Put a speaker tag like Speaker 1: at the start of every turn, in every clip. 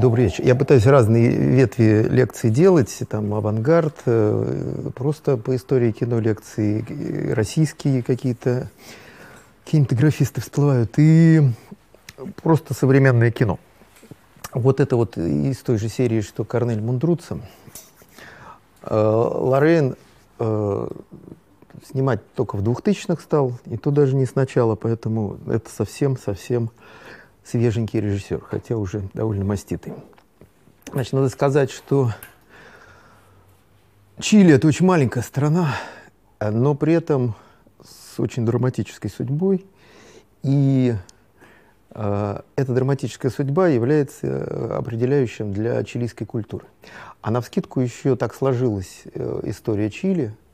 Speaker 1: Добрый вечер. Я пытаюсь разные ветви лекций делать, там авангард, э, просто по истории кино лекции, э, российские какие-то кинематографисты всплывают, и просто современное кино. Вот это вот из той же серии, что Корнель Мундруца. Э, Лорен снимать только в 2000-х стал, и то даже не сначала, поэтому это совсем-совсем свеженький режиссер, хотя уже довольно маститый. Значит, надо сказать, что Чили – это очень маленькая страна, но при этом с очень драматической судьбой. И э, эта драматическая судьба является э, определяющим для чилийской культуры. А навскидку еще так сложилась э, история Чили –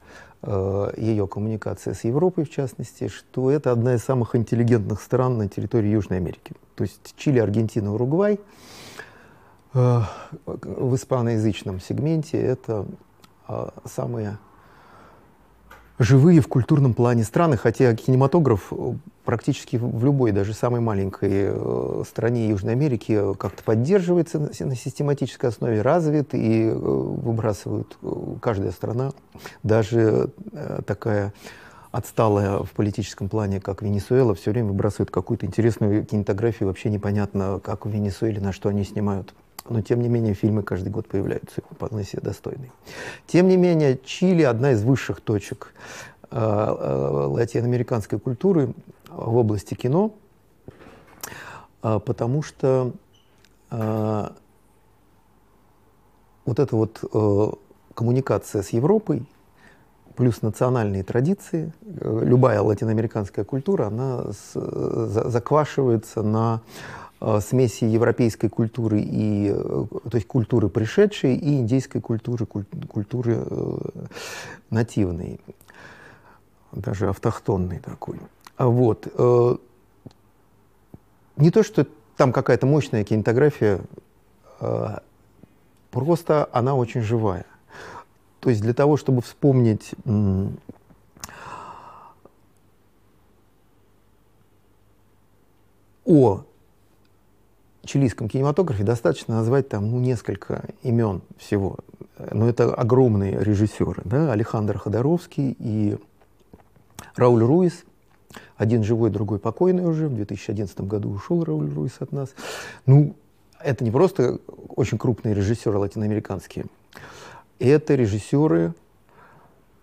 Speaker 1: Э, ее коммуникация с Европой, в частности, что это одна из самых интеллигентных стран на территории Южной Америки. То есть Чили, Аргентина, Уругвай э, в испаноязычном сегменте это э, самые живые в культурном плане страны, хотя кинематограф э, практически в любой, даже самой маленькой э, стране Южной Америки как-то поддерживается на систематической основе, развит и э, выбрасывают каждая страна, даже такая отсталая в политическом плане, как Венесуэла, все время выбрасывает какую-то интересную кинематографию, вообще непонятно, как в Венесуэле, на что они снимают. Но, тем не менее, фильмы каждый год появляются, и вполне себе достойные. Тем не менее, Чили – одна из высших точек э, э, латиноамериканской культуры в области кино, э, потому что вот эта вот коммуникация с Европой, плюс национальные традиции, любая латиноамериканская культура, она заквашивается на Э, смеси европейской культуры и, э, то есть культуры пришедшей и индийской культуры, культуры э, нативной, даже автохтонной такой. А вот. Не то, что там какая-то мощная кинематография, а просто она очень живая. То есть для того, чтобы вспомнить о чилийском кинематографе достаточно назвать там ну, несколько имен всего. Но это огромные режиссеры. Да? Алехандр Ходоровский и Рауль Руис. Один живой, другой покойный уже. В 2011 году ушел Рауль Руис от нас. Ну, это не просто очень крупные режиссеры латиноамериканские. Это режиссеры,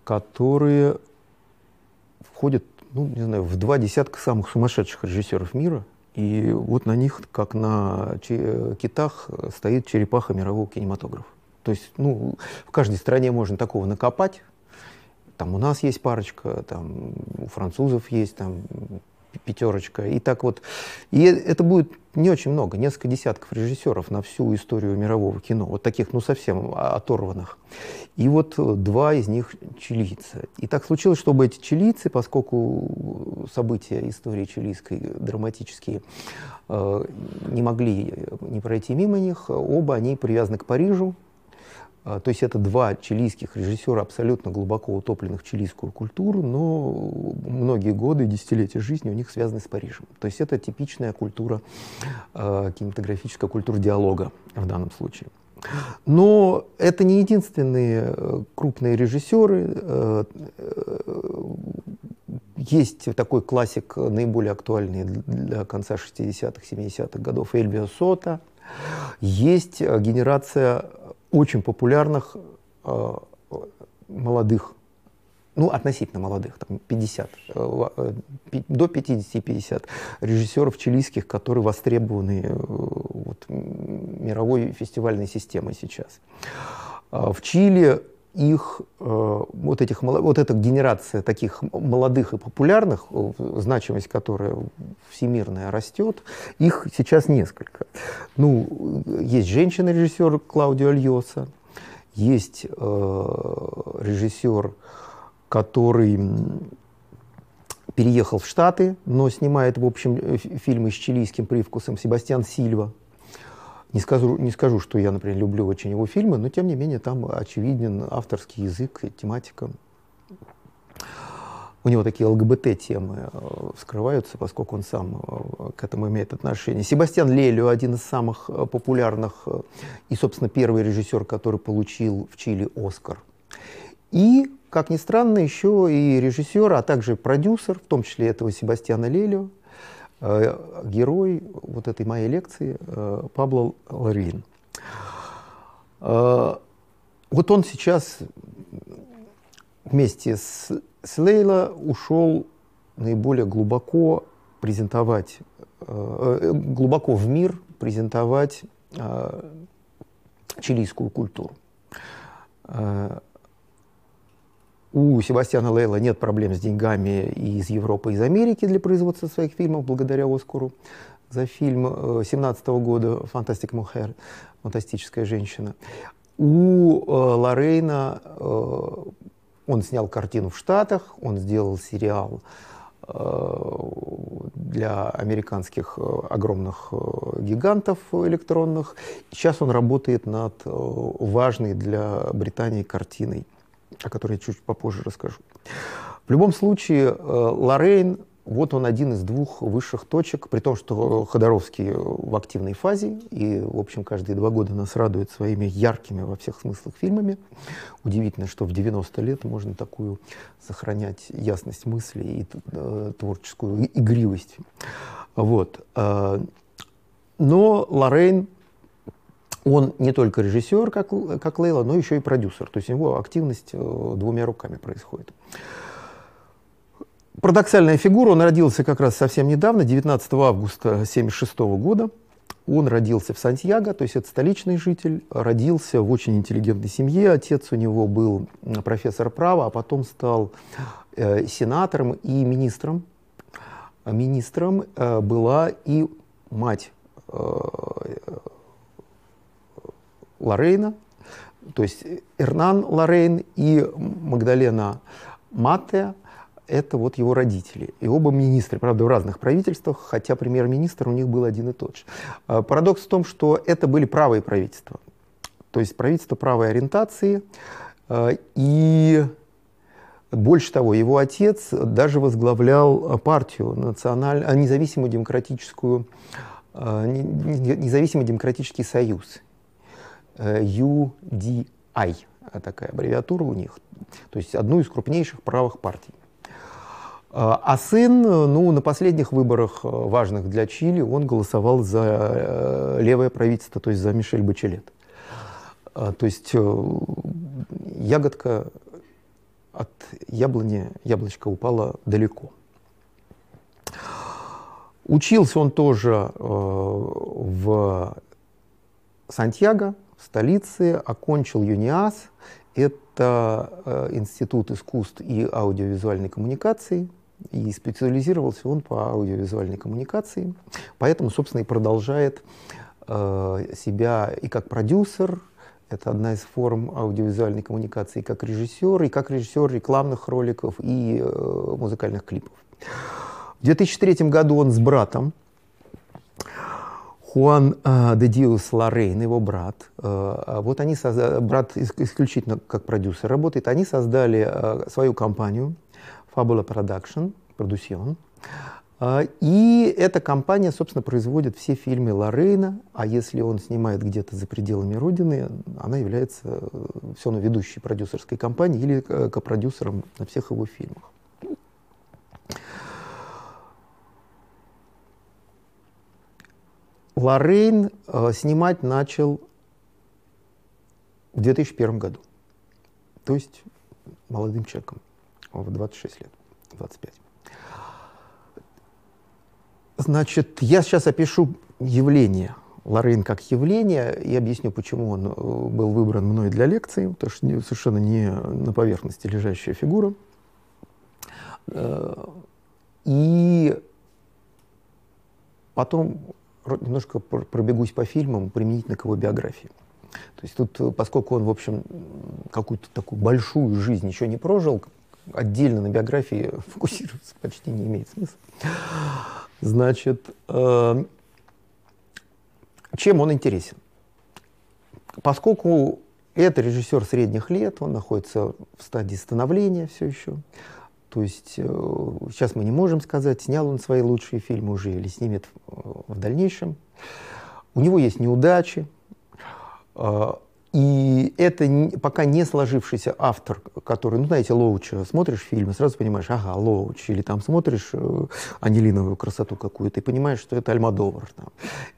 Speaker 1: которые входят, ну, не знаю, в два десятка самых сумасшедших режиссеров мира – и вот на них, как на э, китах, стоит черепаха мирового кинематографа. То есть, ну, в каждой стране можно такого накопать. Там у нас есть парочка, там у французов есть, там пятерочка. И так вот. И это будет не очень много, несколько десятков режиссеров на всю историю мирового кино, вот таких, ну, совсем а, оторванных. И вот э, два из них чилийцы. И так случилось, чтобы эти чилийцы, поскольку события истории чилийской драматические э, не могли э, не пройти мимо них, оба они привязаны к Парижу, а, то есть это два чилийских режиссера, абсолютно глубоко утопленных в чилийскую культуру, но многие годы и десятилетия жизни у них связаны с Парижем. То есть это типичная культура, а, кинематографическая культура диалога в данном случае. Но это не единственные э, крупные режиссеры. Э, э, есть такой классик, наиболее актуальный для конца 60-х, 70-х годов, Эльбио Сота. Есть генерация очень популярных э, молодых, ну, относительно молодых, там 50, э, э до 50 50 режиссеров чилийских, которые востребованы э, вот, мировой фестивальной системой сейчас. А в Чили их э, вот этих вот эта генерация таких молодых и популярных, э, значимость которая всемирная растет, их сейчас несколько. Ну, есть женщина-режиссер Клаудио Альоса, есть э, режиссер, который переехал в Штаты, но снимает, в общем, э, фильмы с чилийским привкусом Себастьян Сильва. Не скажу, не скажу, что я, например, люблю очень его фильмы, но тем не менее там очевиден авторский язык, тематика. У него такие ЛГБТ-темы э, вскрываются, поскольку он сам э, к этому имеет отношение. Себастьян Лелю один из самых э, популярных и, собственно, первый режиссер, который получил в Чили «Оскар». И, как ни странно, еще и режиссер, а также продюсер, в том числе этого Себастьяна Лелю Э, герой вот этой моей лекции э, Пабло Ларин. Э, вот он сейчас вместе с, с Лейла ушел наиболее глубоко презентовать, глубоко в мир презентовать чилийскую культуру. У Себастьяна Лейла нет проблем с деньгами из Европы, из Америки для производства своих фильмов, благодаря Оскару за фильм 17 э, года «Фантастик Мухер», «Фантастическая женщина». У э, Лорейна э, он снял картину в Штатах, он сделал сериал для американских огромных гигантов электронных. Сейчас он работает над важной для Британии картиной о которой я чуть попозже расскажу. В любом случае, э, Лорейн вот он один из двух высших точек, при том, что Ходоровский э, в активной фазе, и, в общем, каждые два года нас радует своими яркими во всех смыслах фильмами. Удивительно, что в 90 лет можно такую сохранять ясность мысли и э, творческую игривость. Вот. Но Лорейн он не только режиссер, как, как Лейла, но еще и продюсер. То есть его активность э, двумя руками происходит. Парадоксальная фигура, он родился как раз совсем недавно, 19 августа 1976 года. Он родился в Сантьяго, то есть это столичный житель, родился в очень интеллигентной семье. Отец у него был профессор права, а потом стал э, сенатором и министром. Министром э, была и мать э, Лорейна, то есть Эрнан Лорейн и Магдалена Маттея, это вот его родители. И оба министры, правда, в разных правительствах, хотя премьер-министр у них был один и тот же. А, парадокс в том, что это были правые правительства. То есть правительство правой ориентации. А, и больше того, его отец даже возглавлял партию националь... А, независимую демократическую независимый демократический союз. UDI, э, а такая аббревиатура у них, то есть одну из крупнейших правых партий. Э, а сын, э, ну, на последних выборах важных для Чили, он голосовал за левое правительство, то есть за Мишель Бачелет. То есть ягодка от яблони, яблочко упало далеко. Учился он тоже в Сантьяго, столицы, окончил ЮНИАС. Это э, Институт искусств и аудиовизуальной коммуникации. И специализировался он по аудиовизуальной коммуникации. Поэтому, собственно, и продолжает э, себя и как продюсер, это одна из форм аудиовизуальной коммуникации, и как режиссер, и как режиссер рекламных роликов и э, музыкальных клипов. В 2003 году он с братом Хуан а, де Диос Лорейн, его брат, а, а вот они создали, брат исключительно как продюсер работает, они создали а, свою компанию Fabula Production, Production, и эта компания, собственно, производит все фильмы Лорейна, а если он снимает где-то за пределами родины, она является э, все равно ведущей продюсерской компанией или э, копродюсером на всех его фильмах. Лорейн э, снимать начал в 2001 году, то есть молодым человеком, в 26 лет, 25. Значит, я сейчас опишу явление Лорейн как явление и объясню, почему он э, был выбран мной для лекции, потому что совершенно не на поверхности лежащая фигура. Э, и потом немножко пробегусь по фильмам применительно к его биографии. То есть тут, э, поскольку он, в общем, какую-то такую большую жизнь еще не прожил, отдельно на биографии фокусироваться почти не имеет смысла. Значит, э, чем он интересен? Поскольку это режиссер средних лет, он находится в стадии становления все еще, то есть э, сейчас мы не можем сказать, снял он свои лучшие фильмы уже или снимет э, в дальнейшем. У него есть неудачи, а, и это пока не сложившийся автор, который, ну, знаете, Лоуча, э, смотришь фильмы, сразу понимаешь, ага, Лоуч, или там смотришь э, анилиновую красоту какую-то и понимаешь, что это Альмадовар, там.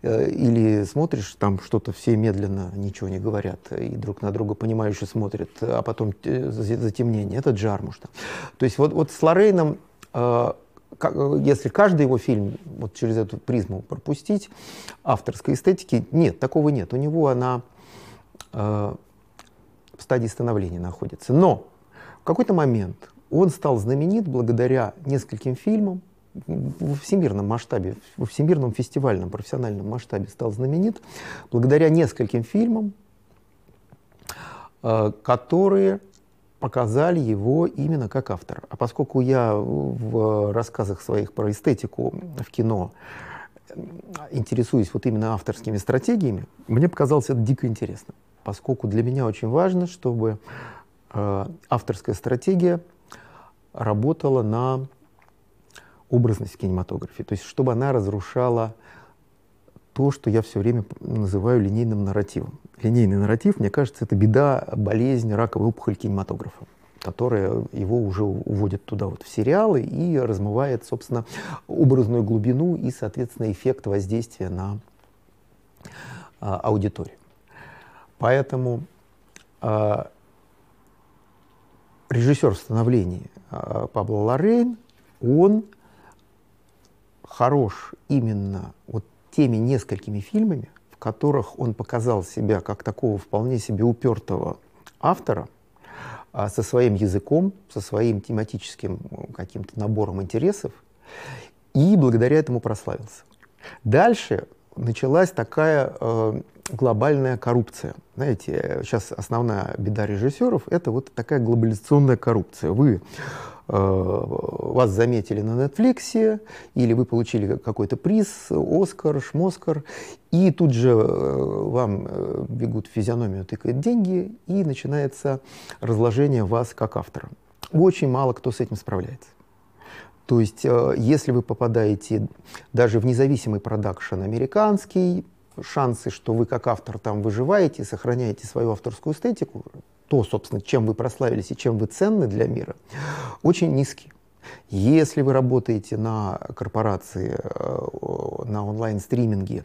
Speaker 1: Э, или смотришь, там что-то все медленно ничего не говорят, и друг на друга понимающе смотрят, а потом э, затемнение, это Джармуш. Там. То есть вот, вот с Лорейном, если каждый его фильм вот через эту призму пропустить, авторской эстетики, нет, такого нет. У него она Э, в стадии становления находится. Но в какой-то момент он стал знаменит благодаря нескольким фильмам, в всемирном масштабе, в всемирном фестивальном профессиональном масштабе стал знаменит благодаря нескольким фильмам, э, которые показали его именно как автора. А поскольку я в рассказах своих про эстетику в кино э, интересуюсь вот именно авторскими стратегиями, мне показалось это дико интересно поскольку для меня очень важно, чтобы э, авторская стратегия работала на образность кинематографии, то есть чтобы она разрушала то, что я все время называю линейным нарративом. Линейный нарратив, мне кажется, это беда, болезнь, раковая опухоль кинематографа которая его уже уводит туда вот в сериалы и размывает, собственно, образную глубину и, соответственно, эффект воздействия на а, аудиторию. Поэтому э, а, режиссер становления э, Пабло Лорейн, он хорош именно вот теми несколькими фильмами, в которых он показал себя как такого вполне себе упертого автора, э, со своим языком, со своим тематическим э, каким-то набором интересов, и благодаря этому прославился. Дальше началась такая э, глобальная коррупция. Знаете, сейчас основная беда режиссеров — это вот такая глобализационная коррупция. Вы э, вас заметили на Netflix, или вы получили какой-то приз, Оскар, Шмоскар, и тут же э, вам э, бегут в физиономию, тыкают деньги, и начинается разложение вас как автора. Очень мало кто с этим справляется. То есть, э, если вы попадаете даже в независимый продакшн американский, шансы, что вы как автор там выживаете, сохраняете свою авторскую эстетику, то, собственно, чем вы прославились и чем вы ценны для мира, очень низкие. Если вы работаете на корпорации, э, на онлайн-стриминге,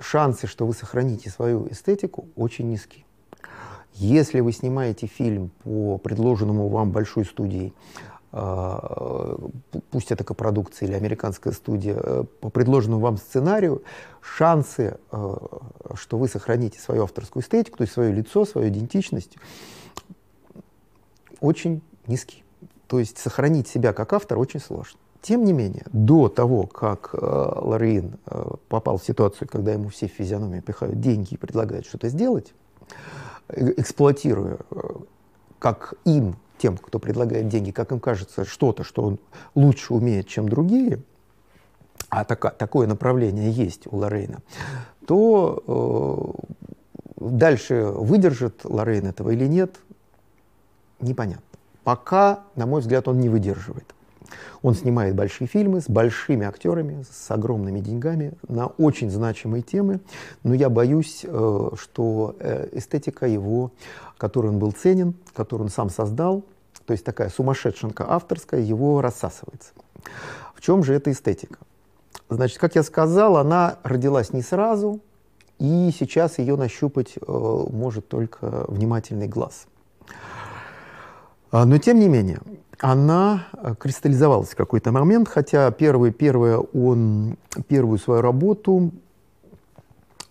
Speaker 1: шансы, что вы сохраните свою эстетику, очень низки. Если вы снимаете фильм по предложенному вам большой студии. А, э, пусть это копродукция или американская студия, э, по предложенному вам сценарию, шансы, э, что вы сохраните свою авторскую эстетику, то есть свое лицо, свою идентичность, очень низкие. То есть сохранить себя как автор очень сложно. Тем не менее, до того, как э, Лорин э, попал в ситуацию, когда ему все в физиономии пихают деньги и предлагают что-то сделать, эксплуатируя э, как им тем, кто предлагает деньги, как им кажется, что-то, что он лучше умеет, чем другие, а так, такое направление есть у Лорейна, то э, дальше выдержит Лорейн этого или нет, непонятно. Пока, на мой взгляд, он не выдерживает. Он снимает большие фильмы с большими актерами, с огромными деньгами на очень значимые темы, но я боюсь, э, что э, эстетика его, которой он был ценен, которую он сам создал, то есть такая сумасшедшенка авторская, его рассасывается. В чем же эта эстетика? Значит, как я сказал, она родилась не сразу, и сейчас ее нащупать э, может только внимательный глаз. А, но тем не менее, она э, кристаллизовалась в какой-то момент, хотя первое, первое он, первую свою работу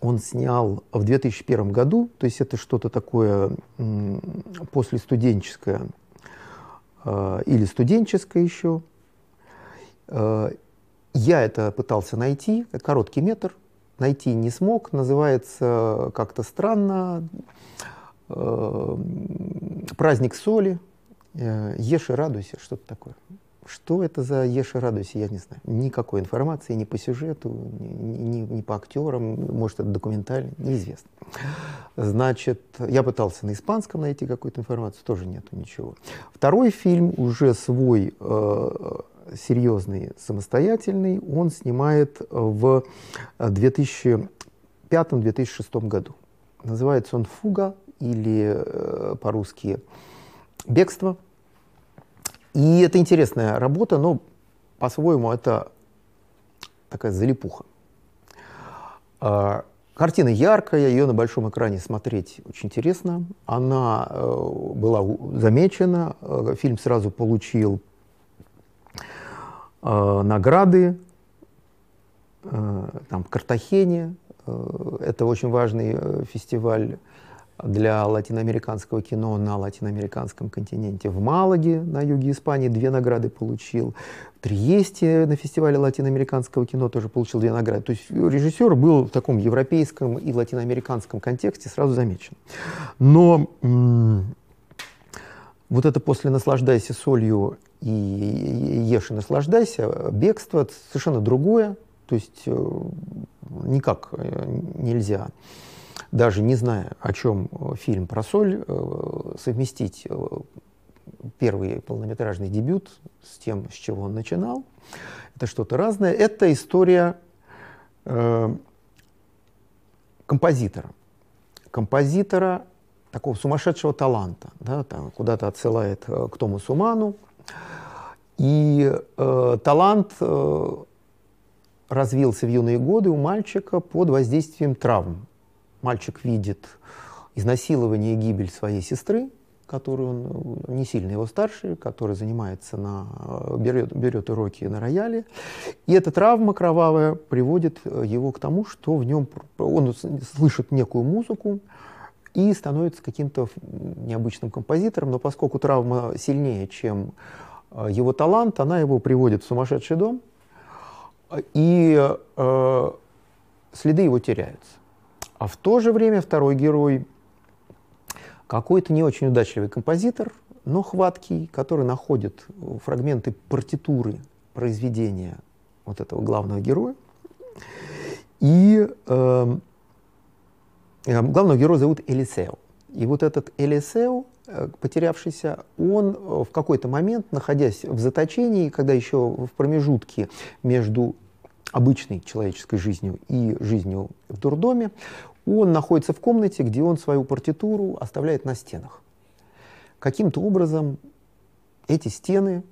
Speaker 1: он снял в 2001 году, то есть это что-то такое после студенческое э, или студенческое еще. Э, я это пытался найти, короткий метр, найти не смог, называется как-то странно «Праздник соли», Э, ешь и радуйся, что-то такое. Что это за «Ешь и радуйся», я не знаю. Никакой информации ни по сюжету, ни, ни, ни по актерам, может, это документально, неизвестно. Значит, я пытался на испанском найти какую-то информацию, тоже нету ничего. Второй фильм уже свой, э, серьезный, самостоятельный, он снимает в 2005-2006 году. Называется он «Фуга» или э, по-русски «Фуга» бегство. И это интересная работа, но по-своему это такая залипуха. А, картина яркая, ее на большом экране смотреть очень интересно. Она э, была замечена, э, фильм сразу получил э, награды э, там, в Картахене. Э, это очень важный э, фестиваль для латиноамериканского кино на латиноамериканском континенте. В Малаге на юге Испании две награды получил. В Триесте на фестивале латиноамериканского кино тоже получил две награды. То есть режиссер был в таком европейском и латиноамериканском контексте сразу замечен. Но вот это после «Наслаждайся солью» и «Ешь и наслаждайся» бегство совершенно другое. То есть э, никак э, нельзя даже не зная, о чем э, фильм про соль, э, совместить э, первый полнометражный дебют с тем, с чего он начинал. Это что-то разное. Это история композитора. Композитора такого сумасшедшего таланта, да, там куда-то отсылает к Тому Суману. И э, талант э, развился в юные годы у мальчика под воздействием травм мальчик видит изнасилование и гибель своей сестры, которую он э, не сильно его старше, который занимается на э, берет, берет уроки на рояле. И эта травма кровавая приводит э, его к тому, что в нем он слышит некую музыку и становится каким-то необычным композитором, но поскольку травма сильнее, чем его талант, она его приводит в сумасшедший дом, и э, следы его теряются. А в то же время второй герой какой-то не очень удачливый композитор, но хваткий, который находит фрагменты партитуры произведения вот этого главного героя. И эм, э, главного героя зовут Элисео. И вот этот Элисео, э, потерявшийся, он э, в какой-то момент, находясь в заточении, когда еще в промежутке между обычной человеческой жизнью и жизнью в дурдоме, он находится в комнате, где он свою партитуру оставляет на стенах. Каким-то образом эти стены,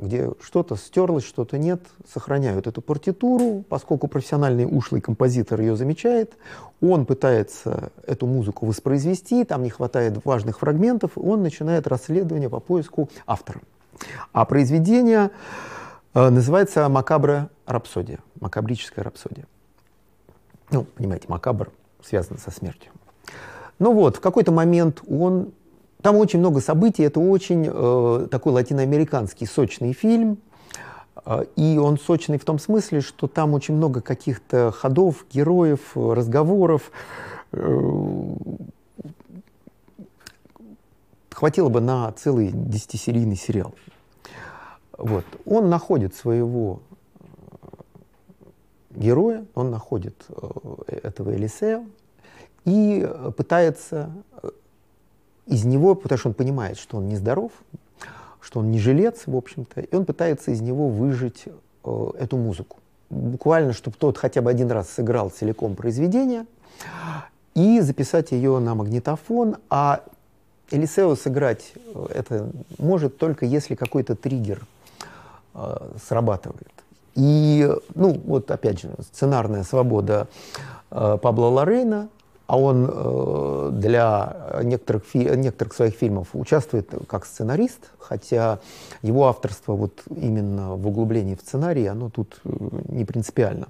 Speaker 1: где что-то стерлось, что-то нет, сохраняют эту партитуру, поскольку профессиональный ушлый композитор ее замечает, он пытается эту музыку воспроизвести, там не хватает важных фрагментов, он начинает расследование по поиску автора. А произведение э, называется «Макабра рапсодия, макабрическая рапсодия. Ну, понимаете, макабр связан со смертью. Ну вот, в какой-то момент он... Там очень много событий, это очень э, такой латиноамериканский сочный фильм, э, и он сочный в том смысле, что там очень много каких-то ходов, героев, разговоров. Э, хватило бы на целый десятисерийный сериал. Вот. Он находит своего героя, он находит э, этого Элисея и э, пытается э, из него, потому что он понимает, что он нездоров, что он не жилец, в общем-то, и он пытается из него выжить эту музыку. Буквально, чтобы тот хотя бы один раз сыграл целиком произведение и записать ее на магнитофон, а Элисео сыграть это может только если какой-то триггер э, срабатывает. И, ну, вот опять же, сценарная свобода э, Пабло Лорейна, а он э, для некоторых, фи- некоторых своих фильмов участвует как сценарист, хотя его авторство вот именно в углублении в сценарии оно тут э, не принципиально.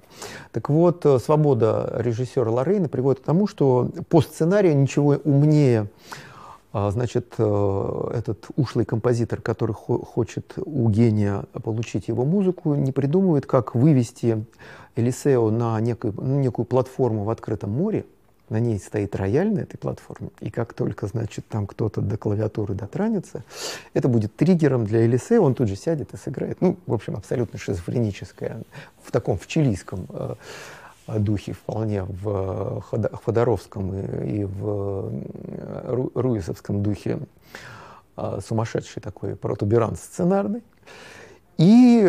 Speaker 1: Так вот, э, свобода режиссера Лорейна приводит к тому, что по сценарию ничего умнее а, значит, э, этот ушлый композитор, который хочет у гения получить его музыку, не придумывает, как вывести Элисео на некую, ну, некую платформу в открытом море, на ней стоит рояль на этой платформе, и как только, значит, там кто-то до клавиатуры дотранится, это будет триггером для Элисе, он тут же сядет и сыграет. Ну, в общем, абсолютно шизофреническое, в таком, в чилийском э, духе вполне в э, Ходоровском и в э, Руисовском духе э, сумасшедший такой протуберанс сценарный. И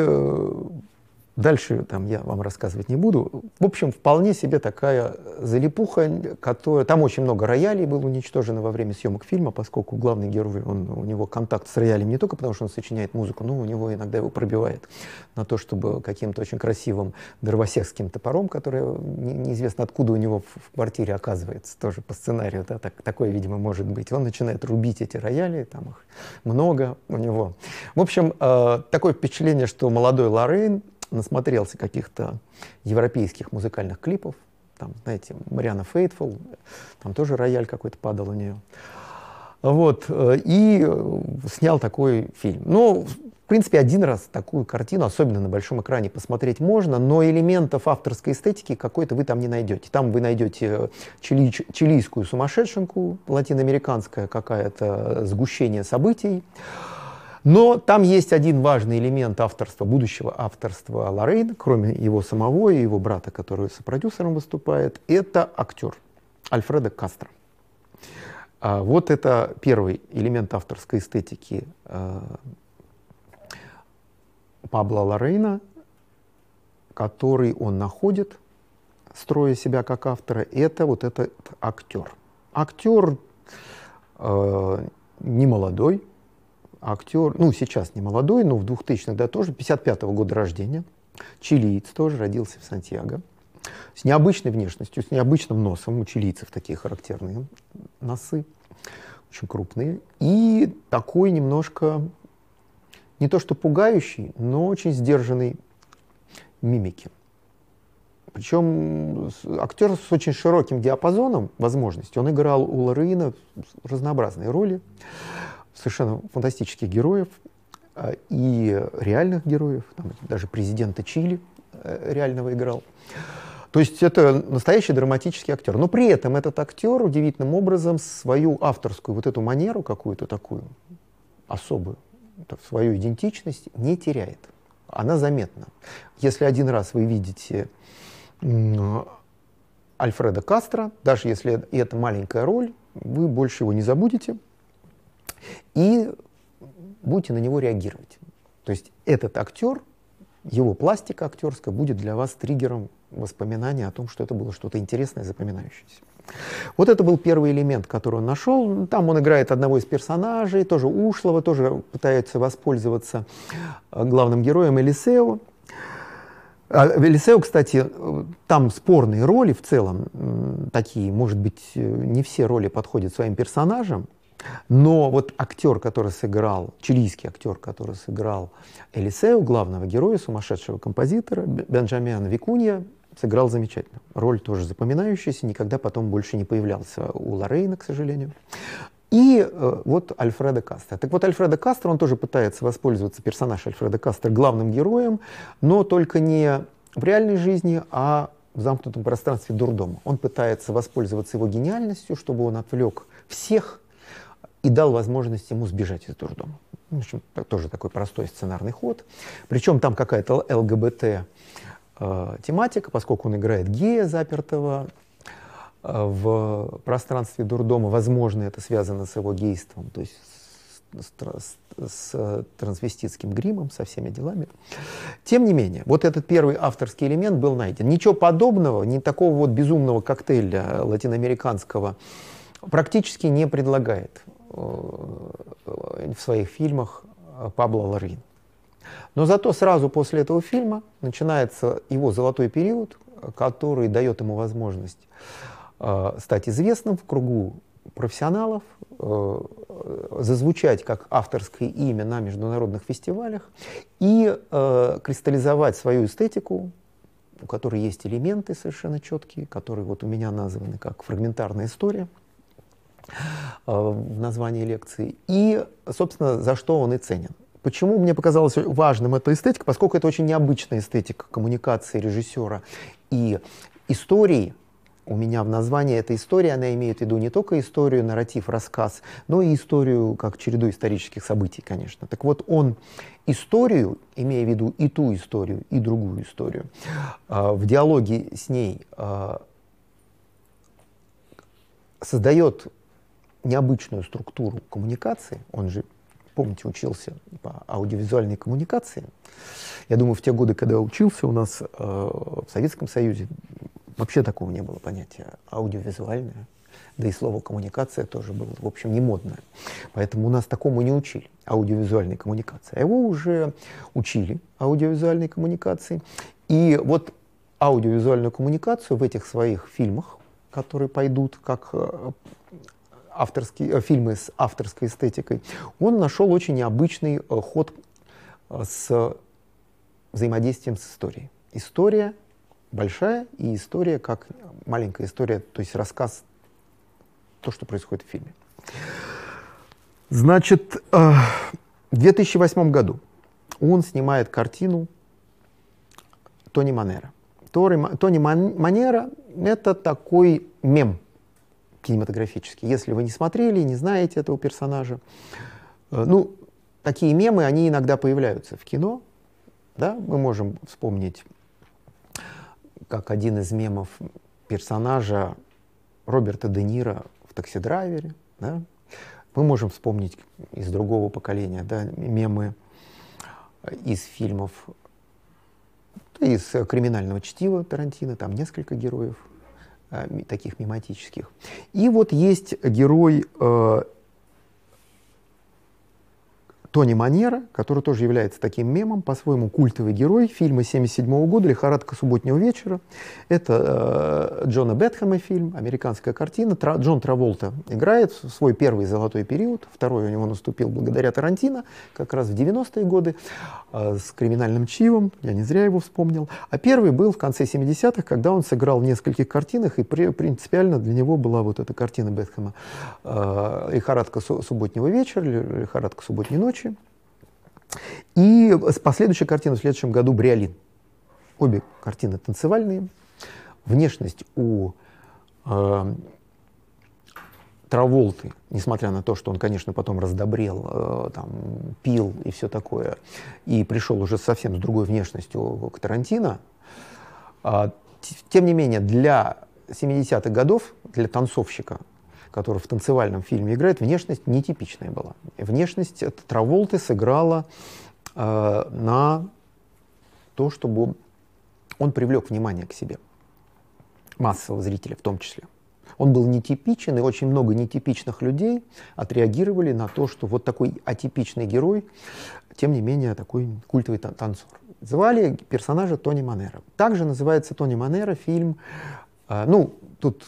Speaker 1: Дальше там я вам рассказывать не буду. В общем, вполне себе такая э, залипуха, которая... Там очень много роялей было уничтожено во время съемок фильма, поскольку главный герой, он, у него контакт с роялем не только потому, что он сочиняет музыку, но у него иногда его пробивает на то, чтобы каким-то очень красивым дровосекским топором, который э, не, неизвестно откуда у него в, в квартире оказывается, тоже по сценарию, да, так, такое, видимо, может быть. Он начинает рубить эти рояли, там их много у него. В общем, э, такое впечатление, что молодой Лоррейн насмотрелся каких-то европейских музыкальных клипов, там, знаете, Мариана Фейтфул, там тоже рояль какой-то падал у нее. Вот, э, и э, снял такой фильм. Ну, в принципе, один раз такую картину, особенно на большом экране, посмотреть можно, но элементов авторской эстетики какой-то вы там не найдете. Там вы найдете э, чили, чилийскую сумасшедшенку, латиноамериканское какое-то сгущение событий, но там есть один важный элемент авторства, будущего авторства Лорейн, кроме его самого и его брата, который с продюсером выступает, это актер Альфреда Кастро. А, вот это первый элемент авторской эстетики э, Пабло Лорейна, который он находит, строя себя как автора, это вот этот актер. Актер э, а, не молодой, актер, ну, сейчас не молодой, но в 2000-х, да, тоже, 55-го года рождения, чилиец тоже, родился в Сантьяго, с необычной внешностью, с необычным носом, у чилийцев такие характерные носы, очень крупные, и такой немножко, не то что пугающий, но очень сдержанный мимики. Причем актер с очень широким диапазоном возможностей. Он играл у Лорейна разнообразные роли совершенно фантастических героев э, и реальных героев, там, даже президента Чили э, реального играл. То есть это настоящий драматический актер. Но при этом этот актер удивительным образом свою авторскую вот эту манеру какую-то такую особую, свою идентичность не теряет. Она заметна. Если один раз вы видите Альфреда Кастро, даже если это маленькая роль, вы больше его не забудете – и будете на него реагировать. То есть этот актер, его пластика актерская будет для вас триггером воспоминания о том, что это было что-то интересное, запоминающееся. Вот это был первый элемент, который он нашел. Там он играет одного из персонажей, тоже ушлого, тоже пытается воспользоваться э, главным героем Элисео. А Элисео, кстати, там спорные роли в целом такие, может быть, э, не все роли подходят своим персонажам, но вот актер, который сыграл, чилийский актер, который сыграл Элисею, главного героя, сумасшедшего композитора, Бенджамина Викунья, сыграл замечательно. Роль тоже запоминающаяся, никогда потом больше не появлялся у Лорейна, к сожалению. И э, вот Альфреда Кастер. Так вот, Альфреда Кастер, он тоже пытается воспользоваться, персонаж Альфреда Кастер, главным героем, но только не в реальной жизни, а в замкнутом пространстве дурдома. Он пытается воспользоваться его гениальностью, чтобы он отвлек всех – и дал возможность ему сбежать из дурдома. В общем, тоже такой простой сценарный ход. Причем там какая-то ЛГБТ э, тематика, поскольку он играет гея запертого э, в пространстве дурдома, возможно, это связано с его гейством, то есть с, с, с э, трансвеститским гримом, со всеми делами. Тем не менее, вот этот первый авторский элемент был найден. Ничего подобного, ни такого вот безумного коктейля латиноамериканского практически не предлагает Э, в своих фильмах э, Пабло Ларин. Но зато сразу после этого фильма начинается его золотой период, который дает ему возможность э, стать известным в кругу профессионалов, э, зазвучать как авторское имя на международных фестивалях и э, кристаллизовать свою эстетику, у которой есть элементы совершенно четкие, которые вот у меня названы как фрагментарная история – Э, в названии лекции. И, собственно, за что он и ценен. Почему мне показалось важным эта эстетика? Поскольку это очень необычная эстетика коммуникации режиссера и истории, у меня в названии эта история, она имеет в виду не только историю, нарратив, рассказ, но и историю как череду исторических событий, конечно. Так вот, он историю, имея в виду и ту историю, и другую историю, э, в диалоге с ней э, создает необычную структуру коммуникации, он же, помните, учился по аудиовизуальной коммуникации. Я думаю, в те годы, когда учился, у нас э, в Советском Союзе вообще такого не было понятия аудиовизуальное. Да и слово коммуникация тоже было, в общем, не модное. Поэтому у нас такому не учили аудиовизуальной коммуникации. А его уже учили аудиовизуальной коммуникации. И вот аудиовизуальную коммуникацию в этих своих фильмах, которые пойдут как э, авторские, э, фильмы с авторской эстетикой, он нашел очень необычный э, ход э, с взаимодействием с историей. История большая и история как маленькая история, то есть рассказ, то, что происходит в фильме. Значит, в 2008 году он снимает картину Тони Манера. Тони Манера — это такой мем, кинематографически. Если вы не смотрели, не знаете этого персонажа, э, ну, такие мемы, они иногда появляются в кино, да, мы можем вспомнить, как один из мемов персонажа Роберта Де Ниро в «Таксидрайвере», да, мы можем вспомнить из другого поколения, да, мемы э, из фильмов, из э, криминального чтива Тарантино, там несколько героев а, таких мематических. И вот есть герой э, Тони Манера, который тоже является таким мемом, по-своему культовый герой фильма 1977 года «Лихорадка субботнего вечера». Это э, Джона Бетхэма фильм, американская картина. Тра, Джон Траволта играет в свой первый золотой период, второй у него наступил благодаря Тарантино, как раз в 90-е годы, э, с криминальным чивом, я не зря его вспомнил. А первый был в конце 70-х, когда он сыграл в нескольких картинах, и при, принципиально для него была вот эта картина Бетхэма э, «Лихорадка субботнего вечера», «Лихорадка субботней ночи», вещи. И последующая картина в следующем году «Бриолин». Обе картины танцевальные. Внешность у э, Траволты, несмотря на то, что он, конечно, потом раздобрел, э, там, пил и все такое, и пришел уже совсем с другой внешностью к Тарантино, э, тем не менее, для 70-х годов, для танцовщика, который в танцевальном фильме играет, внешность нетипичная была. Внешность э, Траволты сыграла э, на то, чтобы он привлек внимание к себе массового зрителя в том числе. Он был нетипичен, и очень много нетипичных людей отреагировали на то, что вот такой атипичный герой, тем не менее, такой культовый тан- танцор. Звали персонажа Тони Манера. Также называется Тони Манера фильм, э, ну, тут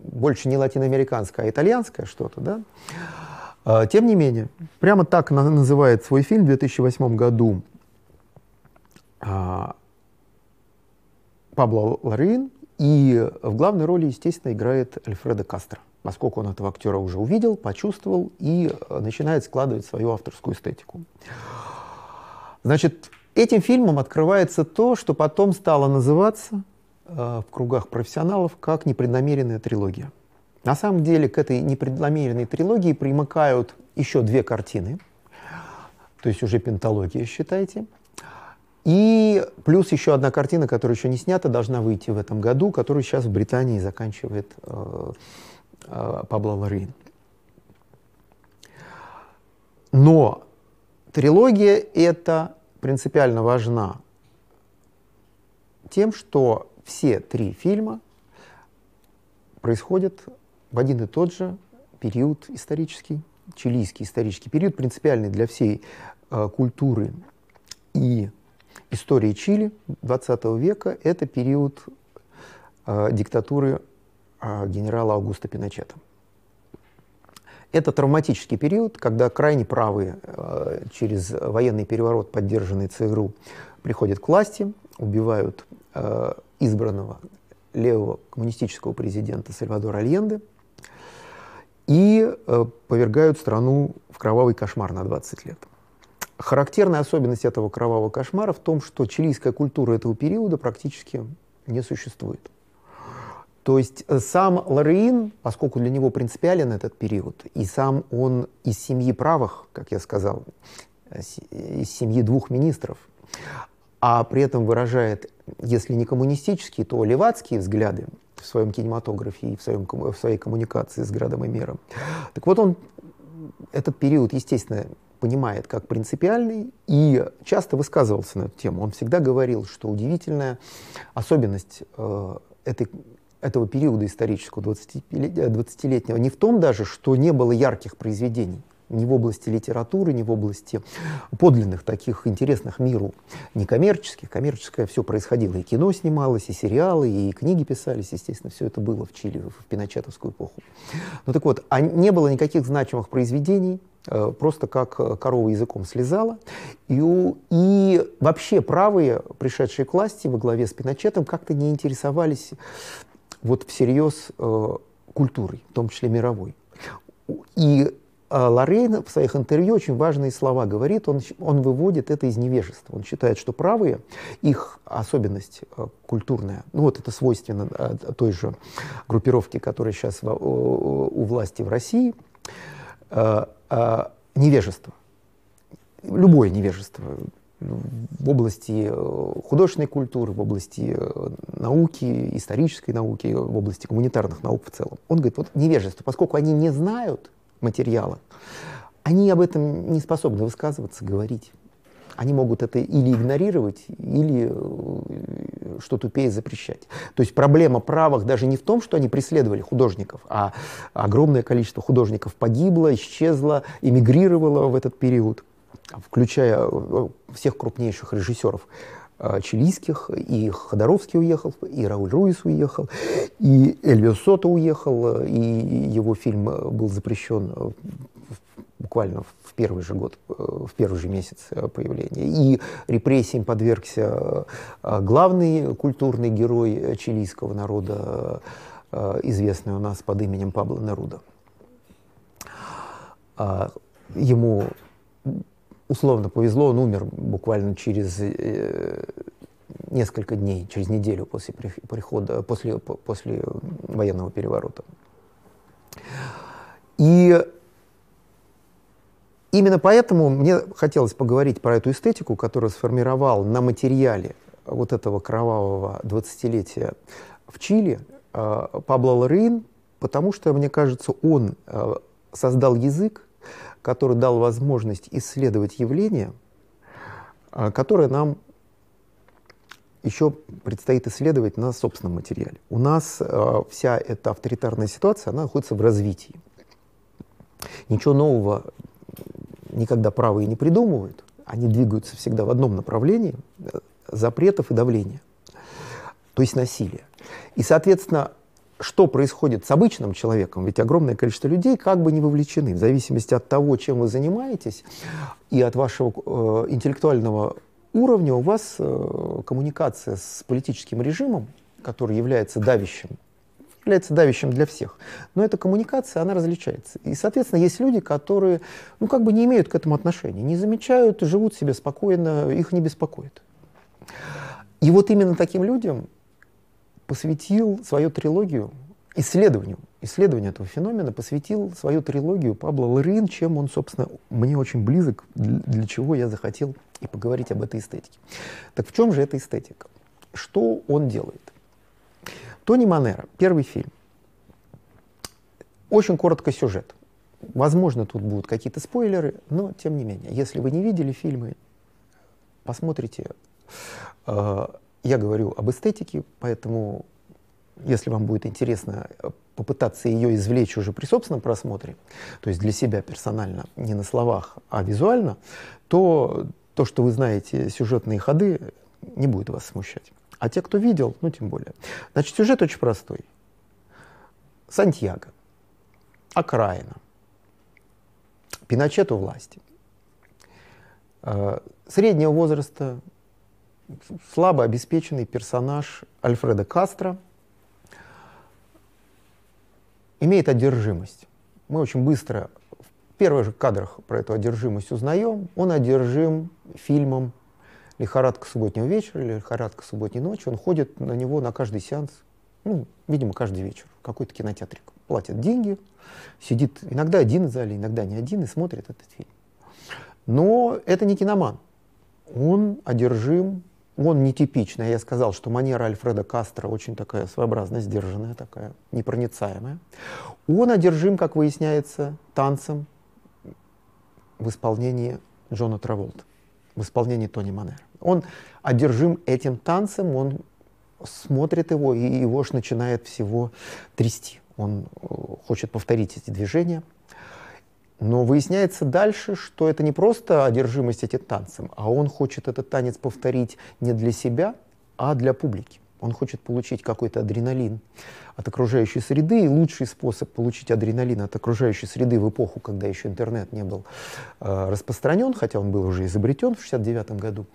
Speaker 1: больше не латиноамериканское, а итальянское что-то, да? А, тем не менее, прямо так называет свой фильм в 2008 году а, Пабло Ларин, и в главной роли, естественно, играет Альфредо Кастро, поскольку он этого актера уже увидел, почувствовал и э, начинает складывать свою авторскую эстетику. Значит, этим фильмом открывается то, что потом стало называться Э, в кругах профессионалов как непреднамеренная трилогия. На самом деле к этой непреднамеренной трилогии примыкают еще две картины, то есть уже пенталогия считайте. И плюс еще одна картина, которая еще не снята, должна выйти в этом году, которую сейчас в Британии заканчивает э, э, Пабло Ларин. Но трилогия эта принципиально важна тем, что все три фильма происходят в один и тот же период исторический, чилийский исторический период, принципиальный для всей э, культуры и истории Чили XX века. Это период э, диктатуры э, генерала Аугуста Пиночета. Это травматический период, когда крайне правые э, через военный переворот, поддержанный ЦРУ, приходят к власти, убивают э, избранного левого коммунистического президента Сальвадора Альенде и э, повергают страну в кровавый кошмар на 20 лет. Характерная особенность этого кровавого кошмара в том, что чилийская культура этого периода практически не существует. То есть э, сам Лорейн, поскольку для него принципиален этот период, и сам он из семьи правых, как я сказал, э, из семьи двух министров, а при этом выражает если не коммунистические, то левацкие взгляды в своем кинематографе и в, своем, в своей коммуникации с градом и миром. Так вот он этот период, естественно, понимает как принципиальный и часто высказывался на эту тему. Он всегда говорил, что удивительная особенность э, этой, этого периода исторического 20-летнего не в том даже, что не было ярких произведений – ни в области литературы, ни в области подлинных таких интересных миру некоммерческих. Коммерческое все происходило. И кино снималось, и сериалы, и книги писались, естественно, все это было в Чили в пиночетовскую эпоху. Ну так вот, а не было никаких значимых произведений, э, просто как э, корова языком слезала. И, и вообще правые, пришедшие к власти во главе с Пиночетом, как-то не интересовались э, вот всерьез э, культурой, в том числе мировой. И а Лорейн в своих интервью очень важные слова говорит, он, он выводит это из невежества. Он считает, что правые, их особенность э, культурная, ну вот это свойственно э, той же группировке, которая сейчас у власти в России, э, невежество. Любое невежество в области художественной культуры, в области науки, исторической науки, в области гуманитарных наук в целом. Он говорит, вот невежество, поскольку они не знают, материала. Они об этом не способны высказываться, говорить. Они могут это или игнорировать, или, э, что тупее, запрещать. То есть проблема правых даже не в том, что они преследовали художников, а огромное количество художников погибло, исчезло, эмигрировало в этот период включая э, всех крупнейших режиссеров Э, чилийских, и Ходоровский уехал, и Рауль Руис уехал, и Эльвио Сото уехал, и его фильм э, был запрещен э, буквально в первый же год, в первый же месяц появления. И репрессиям подвергся главный культурный герой чилийского народа, известный у нас под именем Пабло Неруда. А, ему условно повезло, он умер буквально через э, несколько дней, через неделю после прихода, после, после военного переворота. И именно поэтому мне хотелось поговорить про эту эстетику, которую сформировал на материале вот этого кровавого 20-летия в Чили э, Пабло Ларин, потому что, мне кажется, он э, создал язык, который дал возможность исследовать явление, а, которое нам еще предстоит исследовать на собственном материале. У нас а, вся эта авторитарная ситуация, она находится в развитии. Ничего нового никогда правые не придумывают, они двигаются всегда в одном направлении э, – запретов и давления, то есть насилия. И, соответственно, что происходит с обычным человеком, ведь огромное количество людей как бы не вовлечены, в зависимости от того, чем вы занимаетесь, и от вашего э, интеллектуального уровня у вас э, коммуникация с политическим режимом, который является давящим, является давящим для всех. Но эта коммуникация, она различается. И, соответственно, есть люди, которые, ну, как бы не имеют к этому отношения, не замечают, живут себе спокойно, их не беспокоит. И вот именно таким людям посвятил свою трилогию исследованию, исследованию этого феномена, посвятил свою трилогию Пабло Лорин, чем он, собственно, мне очень близок, для чего я захотел и поговорить об этой эстетике. Так в чем же эта эстетика? Что он делает? Тони Манера, первый фильм. Очень коротко сюжет. Возможно, тут будут какие-то спойлеры, но тем не менее, если вы не видели фильмы, посмотрите э, я говорю об эстетике, поэтому, если вам будет интересно э, попытаться ее извлечь уже при собственном просмотре, то есть для себя персонально, не на словах, а визуально, то то, что вы знаете сюжетные ходы, не будет вас смущать. А те, кто видел, ну тем более. Значит, сюжет очень простой. Сантьяго, окраина, Пиночет у власти. Э, среднего возраста слабо обеспеченный персонаж Альфреда Кастро имеет одержимость. Мы очень быстро в первых же кадрах про эту одержимость узнаем. Он одержим фильмом «Лихорадка субботнего вечера» или «Лихорадка субботней ночи». Он ходит на него на каждый сеанс, ну, видимо, каждый вечер, какой-то кинотеатрик. Платят деньги, сидит иногда один в зале, иногда не один и смотрит этот фильм. Но это не киноман. Он одержим он нетипичный. Я сказал, что манера Альфреда Кастро очень такая своеобразная, сдержанная, такая непроницаемая. Он одержим, как выясняется, танцем в исполнении Джона Траволта, в исполнении Тони Манера. Он одержим этим танцем, он смотрит его, и его ж начинает всего трясти. Он э, хочет повторить эти движения. Но выясняется дальше, что это не просто одержимость этим танцем, а он хочет этот танец повторить не для себя, а для публики. Он хочет получить какой-то адреналин от окружающей среды. И лучший способ получить адреналин от окружающей среды в эпоху, когда еще интернет не был э, распространен, хотя он был уже изобретен в 1969 году.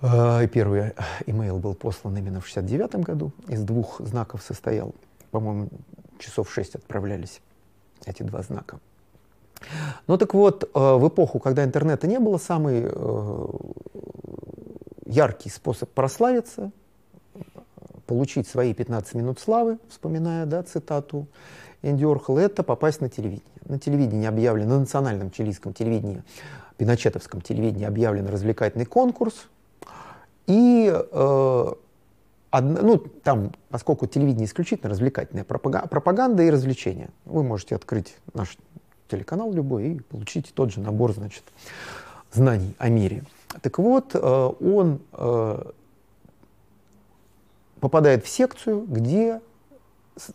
Speaker 1: Э, и первый имейл был послан именно в 1969 году. Из двух знаков состоял, по-моему, часов шесть отправлялись эти два знака. Ну так вот, э, в эпоху, когда интернета не было, самый э, яркий способ прославиться, получить свои 15 минут славы, вспоминая да, цитату Энди Орхола, это попасть на телевидение. На телевидении объявлено, на национальном чилийском телевидении, пиночетовском телевидении объявлен развлекательный конкурс. И э, одна, ну, там, поскольку телевидение исключительно развлекательная пропаганда, пропаганда и развлечения, вы можете открыть наш телеканал любой и получите тот же набор, значит, знаний о мире. Так вот, э, он э, попадает в секцию, где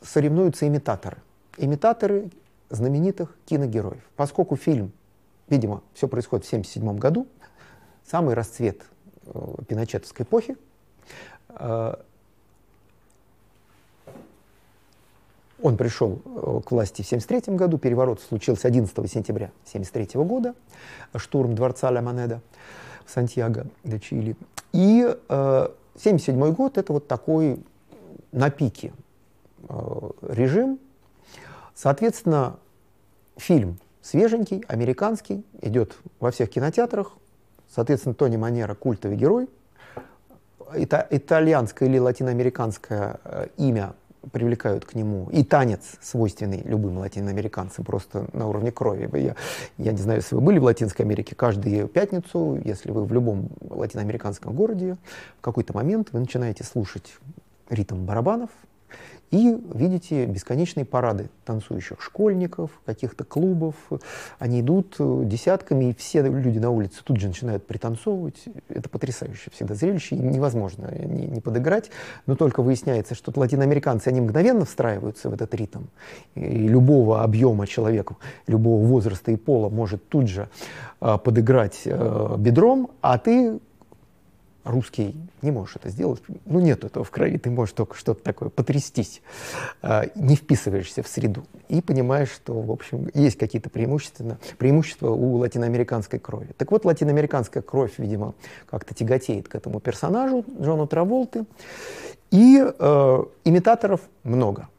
Speaker 1: соревнуются имитаторы. Имитаторы знаменитых киногероев. Поскольку фильм, видимо, все происходит в 1977 году, самый расцвет э, пиночетовской эпохи, Он пришел э, к власти в 1973 году, переворот случился 11 сентября 1973 года, штурм дворца Ля Монеда в Сантьяго де Чили. И 77 э, год – это вот такой на пике э, режим. Соответственно, фильм свеженький, американский, идет во всех кинотеатрах. Соответственно, Тони Манера – культовый герой. Это итальянское или латиноамериканское э, имя привлекают к нему. И танец, свойственный любым латиноамериканцам, просто на уровне крови. Я, я не знаю, если вы были в Латинской Америке, каждую пятницу, если вы в любом латиноамериканском городе, в какой-то момент вы начинаете слушать ритм барабанов, и видите бесконечные парады танцующих школьников, каких-то клубов. Они идут э, десятками, и все люди на улице тут же начинают пританцовывать. Это потрясающее всегда зрелище, и невозможно не, не подыграть. Но только выясняется, что латиноамериканцы, они мгновенно встраиваются в этот ритм. И любого объема человека, любого возраста и пола может тут же э, подыграть э, бедром, а ты русский не можешь это сделать. Ну, нет этого в крови, ты можешь только что-то такое потрястись. А, не вписываешься в среду и понимаешь, что, в общем, есть какие-то преимущества, преимущества у латиноамериканской крови. Так вот, латиноамериканская кровь, видимо, как-то тяготеет к этому персонажу Джону Траволты. И э, имитаторов много.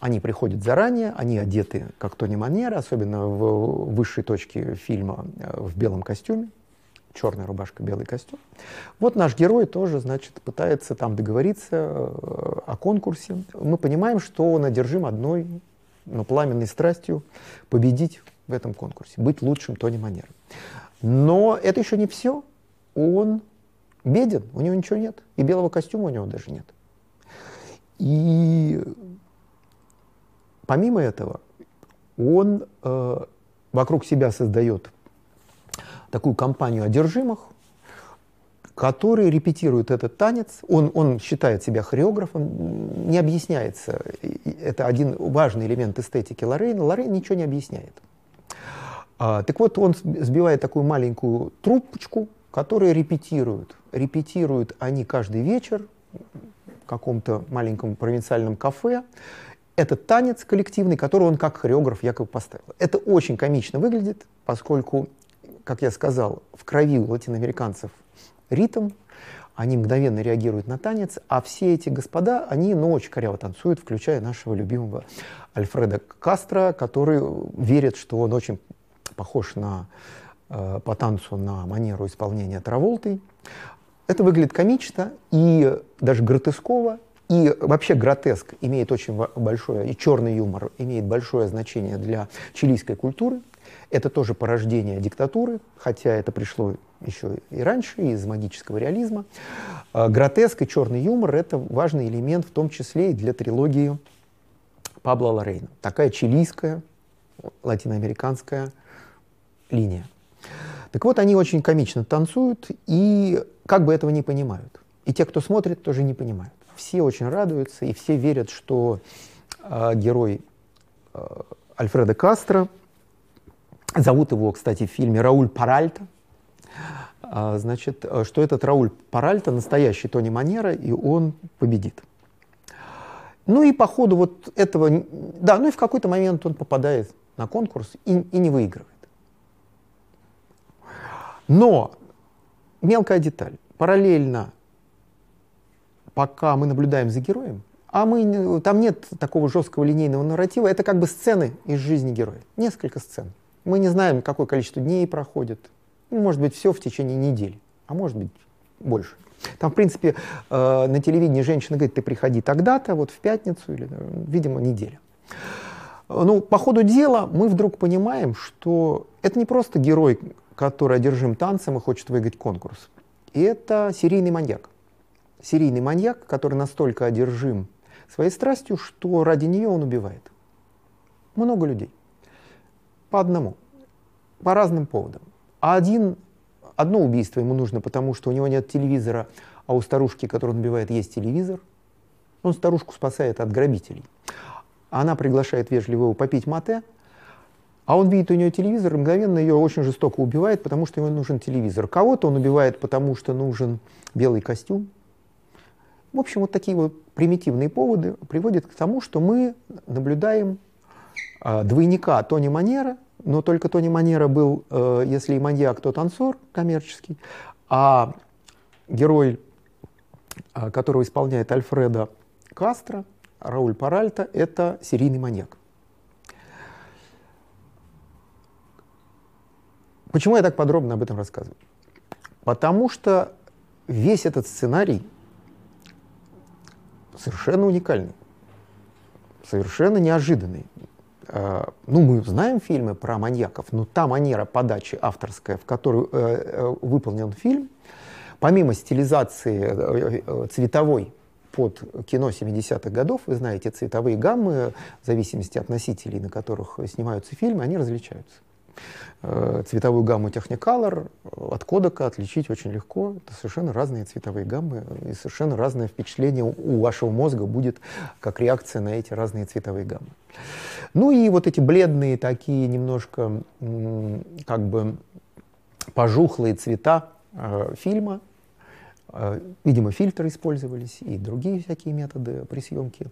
Speaker 1: Они приходят заранее, они одеты как Тони Манера, особенно в высшей точке фильма э, в белом костюме черная рубашка, белый костюм. Вот наш герой тоже, значит, пытается там договориться э, о конкурсе. Мы понимаем, что он одержим одной но ну, пламенной страстью победить в этом конкурсе, быть лучшим Тони Манером. Но это еще не все. Он беден, у него ничего нет. И белого костюма у него даже нет. И помимо этого, он э, вокруг себя создает такую компанию одержимых, которые репетируют этот танец. Он, он считает себя хореографом, не объясняется. Это один важный элемент эстетики Лоррейна. Лоррейн ничего не объясняет. А, так вот, он сбивает такую маленькую трубочку, которые репетируют. Репетируют они каждый вечер в каком-то маленьком провинциальном кафе. этот танец коллективный, который он как хореограф якобы поставил. Это очень комично выглядит, поскольку как я сказал, в крови у латиноамериканцев ритм, они мгновенно реагируют на танец, а все эти господа, они, ну, очень коряво танцуют, включая нашего любимого Альфреда Кастро, который верит, что он очень похож на, э, по танцу на манеру исполнения Траволты. Это выглядит комично и даже гротесково, и вообще гротеск имеет очень большое, и черный юмор имеет большое значение для чилийской культуры. Это тоже порождение диктатуры, хотя это пришло еще и раньше, из магического реализма. А, гротеск и черный юмор — это важный элемент, в том числе и для трилогии Пабло Лорейна. Такая чилийская, латиноамериканская линия. Так вот, они очень комично танцуют и как бы этого не понимают. И те, кто смотрит, тоже не понимают. Все очень радуются и все верят, что э, герой э, а, Альфреда Кастро — Зовут его, кстати, в фильме Рауль Паральто. А, значит, э, что этот Рауль Паральто настоящий Тони Манера, и он победит. Ну и по ходу вот этого, да, ну и в какой-то момент он попадает на конкурс и, и не выигрывает. Но мелкая деталь. Параллельно, пока мы наблюдаем за героем, а мы, там нет такого жесткого линейного нарратива, это как бы сцены из жизни героя. Несколько сцен. Мы не знаем, какое количество дней проходит. Ну, может быть, все в течение недели, а может быть, больше. Там, в принципе, э, на телевидении женщина говорит, ты приходи тогда-то, вот в пятницу, или, э, видимо, неделя. Ну, по ходу дела мы вдруг понимаем, что это не просто герой, который одержим танцем и хочет выиграть конкурс. И это серийный маньяк. Серийный маньяк, который настолько одержим своей страстью, что ради нее он убивает много людей. По одному. По разным поводам. А один, одно убийство ему нужно, потому что у него нет телевизора, а у старушки, которую он убивает, есть телевизор. Он старушку спасает от грабителей. Она приглашает вежливо его попить мате, а он видит у нее телевизор, и мгновенно ее очень жестоко убивает, потому что ему нужен телевизор. Кого-то он убивает, потому что нужен белый костюм. В общем, вот такие вот примитивные поводы приводят к тому, что мы наблюдаем а, двойника Тони Манера, но только Тони Манера был, э, если и маньяк, то танцор коммерческий, а герой, а, которого исполняет Альфреда Кастро, Рауль Паральта, это серийный маньяк. Почему я так подробно об этом рассказываю? Потому что весь этот сценарий совершенно уникальный, совершенно неожиданный. Э, ну, мы знаем фильмы про маньяков, но та манера подачи авторская, в которую э, э, выполнен фильм, помимо стилизации цветовой под кино 70-х годов, вы знаете, цветовые гаммы, в зависимости от носителей, на которых снимаются фильмы, они различаются. Э, цветовую гамму Technicolor э, от кодека отличить очень легко. Это совершенно разные цветовые гаммы, и совершенно разное впечатление у вашего мозга будет как реакция на эти разные цветовые гаммы. Ну и вот эти бледные такие немножко как бы пожухлые цвета э, фильма, а, видимо, фильтры использовались и другие всякие методы при съемке,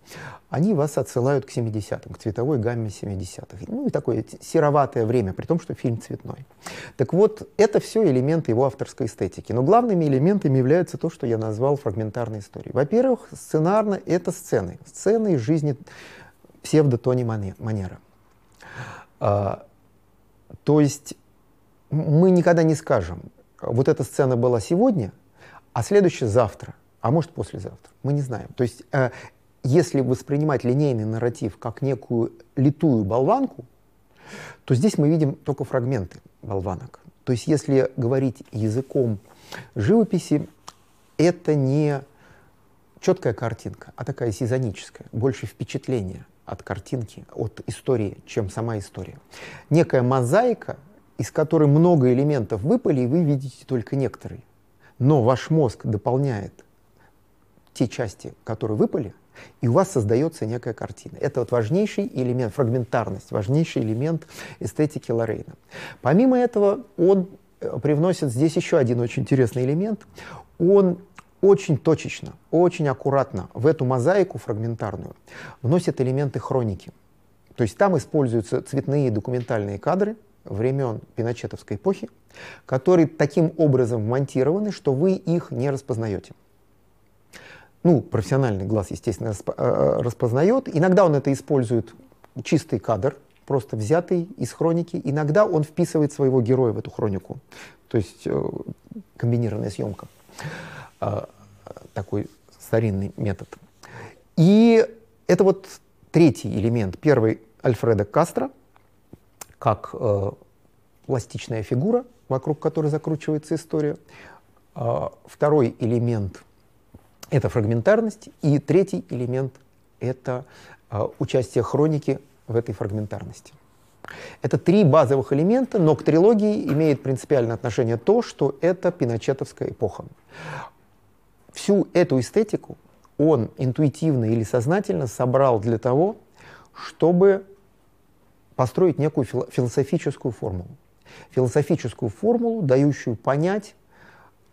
Speaker 1: они вас отсылают к 70-м, к цветовой гамме 70-х. Ну и такое сероватое время, при том, что фильм цветной. Так вот, это все элементы его авторской эстетики. Но главными элементами являются то, что я назвал фрагментарной историей. Во-первых, сценарно это сцены. Сцены из жизни тони Манера. А, то есть мы никогда не скажем, вот эта сцена была сегодня – а следующее завтра, а может послезавтра. Мы не знаем. То есть э, если воспринимать линейный нарратив как некую литую болванку, то здесь мы видим только фрагменты болванок. То есть если говорить языком живописи, это не четкая картинка, а такая сезоническая, больше впечатление от картинки, от истории, чем сама история. Некая мозаика, из которой много элементов выпали, и вы видите только некоторые. Но ваш мозг дополняет те части, которые выпали, и у вас создается некая картина. Это вот важнейший элемент, фрагментарность, важнейший элемент эстетики Лорейна. Помимо этого, он э, привносит здесь еще один очень интересный элемент. Он очень точечно, очень аккуратно в эту мозаику фрагментарную вносит элементы хроники. То есть там используются цветные документальные кадры, времен Пиночетовской эпохи, которые таким образом монтированы, что вы их не распознаете. Ну, профессиональный глаз, естественно, э, э, распознает. Иногда он это использует чистый кадр, просто взятый из хроники. Иногда он вписывает своего героя в эту хронику. То есть э, комбинированная съемка. А, такой старинный метод. И это вот третий элемент. Первый Альфреда Кастро – как э, пластичная фигура, вокруг которой закручивается история. Э, второй элемент — это фрагментарность. И третий элемент — это э, участие хроники в этой фрагментарности. Это три базовых элемента, но к трилогии имеет принципиальное отношение то, что это пиночетовская эпоха. Всю эту эстетику он интуитивно или сознательно собрал для того, чтобы построить некую философическую формулу. Философическую формулу, дающую понять,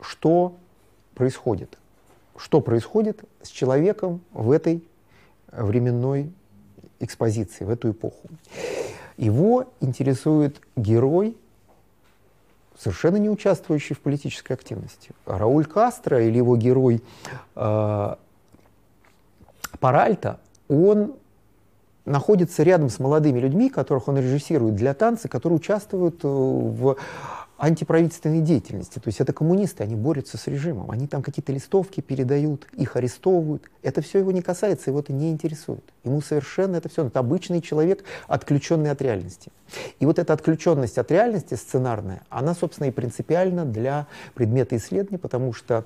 Speaker 1: что происходит. Что происходит с человеком в этой временной экспозиции, в эту эпоху. Его интересует герой, совершенно не участвующий в политической активности. Рауль Кастро или его герой э, а, Паральта, он находится рядом с молодыми людьми, которых он режиссирует для танца, которые участвуют э, в антиправительственной деятельности. То есть это коммунисты, они борются с режимом, они там какие-то листовки передают, их арестовывают. Это все его не касается, его это не интересует. Ему совершенно это все, это обычный человек, отключенный от реальности. И вот эта отключенность от реальности сценарная, она, собственно, и принципиальна для предмета исследования, потому что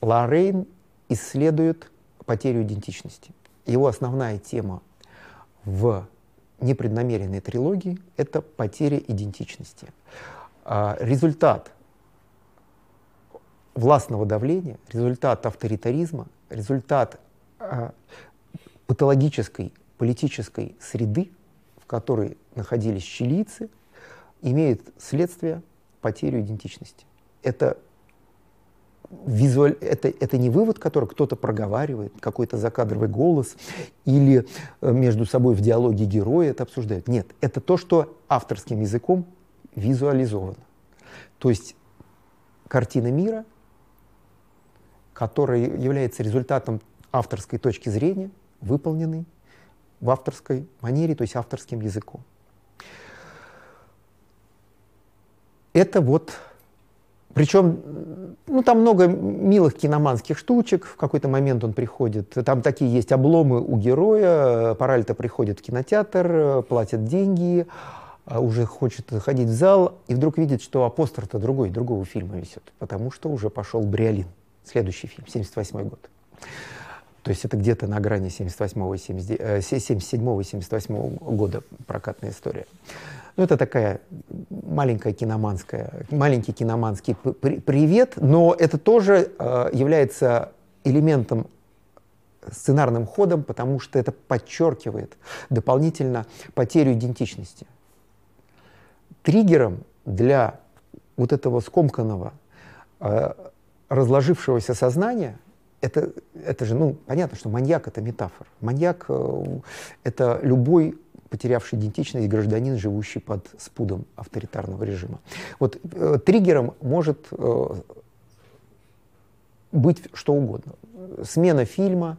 Speaker 1: Лорейн исследует потерю идентичности. Его основная тема в непреднамеренной трилогии — это потеря идентичности. А, результат властного давления, результат авторитаризма, результат а, патологической политической среды, в которой находились чилийцы, имеет следствие потерю идентичности. Это визуаль... это, это не вывод, который кто-то проговаривает, какой-то закадровый голос, или э, между собой в диалоге герои это обсуждают. Нет, это то, что авторским языком визуализовано. То есть картина мира, которая является результатом авторской точки зрения, выполненной в авторской манере, то есть авторским языком. Это вот причем, ну, там много милых киноманских штучек. В какой-то момент он приходит. Там такие есть обломы у героя. Паральто приходит в кинотеатр, платит деньги, а уже хочет ходить в зал. И вдруг видит, что апостер-то другой, другого фильма висит. Потому что уже пошел Бриолин. Следующий фильм, 78 год. То есть это где-то на грани 77-78 э, года прокатная история. Ну, это такая маленькая киноманская, маленький киноманский привет, но это тоже э, является элементом э, сценарным ходом, потому что это подчеркивает дополнительно потерю идентичности. Триггером для вот этого скомканного, э, разложившегося сознания это, это же, ну, понятно, что маньяк — это метафора. Маньяк э, — это любой потерявший идентичность гражданин, живущий под спудом авторитарного режима. Вот э, триггером может э, быть что угодно. Смена фильма,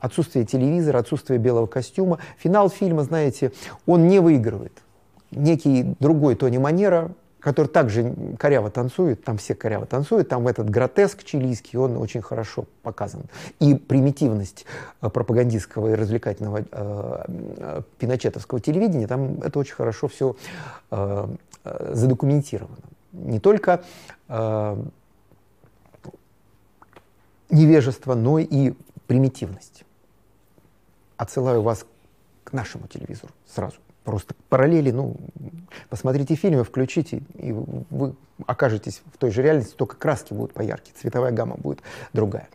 Speaker 1: отсутствие телевизора, отсутствие белого костюма. Финал фильма, знаете, он не выигрывает. Некий другой Тони Манера который также коряво танцует, там все коряво танцуют, там этот гротеск чилийский, он очень хорошо показан. И примитивность э, пропагандистского и развлекательного э, э, пиночетовского телевидения, там это очень хорошо все э, э, задокументировано. Не только э, невежество, но и примитивность. Отсылаю вас к нашему телевизору сразу просто параллели, ну, посмотрите фильмы, включите, и вы окажетесь в той же реальности, только краски будут поярче, цветовая гамма будет другая.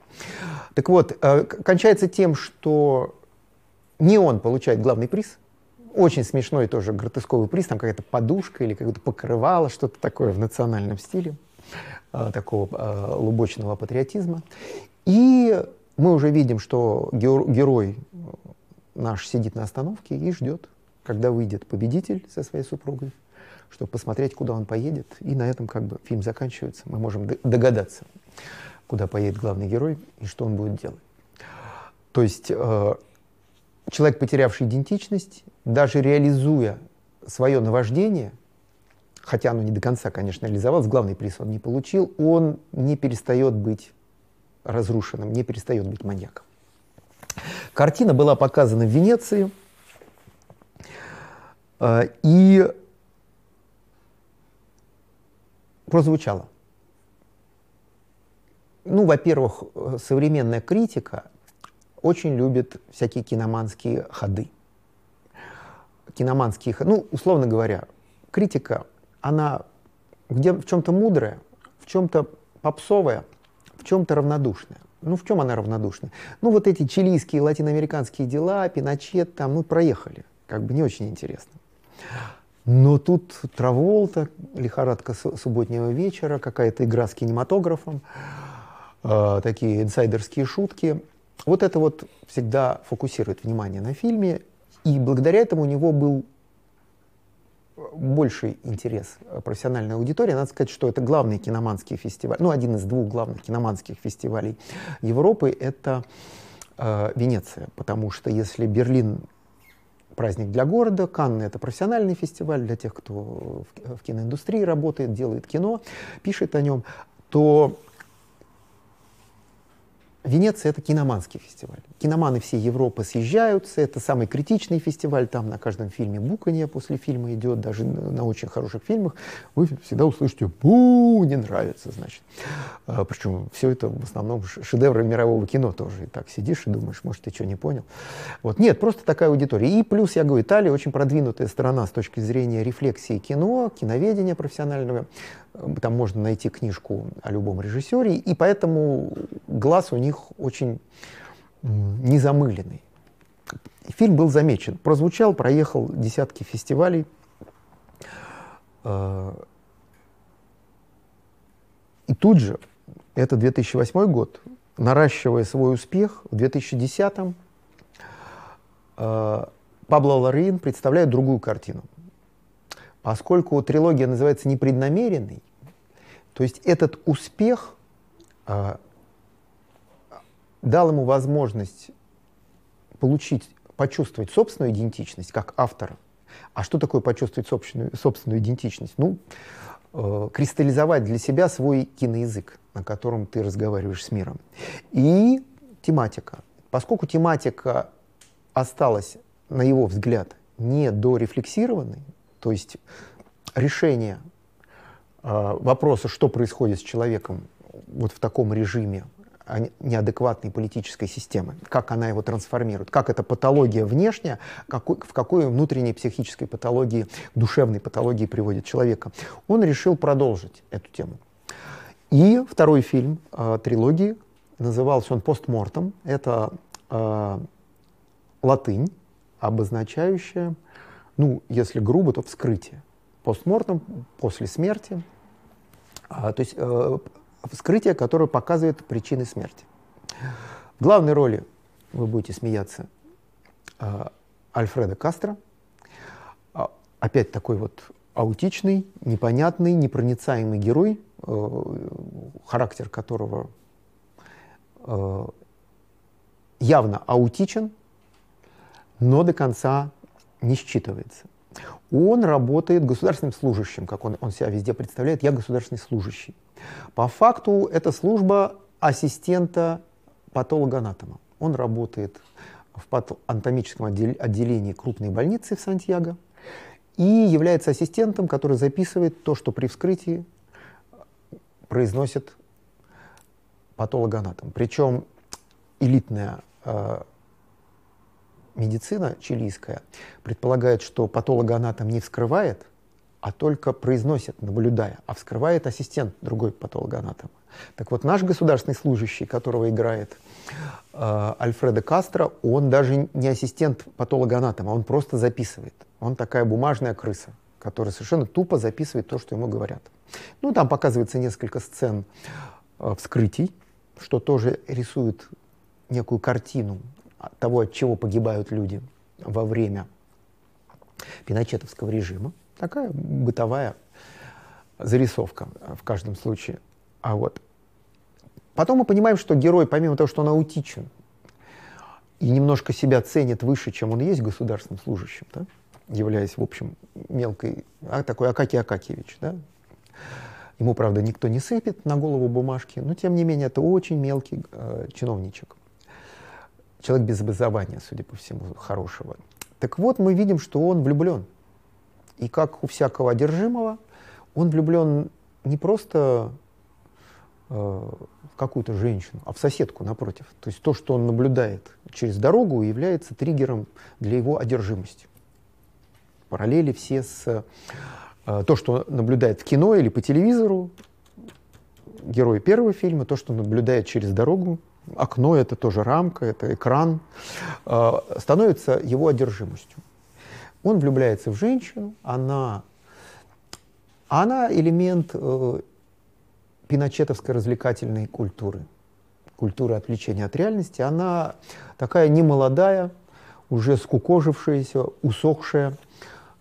Speaker 1: Так вот, э, кончается тем, что не он получает главный приз, очень смешной тоже гротесковый приз, там какая-то подушка или какое-то покрывало, что-то такое в национальном стиле, э, такого э, лубочного патриотизма. И мы уже видим, что герой наш сидит на остановке и ждет когда выйдет победитель со своей супругой, чтобы посмотреть, куда он поедет. И на этом как бы фильм заканчивается. Мы можем догадаться, куда поедет главный герой и что он будет делать. То есть э, человек, потерявший идентичность, даже реализуя свое наваждение, хотя оно не до конца, конечно, реализовалось, главный приз он не получил, он не перестает быть разрушенным, не перестает быть маньяком. Картина была показана в Венеции – Э, и прозвучало. Ну, во-первых, современная критика очень любит всякие киноманские ходы. Киноманские ходы, ну, условно говоря, критика, она где, в чем-то мудрая, в чем-то попсовая, в чем-то равнодушная. Ну, в чем она равнодушна? Ну, вот эти чилийские, латиноамериканские дела, Пиночет там, ну, проехали. Как бы не очень интересно. Но тут Траволта, лихорадка субботнего вечера, какая-то игра с кинематографом, э, такие инсайдерские шутки. Вот это вот всегда фокусирует внимание на фильме, и благодаря этому у него был э, больший интерес э, профессиональной аудитории. Надо сказать, что это главный киноманский фестиваль, ну, один из двух главных киноманских фестивалей Европы — это э, Венеция, потому что если Берлин праздник для города. Канны — это профессиональный фестиваль для тех, кто в киноиндустрии работает, делает кино, пишет о нем. То Венеция — это киноманский фестиваль. Киноманы всей Европы съезжаются, это самый критичный фестиваль, там на каждом фильме буканье после фильма идет, даже на очень хороших фильмах вы всегда услышите «бу, не нравится», значит. А, причем все это в основном шедевры мирового кино тоже. И так сидишь и думаешь, может, ты что не понял. Вот. Нет, просто такая аудитория. И плюс, я говорю, Италия очень продвинутая страна с точки зрения рефлексии кино, киноведения профессионального там можно найти книжку о любом режиссере, и поэтому глаз у них очень незамыленный. Фильм был замечен, прозвучал, проехал десятки фестивалей. Э, и тут же, это 2008 год, наращивая свой успех, в 2010 э, Пабло Ларин представляет другую картину. Поскольку трилогия называется «Непреднамеренный», то есть этот успех э, дал ему возможность получить, почувствовать собственную идентичность как автора. А что такое почувствовать собственную, собственную идентичность? Ну, э, кристаллизовать для себя свой киноязык, на котором ты разговариваешь с миром. И тематика. Поскольку тематика осталась, на его взгляд, не дорефлексированной, то есть решение а, вопроса, что происходит с человеком вот в таком режиме а неадекватной политической системы, как она его трансформирует, как эта патология внешняя, какой, в какой внутренней психической патологии, душевной патологии приводит человека. Он решил продолжить эту тему. И второй фильм э, трилогии, назывался он «Постмортом», это э, латынь, обозначающая ну, если грубо, то вскрытие. Постмортом, после смерти, а, то есть э, вскрытие, которое показывает причины смерти. В главной роли, вы будете смеяться, э, Альфреда Кастро, а, опять такой вот аутичный, непонятный, непроницаемый герой, э, характер которого э, явно аутичен, но до конца не считывается. Он работает государственным служащим, как он, он себя везде представляет, я государственный служащий. По факту это служба ассистента патологоанатома. Он работает в анатомическом отделении крупной больницы в Сантьяго и является ассистентом, который записывает то, что при вскрытии произносит патологоанатом. Причем элитная э, медицина чилийская предполагает, что патологоанатом не вскрывает, а только произносит, наблюдая, а вскрывает ассистент другой патологоанатома. Так вот, наш государственный служащий, которого играет э, Альфредо Кастро, он даже не ассистент патологоанатома, он просто записывает. Он такая бумажная крыса, которая совершенно тупо записывает то, что ему говорят. Ну, там показывается несколько сцен э, вскрытий, что тоже рисует некую картину того, от чего погибают люди во время пиночетовского режима. Такая бытовая зарисовка в каждом случае. А вот потом мы понимаем, что герой, помимо того, что он аутичен и немножко себя ценит выше, чем он есть государственным служащим, да, являясь, в общем, мелкой, а, такой Акакий Акакевич, да, Ему, правда, никто не сыпет на голову бумажки, но, тем не менее, это очень мелкий э, чиновничек человек без образования, судя по всему, хорошего. Так вот, мы видим, что он влюблен. И как у всякого одержимого, он влюблен не просто э, в какую-то женщину, а в соседку напротив. То есть то, что он наблюдает через дорогу, является триггером для его одержимости. Параллели все с э, то, что наблюдает в кино или по телевизору, герой первого фильма, то, что наблюдает через дорогу, окно — это тоже рамка, это экран, э, становится его одержимостью. Он влюбляется в женщину, она, она элемент э, пиночетовской развлекательной культуры, культуры отвлечения от реальности. Она такая немолодая, уже скукожившаяся, усохшая э,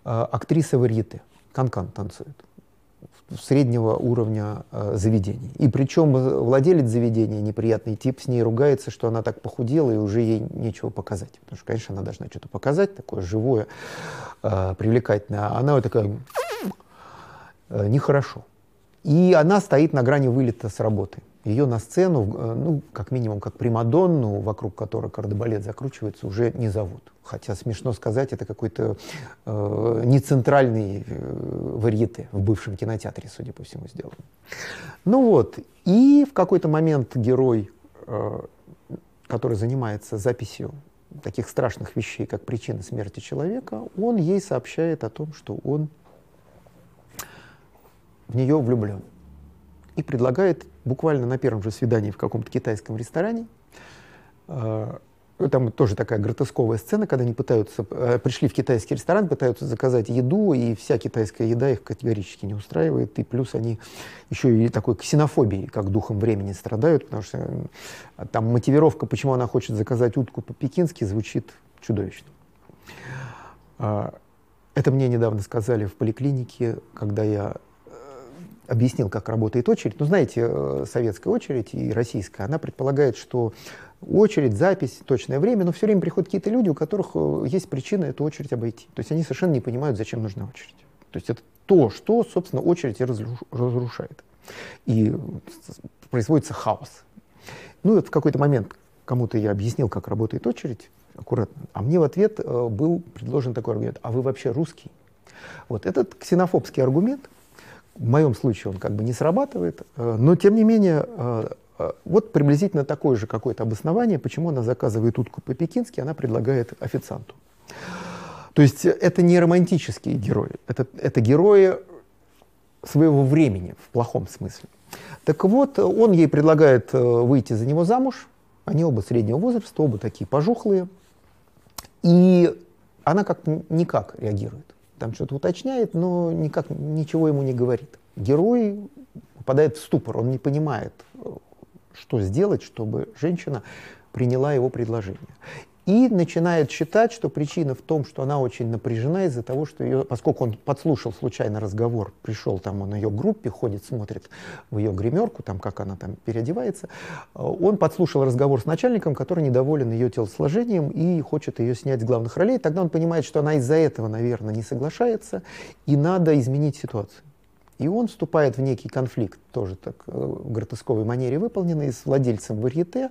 Speaker 1: актриса варьете, канкан танцует среднего уровня э, заведений. И причем э, владелец заведения, неприятный тип, с ней ругается, что она так похудела и уже ей нечего показать. Потому что, конечно, она должна что-то показать, такое живое, э, привлекательное. А она вот такая, э, нехорошо. И она стоит на грани вылета с работы. Ее на сцену, э, ну, как минимум, как Примадонну, вокруг которой кардебалет закручивается, уже не зовут. Хотя, смешно сказать, это какой-то э, нецентральный э, варьете в бывшем кинотеатре, судя по всему, сделан. Ну вот, и в какой-то момент герой, э, который занимается записью таких страшных вещей, как причина смерти человека, он ей сообщает о том, что он в нее влюблен. И предлагает буквально на первом же свидании в каком-то китайском ресторане. А, ну, там тоже такая гротесковая сцена, когда они пытаются, э, пришли в китайский ресторан, пытаются заказать еду, и вся китайская еда их категорически не устраивает. И плюс они еще и такой ксенофобией, как духом времени страдают, потому что э, там мотивировка, почему она хочет заказать утку по-пекински, звучит чудовищно. А, это мне недавно сказали в поликлинике, когда я объяснил, как работает очередь. Ну, знаете, э, советская очередь и российская, она предполагает, что очередь, запись, точное время, но все время приходят какие-то люди, у которых э, есть причина эту очередь обойти. То есть они совершенно не понимают, зачем нужна очередь. То есть это то, что, собственно, очередь и разрушает. И производится хаос. Ну, вот в какой-то момент кому-то я объяснил, как работает очередь, аккуратно. А мне в ответ э, был предложен такой аргумент. А вы вообще русский? Вот этот ксенофобский аргумент – в моем случае он как бы не срабатывает, э, но тем не менее э, э, вот приблизительно такое же какое-то обоснование, почему она заказывает утку по-пекински, она предлагает официанту. То есть это не романтические герои, это, это герои своего времени в плохом смысле. Так вот, он ей предлагает выйти за него замуж, они оба среднего возраста, оба такие пожухлые, и она как никак реагирует там что-то уточняет, но никак ничего ему не говорит. Герой попадает в ступор, он не понимает, э, что сделать, чтобы женщина приняла его предложение и начинает считать, что причина в том, что она очень напряжена из-за того, что ее, поскольку он подслушал случайно разговор, пришел там, он на ее группе ходит, смотрит в ее гримерку, там, как она там переодевается, э, он подслушал разговор с начальником, который недоволен ее телосложением и хочет ее снять с главных ролей, тогда он понимает, что она из-за этого, наверное, не соглашается, и надо изменить ситуацию. И он вступает в некий конфликт, тоже так э, в гротесковой манере выполненный, с владельцем варьете.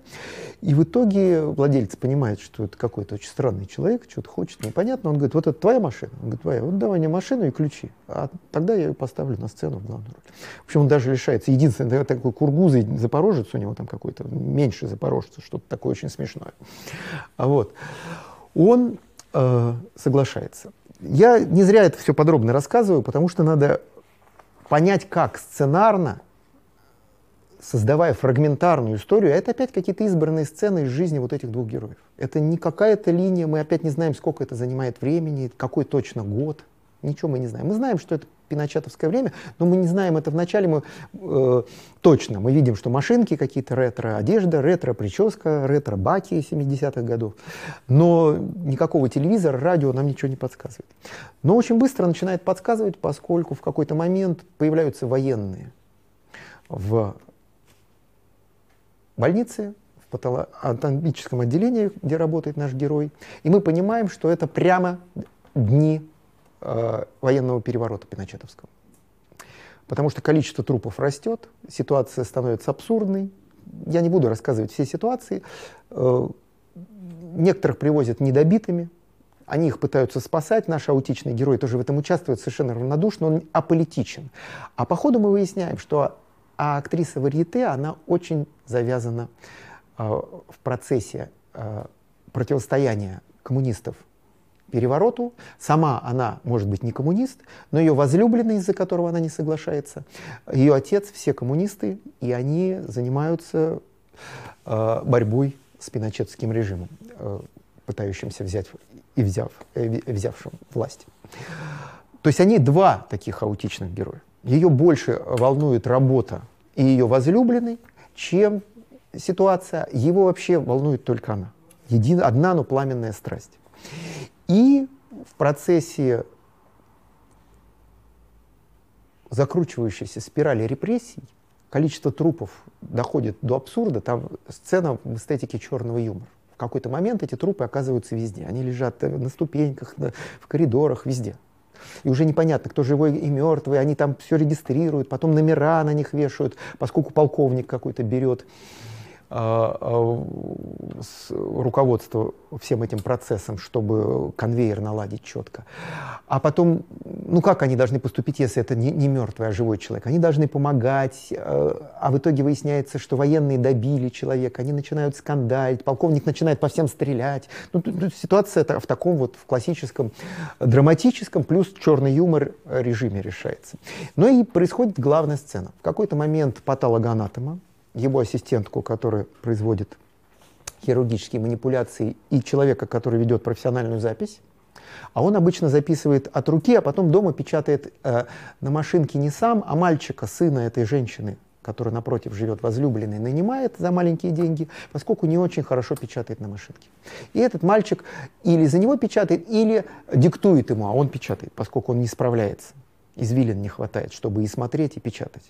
Speaker 1: И в итоге владелец понимает, что это какой-то очень странный человек, что-то хочет, непонятно. Он говорит, вот это твоя машина? Он говорит, твоя. Вот давай мне машину и ключи. А тогда я ее поставлю на сцену в главную роль. В общем, он даже лишается. единственный такой кургузый запорожец у него там какой-то, меньше запорожца, что-то такое очень смешное. А вот. Он э, соглашается. Я не зря это все подробно рассказываю, потому что надо понять, как сценарно, создавая фрагментарную историю, а это опять какие-то избранные сцены из жизни вот этих двух героев. Это не какая-то линия, мы опять не знаем, сколько это занимает времени, какой точно год – Ничего мы не знаем. Мы знаем, что это пиночетовское время, но мы не знаем это вначале, мы э, точно, мы видим, что машинки какие-то ретро, одежда, ретро, прическа, ретро, баки 70-х годов, но никакого телевизора, радио нам ничего не подсказывает. Но очень быстро начинает подсказывать, поскольку в какой-то момент появляются военные в больнице, в патологическом отделении, где работает наш герой, и мы понимаем, что это прямо дни э, военного переворота Пиночетовского. Потому что количество трупов растет, ситуация становится абсурдной. Я не буду рассказывать все ситуации. Э, некоторых привозят недобитыми, они их пытаются спасать, наш аутичный герой тоже в этом участвует, совершенно равнодушно, он аполитичен. А по ходу мы выясняем, что а актриса Варьете, она очень завязана э, в процессе э, противостояния коммунистов перевороту. Сама она, может быть, не коммунист, но ее возлюбленный, из-за которого она не соглашается, ее отец, все коммунисты, и они занимаются э, борьбой с пиночетским режимом, э, пытающимся взять и взяв, э, взявшим власть. То есть они два таких хаотичных героя. Ее больше волнует работа и ее возлюбленный, чем ситуация. Его вообще волнует только она. Един, одна, но пламенная страсть. И в процессе закручивающейся спирали репрессий количество трупов доходит до абсурда, там сцена в эстетике черного юмора. В какой-то момент эти трупы оказываются везде. Они лежат на ступеньках, на, в коридорах, везде. И уже непонятно, кто живой и мертвый, они там все регистрируют, потом номера на них вешают, поскольку полковник какой-то берет а, а, руководство всем этим процессом, чтобы конвейер наладить четко. А потом, ну как они должны поступить, если это не, не мертвый, а живой человек? Они должны помогать, э, а в итоге выясняется, что военные добили человека, они начинают скандалить, полковник начинает по всем стрелять. Ну, ситуация в таком вот в классическом э, драматическом плюс черный юмор э, режиме решается. Но ну и происходит главная сцена. В какой-то момент патологоанатома, его ассистентку, которая производит хирургические манипуляции, и человека, который ведет профессиональную запись. А он обычно записывает от руки, а потом дома печатает э, на машинке не сам, а мальчика, сына этой женщины, который напротив живет возлюбленный, нанимает за маленькие деньги, поскольку не очень хорошо печатает на машинке. И этот мальчик или за него печатает, или диктует ему, а он печатает, поскольку он не справляется извилин не хватает, чтобы и смотреть, и печатать.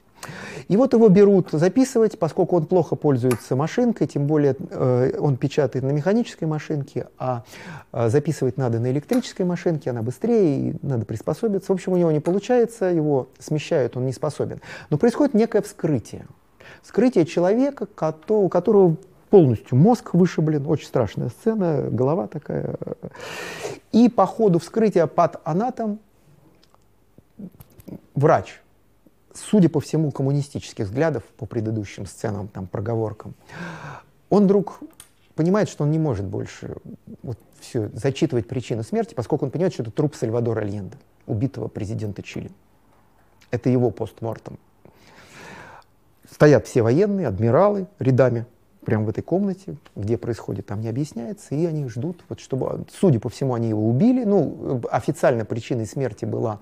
Speaker 1: И вот его берут записывать, поскольку он плохо пользуется машинкой, тем более э, он печатает на механической машинке, а э, записывать надо на электрической машинке, она быстрее, и надо приспособиться. В общем, у него не получается, его смещают, он не способен. Но происходит некое вскрытие. Вскрытие человека, у которого полностью мозг вышиблен, очень страшная сцена, голова такая. И по ходу вскрытия под анатом врач, судя по всему, коммунистических взглядов по предыдущим сценам, там, проговоркам, он вдруг понимает, что он не может больше вот все зачитывать причину смерти, поскольку он понимает, что это труп Сальвадора Альенда, убитого президента Чили. Это его постмортом. Стоят все военные, адмиралы рядами, прямо в этой комнате, где происходит, там не объясняется, и они ждут, вот чтобы, судя по всему, они его убили. Ну, официально причиной смерти была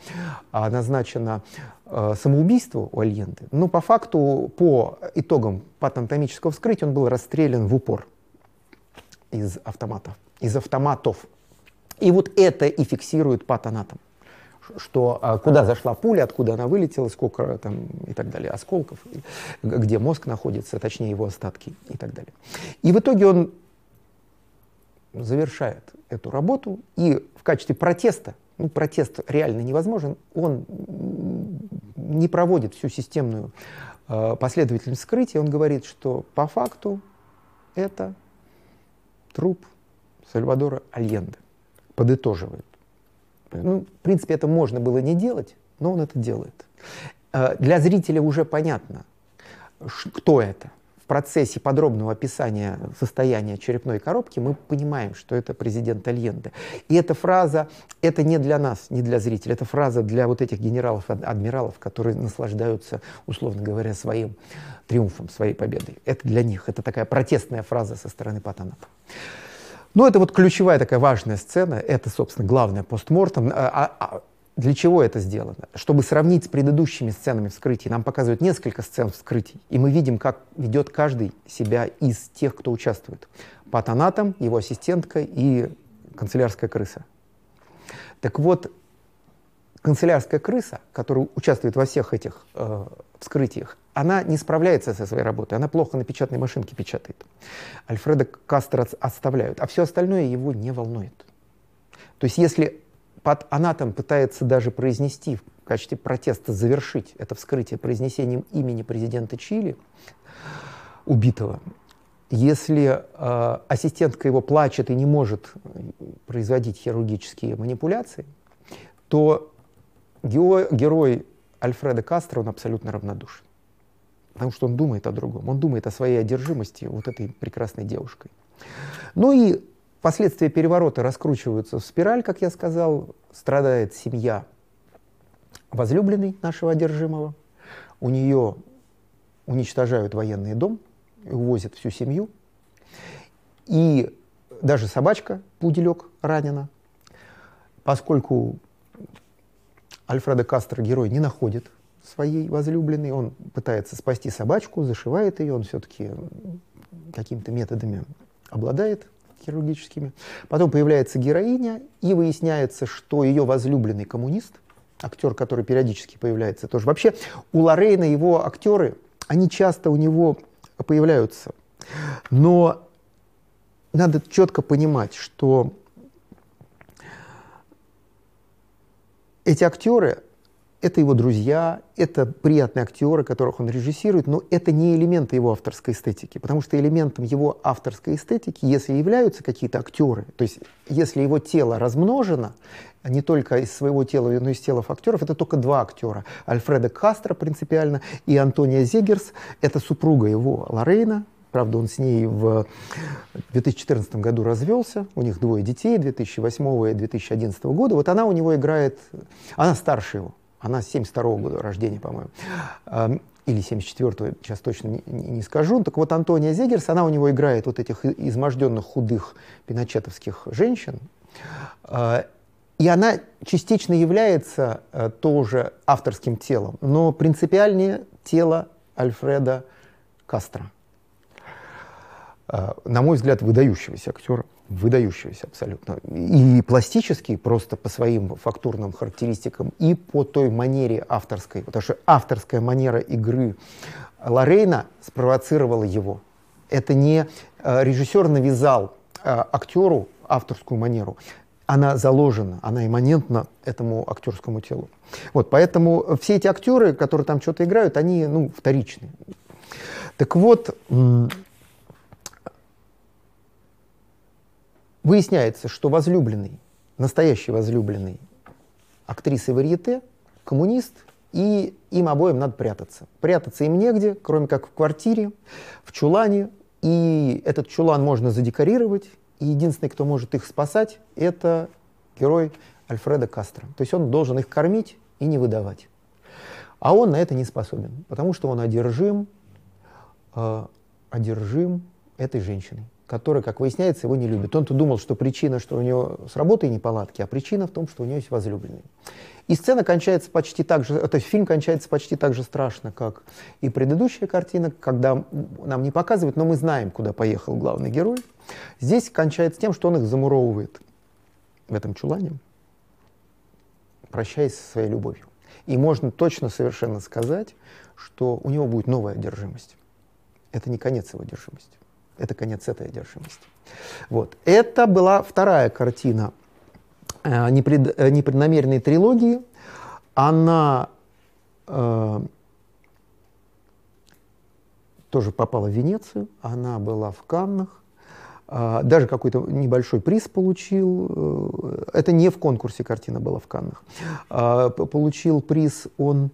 Speaker 1: а, назначена а, самоубийство у Альенты. но по факту, по итогам патанатомического вскрытия, он был расстрелян в упор из автоматов, из автоматов. И вот это и фиксирует патанатом что а, куда зашла пуля, откуда она вылетела, сколько э, там и так далее, осколков, где мозг находится, точнее его остатки и так далее. И в итоге он завершает эту работу и в качестве протеста, ну, протест реально невозможен, он не проводит всю системную э, последовательность вскрытия, он говорит, что по факту это труп Сальвадора Альенде. Подытоживает ну, в принципе, это можно было не делать, но он это делает. Э, для зрителя уже понятно, кто это. В процессе подробного описания состояния черепной коробки мы понимаем, что это президент Альенде. И эта фраза, это не для нас, не для зрителя, это фраза для вот этих генералов, адмиралов, которые наслаждаются, условно говоря, своим триумфом, своей победой. Это для них, это такая протестная фраза со стороны Потанова. Но ну, это вот ключевая такая важная сцена, это, собственно, главное постмортом. А, а, а, для чего это сделано? Чтобы сравнить с предыдущими сценами вскрытий. Нам показывают несколько сцен вскрытий, и мы видим, как ведет каждый себя из тех, кто участвует. Патанатом, его ассистентка и канцелярская крыса. Так вот, канцелярская крыса, которая участвует во всех этих э, вскрытиях, она не справляется со своей работой, она плохо на печатной машинке печатает. Альфреда Кастро отставляют, а все остальное его не волнует. То есть если под анатом пытается даже произнести в качестве протеста завершить это вскрытие произнесением имени президента Чили, убитого, если э, ассистентка его плачет и не может э, производить хирургические манипуляции, то герой, герой Альфреда Кастро, он абсолютно равнодушен потому что он думает о другом, он думает о своей одержимости вот этой прекрасной девушкой. Ну и последствия переворота раскручиваются в спираль, как я сказал, страдает семья возлюбленной нашего одержимого, у нее уничтожают военный дом, увозят всю семью, и даже собачка, пуделек, ранена, поскольку Альфреда Кастро герой не находит своей возлюбленной, он пытается спасти собачку, зашивает ее, он все-таки какими-то методами обладает хирургическими. Потом появляется героиня, и выясняется, что ее возлюбленный коммунист, актер, который периодически появляется тоже. Вообще у Лорейна его актеры, они часто у него появляются. Но надо четко понимать, что эти актеры это его друзья, это приятные актеры, которых он режиссирует, но это не элементы его авторской эстетики, потому что элементом его авторской эстетики, если являются какие-то актеры, то есть если его тело размножено, не только из своего тела, но и из телов актеров, это только два актера. Альфреда Кастро принципиально и Антония Зегерс, это супруга его, Лорейна, Правда, он с ней в 2014 году развелся, у них двое детей, 2008 и 2011 года. Вот она у него играет, она старше его. Она 72 -го года рождения, по-моему или 74-го, сейчас точно не, не скажу. Так вот, Антония Зегерс, она у него играет вот этих изможденных, худых пиночетовских женщин. А, и она частично является э, тоже авторским телом, но принципиальнее тело Альфреда Кастро. А, на мой взгляд, выдающегося актера выдающегося абсолютно. И пластический просто по своим фактурным характеристикам, и по той манере авторской. Потому что авторская манера игры Лорейна спровоцировала его. Это не э, режиссер навязал э, актеру авторскую манеру. Она заложена, она имманентна этому актерскому телу. Вот, поэтому все эти актеры, которые там что-то играют, они ну, вторичные Так вот, Выясняется, что возлюбленный, настоящий возлюбленный актрисы Варьете, коммунист, и им обоим надо прятаться. Прятаться им негде, кроме как в квартире, в чулане, и этот чулан можно задекорировать, и единственный, кто может их спасать, это герой Альфреда Кастро. То есть он должен их кормить и не выдавать. А он на это не способен, потому что он одержим, э, одержим этой женщиной который, как выясняется, его не любит. Он-то думал, что причина, что у него с работой неполадки, а причина в том, что у него есть возлюбленный. И сцена кончается почти так же, то есть фильм кончается почти так же страшно, как и предыдущая картина, когда нам не показывают, но мы знаем, куда поехал главный герой. Здесь кончается тем, что он их замуровывает в этом чулане, прощаясь со своей любовью. И можно точно совершенно сказать, что у него будет новая одержимость. Это не конец его одержимости. Это конец этой одержимости. Вот. Это была вторая картина э, непред, э, непреднамеренной трилогии. Она э, тоже попала в Венецию, она была в Каннах, э, даже какой-то небольшой приз получил. это не в конкурсе картина была в Каннах. получил приз он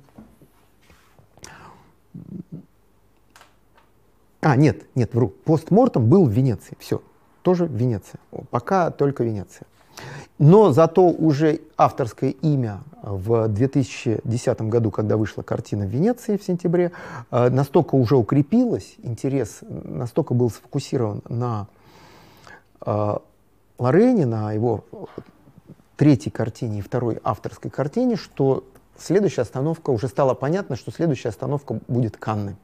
Speaker 1: а, нет, нет, вру. Постмортом был в Венеции. Все, тоже Венеция. Пока только Венеция. Но зато уже авторское имя в 2010 году, когда вышла картина в Венеции в сентябре, э, настолько уже укрепилось, интерес настолько был сфокусирован на э, Лорене, на его третьей картине и второй авторской картине, что следующая остановка, уже стало понятно, что следующая остановка будет Канны.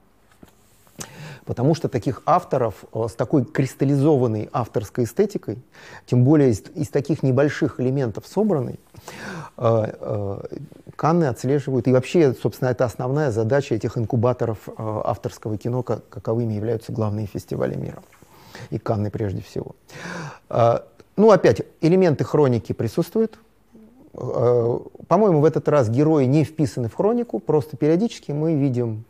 Speaker 1: Потому что таких авторов э, с такой кристаллизованной авторской эстетикой, тем более из, из таких небольших элементов собранной, э, э, Канны отслеживают. И вообще, собственно, это основная задача этих инкубаторов авторского кино, каковыми являются главные фестивали мира. И Канны прежде всего. Ну, опять, элементы хроники присутствуют. По-моему, в этот раз герои не вписаны в хронику, просто периодически мы видим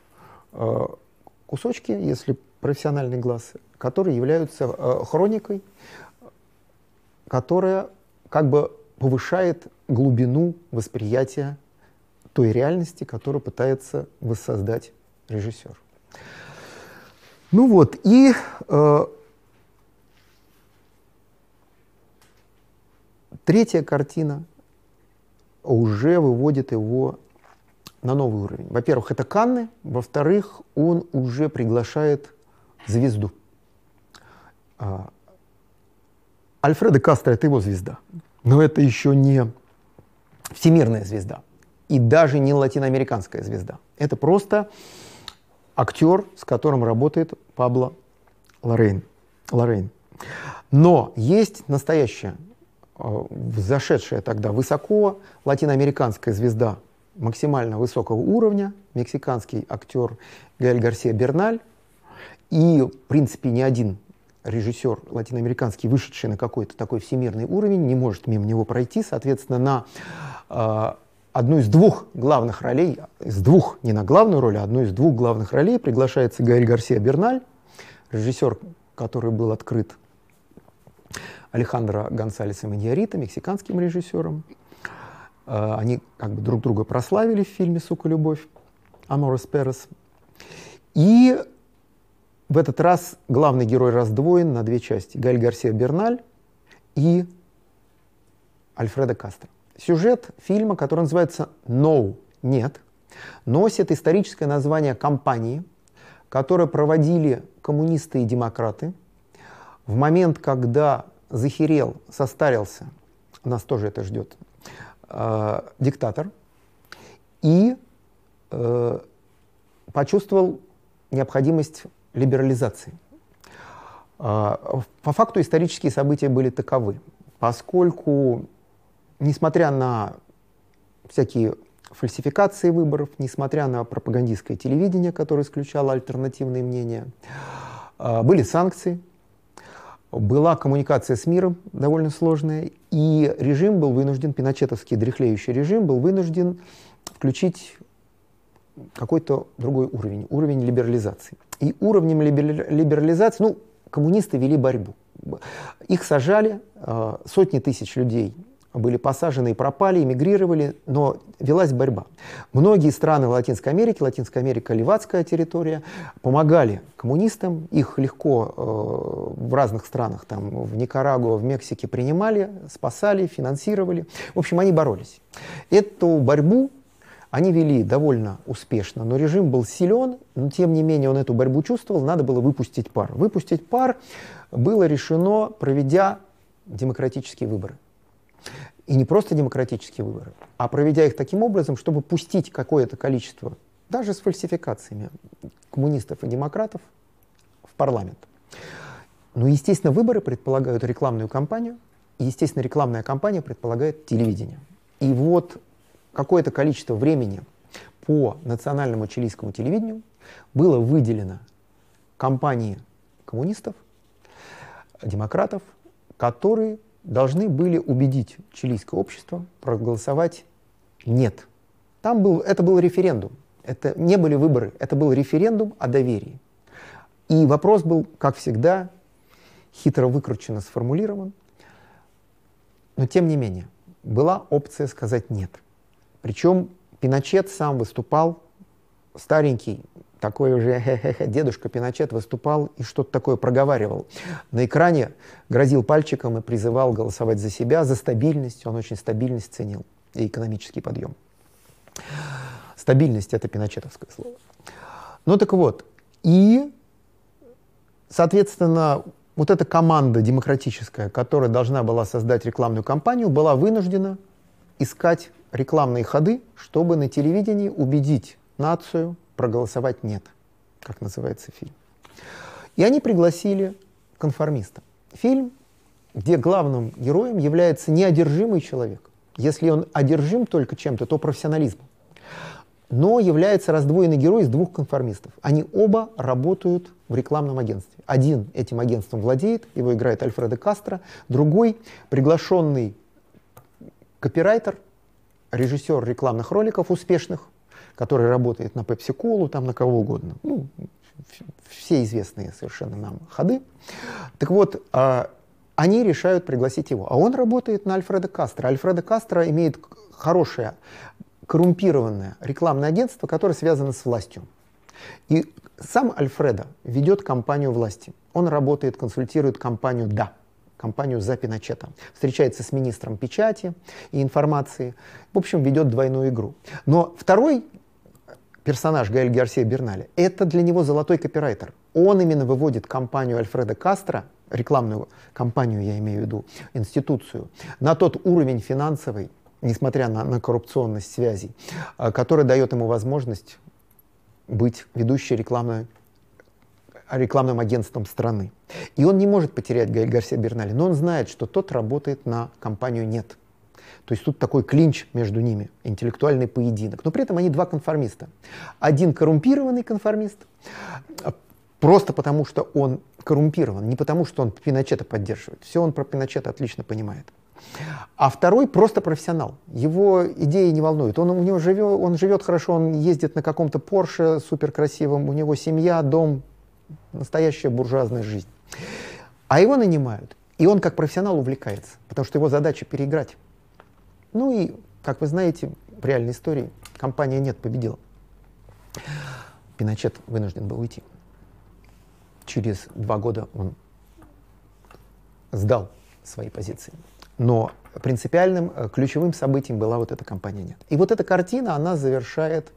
Speaker 1: кусочки, если профессиональный глаз, которые являются э, хроникой, которая как бы повышает глубину восприятия той реальности, которую пытается воссоздать режиссер. Ну вот, и э, третья картина уже выводит его на новый уровень. Во-первых, это Канны, во-вторых, он уже приглашает звезду. А, Альфреда Кастро — это его звезда, но это еще не всемирная звезда и даже не латиноамериканская звезда. Это просто актер, с которым работает Пабло Лорейн. Лорейн. Но есть настоящая, а, зашедшая тогда высоко латиноамериканская звезда максимально высокого уровня, мексиканский актер Галь Гарсия Берналь и, в принципе, ни один режиссер латиноамериканский, вышедший на какой-то такой всемирный уровень, не может мимо него пройти. Соответственно, на э, одну из двух главных ролей, из двух, не на главную роль, а одну из двух главных ролей приглашается Гаэль Гарсия Берналь, режиссер, который был открыт Алехандро Гонсалесом Иньярита, мексиканским режиссером. Э, они как бы друг друга прославили в фильме «Сука, любовь» Аморос Перес. И в этот раз главный герой раздвоен на две части. Галь Гарсия Берналь и Альфреда Кастро. Сюжет фильма, который называется «No», «Нет», носит историческое название компании, которую проводили коммунисты и демократы в момент, когда захерел, состарился, нас тоже это ждет, э, диктатор и э, почувствовал необходимость либерализации. Э, по факту исторические события были таковы, поскольку, несмотря на всякие фальсификации выборов, несмотря на пропагандистское телевидение, которое исключало альтернативные мнения, э, были санкции, была коммуникация с миром довольно сложная, и режим был вынужден, пиночетовский дряхлеющий режим был вынужден включить какой-то другой уровень, уровень либерализации. И уровнем либерализации, ну, коммунисты вели борьбу. Их сажали, э, сотни тысяч людей были посажены и пропали, эмигрировали, но велась борьба. Многие страны Латинской Америки, Латинская Америка – левацкая территория, помогали коммунистам. Их легко э, в разных странах, там, в Никарагуа, в Мексике принимали, спасали, финансировали. В общем, они боролись. Эту борьбу они вели довольно успешно, но режим был силен, но тем не менее он эту борьбу чувствовал, надо было выпустить пар. Выпустить пар было решено, проведя демократические выборы – и не просто демократические выборы, а проведя их таким образом, чтобы пустить какое-то количество, даже с фальсификациями, коммунистов и демократов в парламент. Ну, естественно, выборы предполагают рекламную кампанию, и, естественно, рекламная кампания предполагает телевидение. И вот какое-то количество времени по национальному чилийскому телевидению было выделено кампании коммунистов, демократов, которые должны были убедить чилийское общество проголосовать «нет». Там был, это был референдум, это не были выборы, это был референдум о доверии. И вопрос был, как всегда, хитро выкрученно сформулирован, но тем не менее, была опция сказать «нет». Причем Пиночет сам выступал, старенький такой уже хе -хе -хе, дедушка Пиночет выступал и что-то такое проговаривал. На экране грозил пальчиком и призывал голосовать за себя, за стабильность. Он очень стабильность ценил и экономический подъем. Стабильность – это пиночетовское слово. Ну так вот, и, соответственно, вот эта команда демократическая, которая должна была создать рекламную кампанию, была вынуждена искать рекламные ходы, чтобы на телевидении убедить нацию, проголосовать нет, как называется фильм. И они пригласили конформиста. Фильм, где главным героем является неодержимый человек. Если он одержим только чем-то, то профессионализмом. Но является раздвоенный герой из двух конформистов. Они оба работают в рекламном агентстве. Один этим агентством владеет, его играет Альфредо Кастро, другой приглашенный копирайтер, режиссер рекламных роликов успешных, который работает на пепси-колу, там на кого угодно. Ну, все известные совершенно нам ходы. Так вот, а, они решают пригласить его. А он работает на Альфреда Кастро. Альфреда Кастро имеет хорошее коррумпированное рекламное агентство, которое связано с властью. И сам Альфреда ведет кампанию власти. Он работает, консультирует компанию «Да», компанию «За Пиночета». Встречается с министром печати и информации. В общем, ведет двойную игру. Но второй персонаж Гаэль Гарсия Бернале, это для него золотой копирайтер. Он именно выводит компанию Альфреда Кастро, рекламную компанию я имею в виду, институцию, на тот уровень финансовый, несмотря на, на коррупционность связей, а, который дает ему возможность быть ведущей рекламной рекламным агентством страны. И он не может потерять Гаэль Гарсия Бернале, но он знает, что тот работает на компанию «Нет». То есть тут такой клинч между ними, интеллектуальный поединок. Но при этом они два конформиста. Один коррумпированный конформист, а, просто потому что он коррумпирован, не потому что он Пиночета поддерживает. Все он про Пиночета отлично понимает. А второй просто профессионал. Его идеи не волнуют. Он, у него живет, он живет хорошо, он ездит на каком-то Порше суперкрасивом, у него семья, дом, настоящая буржуазная жизнь. А его нанимают. И он как профессионал увлекается, потому что его задача переиграть. Ну и, как вы знаете, в реальной истории компания «Нет» победила. Пиночет вынужден был уйти. Через два года он сдал свои позиции. Но принципиальным, э, ключевым событием была вот эта компания «Нет». И вот эта картина, она завершает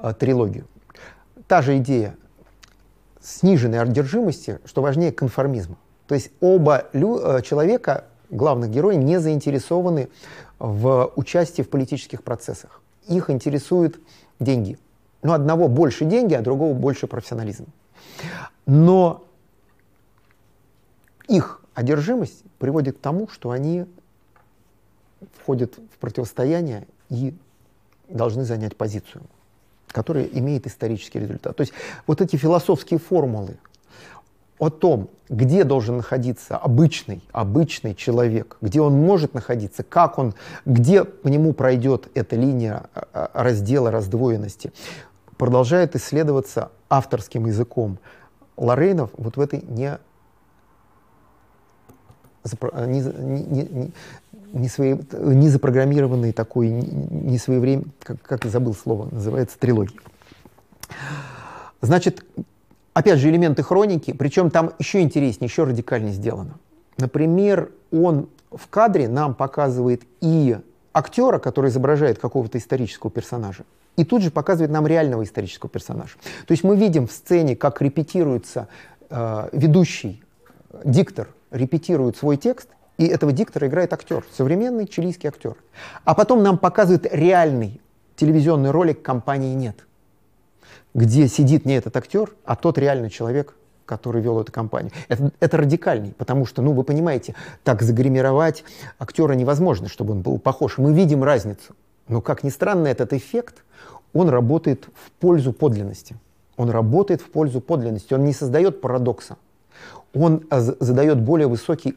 Speaker 1: э, трилогию. Та же идея сниженной одержимости, что важнее конформизма. То есть оба лю- э, человека, главных героев, не заинтересованы в участии в политических процессах. Их интересуют деньги. Но ну, одного больше деньги, а другого больше профессионализм. Но их одержимость приводит к тому, что они входят в противостояние и должны занять позицию, которая имеет исторический результат. То есть вот эти философские формулы, о том, где должен находиться обычный, обычный человек, где он может находиться, как он, где по нему пройдет эта линия э, э, раздела раздвоенности, продолжает исследоваться авторским языком. Лорейнов вот в этой не, э, не, не, не не, свои, не запрограммированный такой, не своевременно, как, как забыл слово, называется трилогия. Значит, Опять же, элементы хроники, причем там еще интереснее, еще радикальнее сделано. Например, он в кадре нам показывает и актера, который изображает какого-то исторического персонажа, и тут же показывает нам реального исторического персонажа. То есть мы видим в сцене, как репетируется э, ведущий, э, диктор репетирует свой текст, и этого диктора играет актер, современный чилийский актер. А потом нам показывает реальный телевизионный ролик компании «Нет» где сидит не этот актер, а тот реальный человек, который вел эту компанию. Это, это радикальней, потому что, ну, вы понимаете, так загримировать актера невозможно, чтобы он был похож. Мы видим разницу. Но, как ни странно, этот эффект, он работает в пользу подлинности. Он работает в пользу подлинности. Он не создает парадокса. Он задает более высокий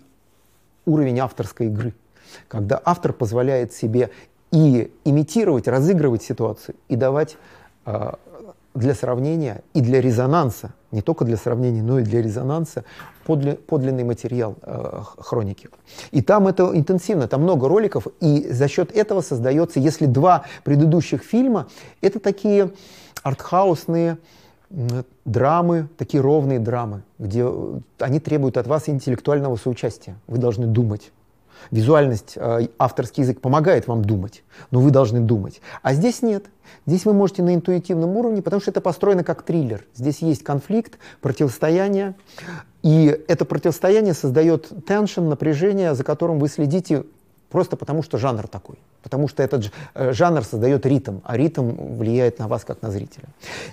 Speaker 1: уровень авторской игры, когда автор позволяет себе и имитировать, разыгрывать ситуацию, и давать а, для сравнения и для резонанса, не только для сравнения, но и для резонанса, подли, подлинный материал э, хроники. И там это интенсивно, там много роликов, и за счет этого создается, если два предыдущих фильма, это такие артхаусные э, драмы, такие ровные драмы, где э, они требуют от вас интеллектуального соучастия. Вы должны думать Визуальность, э, авторский язык помогает вам думать, но вы должны думать. А здесь нет. Здесь вы можете на интуитивном уровне, потому что это построено как триллер. Здесь есть конфликт, противостояние, и это противостояние создает теншн, напряжение, за которым вы следите просто потому, что жанр такой. Потому что этот э, жанр создает ритм, а ритм влияет на вас как на зрителя.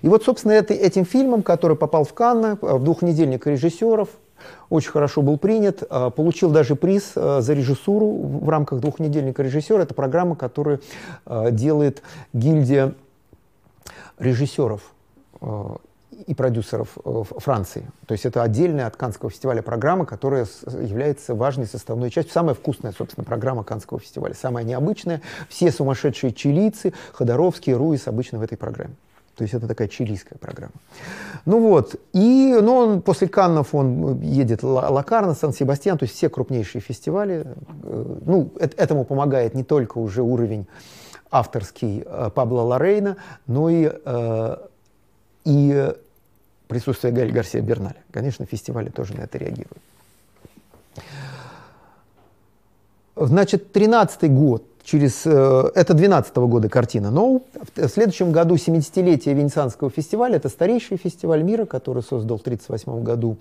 Speaker 1: И вот, собственно, это, этим фильмом, который попал в Канна, э, в двухнедельник режиссеров, очень хорошо был принят, а, получил даже приз а, за режиссуру в рамках двухнедельника режиссера. Это программа, которую а, делает гильдия режиссеров и продюсеров Франции. То есть это отдельная от Канского фестиваля программа, которая является важной составной частью. Самая вкусная, собственно, программа Канского фестиваля. Самая необычная. Все сумасшедшие чилийцы, Ходоровский, Руис обычно в этой программе. То есть это такая чилийская программа. Ну вот, и ну, он, после Каннов он э, едет Лакарна, Сан-Себастьян, то есть все крупнейшие фестивали. Э, ну, этому помогает не только уже уровень авторский э, Пабло Лорейна, но и, и присутствие Галь Гарсия Берналя. Конечно, фестивали тоже на это реагируют. Значит, 13 год, через... Э, это 12 -го года картина, но в следующем году 70-летие Венецианского фестиваля, это старейший фестиваль мира, который создал в 1938 году